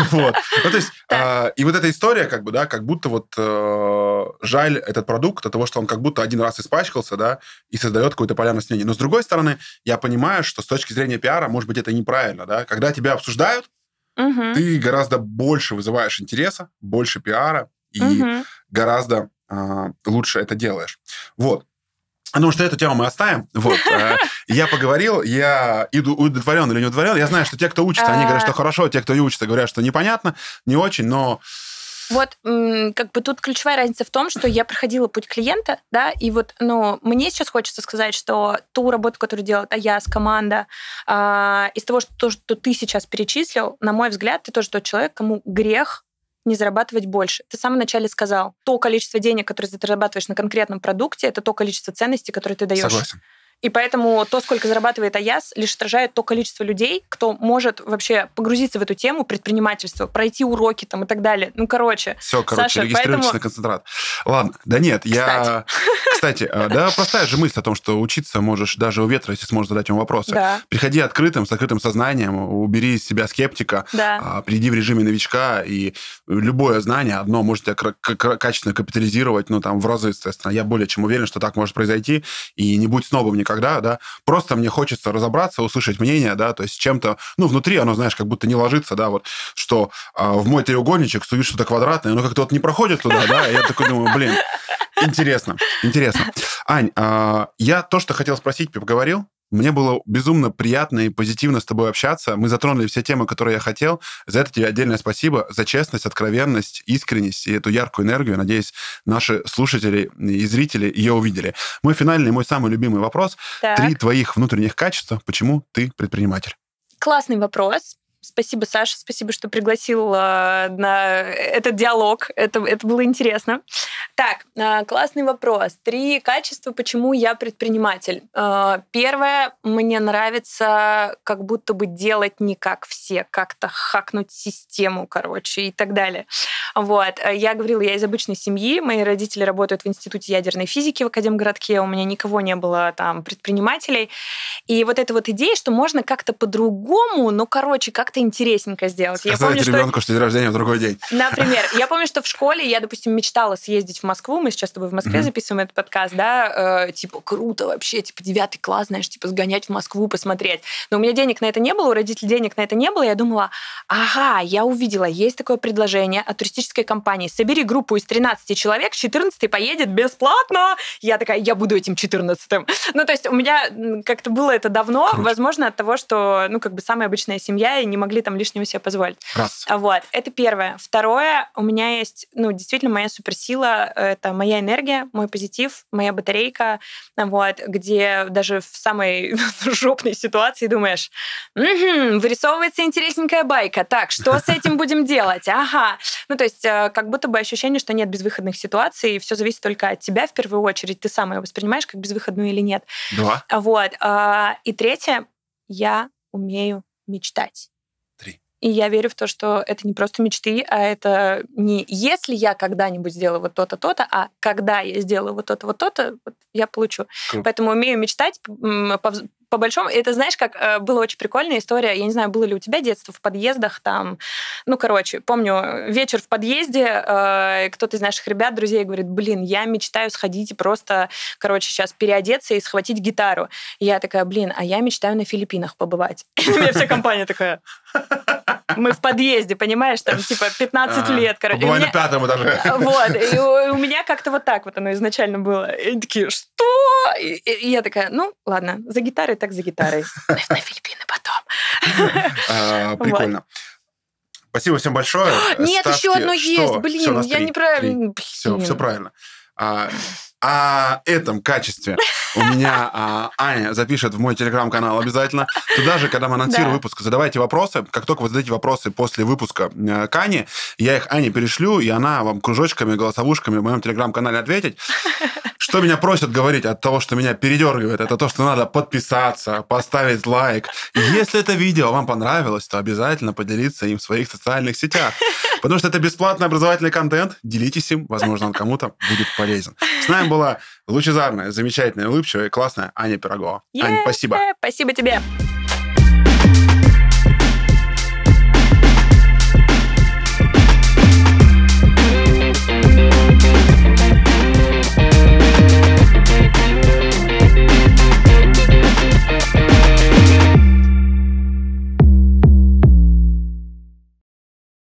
Вот. Ну, то есть, э, и вот эта история, как бы, да, как будто вот э, жаль этот продукт от того, что он как будто один раз испачкался, да, и создает какое-то полярность мнений. Но, с другой стороны, я понимаю, что с точки зрения пиара, может быть, это неправильно, да. Когда тебя обсуждают, угу. ты гораздо больше вызываешь интереса, больше пиара, и угу. гораздо э, лучше это делаешь. Вот. А, ну, что эту тему мы оставим. Вот. Э, я поговорил, я иду удовлетворен или не удовлетворен. Я знаю, что те, кто учится, они говорят, что а. хорошо, те, кто не учится, говорят, что непонятно, не очень, но... Вот, как бы тут ключевая разница в том, что я проходила путь клиента, да, и вот, ну, мне сейчас хочется сказать, что ту работу, которую делает Аяс, команда, э, из того, что, то, что ты сейчас перечислил, на мой взгляд, ты тоже тот человек, кому грех не зарабатывать больше. Ты в самом начале сказал, то количество денег, которое ты зарабатываешь на конкретном продукте, это то количество ценностей, которые ты даешь. Согласен. И поэтому то, сколько зарабатывает АЯС, лишь отражает то количество людей, кто может вообще погрузиться в эту тему предпринимательства, пройти уроки там и так далее. Ну, короче. Все, короче, Саша, регистрируйтесь поэтому... на концентрат. Ладно, да нет, я... Кстати, а, да, простая же мысль о том, что учиться можешь даже у ветра, если сможешь задать ему вопросы. Приходи открытым, с открытым сознанием, убери из себя скептика, а, приди в режиме новичка, и любое знание одно может тебя качественно капитализировать, ну, там, в разы, естественно. Я более чем уверен, что так может произойти, и не будь снобом никак когда, да, просто мне хочется разобраться, услышать мнение, да, то есть чем-то, ну, внутри оно, знаешь, как будто не ложится, да, вот, что а, в мой треугольничек сует что-то квадратное, но как-то вот не проходит туда, да, я такой думаю, блин, интересно, интересно. Ань, а, я то, что хотел спросить, поговорил, мне было безумно приятно и позитивно с тобой общаться. Мы затронули все темы, которые я хотел. За это тебе отдельное спасибо, за честность, откровенность, искренность и эту яркую энергию. Надеюсь, наши слушатели и зрители ее увидели. Мой финальный, мой самый любимый вопрос. Так. Три твоих внутренних качества. Почему ты предприниматель? Классный вопрос. Спасибо, Саша, спасибо, что пригласил на этот диалог. Это, это было интересно. Так, а, классный вопрос. Три качества, почему я предприниматель. А, первое, мне нравится как будто бы делать не как все, как-то хакнуть систему, короче, и так далее. Вот. А я говорила, я из обычной семьи, мои родители работают в Институте ядерной физики в Академгородке, у меня никого не было там предпринимателей. И вот эта вот идея, что можно как-то по-другому, но, короче, как как-то интересненько сделать. Сказать я помню, ребенку, что... что день рождения в другой день. Например, я помню, что в школе я, допустим, мечтала съездить в Москву. Мы сейчас с тобой в Москве mm-hmm. записываем этот подкаст, да, э, типа круто вообще, типа девятый класс, знаешь, типа сгонять в Москву, посмотреть. Но у меня денег на это не было, у родителей денег на это не было. Я думала, ага, я увидела, есть такое предложение от туристической компании. Собери группу из 13 человек, 14 поедет бесплатно. Я такая, я буду этим 14 -м. Ну, то есть у меня как-то было это давно, Круто. возможно, от того, что, ну, как бы самая обычная семья, и не могли там лишнего себе позволить. Раз. А вот, это первое. Второе, у меня есть, ну, действительно, моя суперсила, это моя энергия, мой позитив, моя батарейка, вот, где даже в самой жопной ситуации думаешь, угу, вырисовывается интересненькая байка, так, что с этим будем делать? Ага. Ну, то есть э, как будто бы ощущение, что нет безвыходных ситуаций, и все зависит только от тебя в первую очередь, ты сам ее воспринимаешь как безвыходную или нет. Два. Вот. А, и третье, я умею мечтать. И я верю в то, что это не просто мечты, а это не если я когда-нибудь сделаю вот то-то, то-то, а когда я сделаю вот то-то, вот то-то, вот я получу. Круто. Поэтому умею мечтать, по большому, это знаешь, как э, была очень прикольная история, я не знаю, было ли у тебя детство в подъездах там, ну, короче, помню, э, вечер в подъезде, э, кто-то из наших ребят, друзей, говорит, блин, я мечтаю сходить и просто, короче, сейчас переодеться и схватить гитару. И я такая, блин, а я мечтаю на Филиппинах побывать. У меня вся компания такая... Мы в подъезде, понимаешь, там типа 15 а, лет, короче. Мы на пятом этаже. Вот, и у меня как-то вот так вот оно изначально было. И такие, что? И я такая, ну, ладно, за гитарой так за гитарой. На Филиппины потом. А, прикольно. Спасибо всем большое. Нет, еще одно есть, блин, я неправильно. Все, все правильно. А, о этом качестве у меня а, Аня запишет в мой телеграм-канал обязательно. Туда же, когда мы анонсируем да. выпуск, задавайте вопросы. Как только вы задаете вопросы после выпуска э, к Ане, я их Ане перешлю, и она вам кружочками, голосовушками в моем телеграм-канале ответит. Что меня просят говорить от того, что меня передергивает, это то, что надо подписаться, поставить лайк. если это видео вам понравилось, то обязательно поделиться им в своих социальных сетях. Потому что это бесплатный образовательный контент. Делитесь им, возможно, он кому-то будет полезен. С нами была лучезарная, замечательная, улыбчивая и классная Аня Пирогова. Аня, спасибо. Спасибо тебе.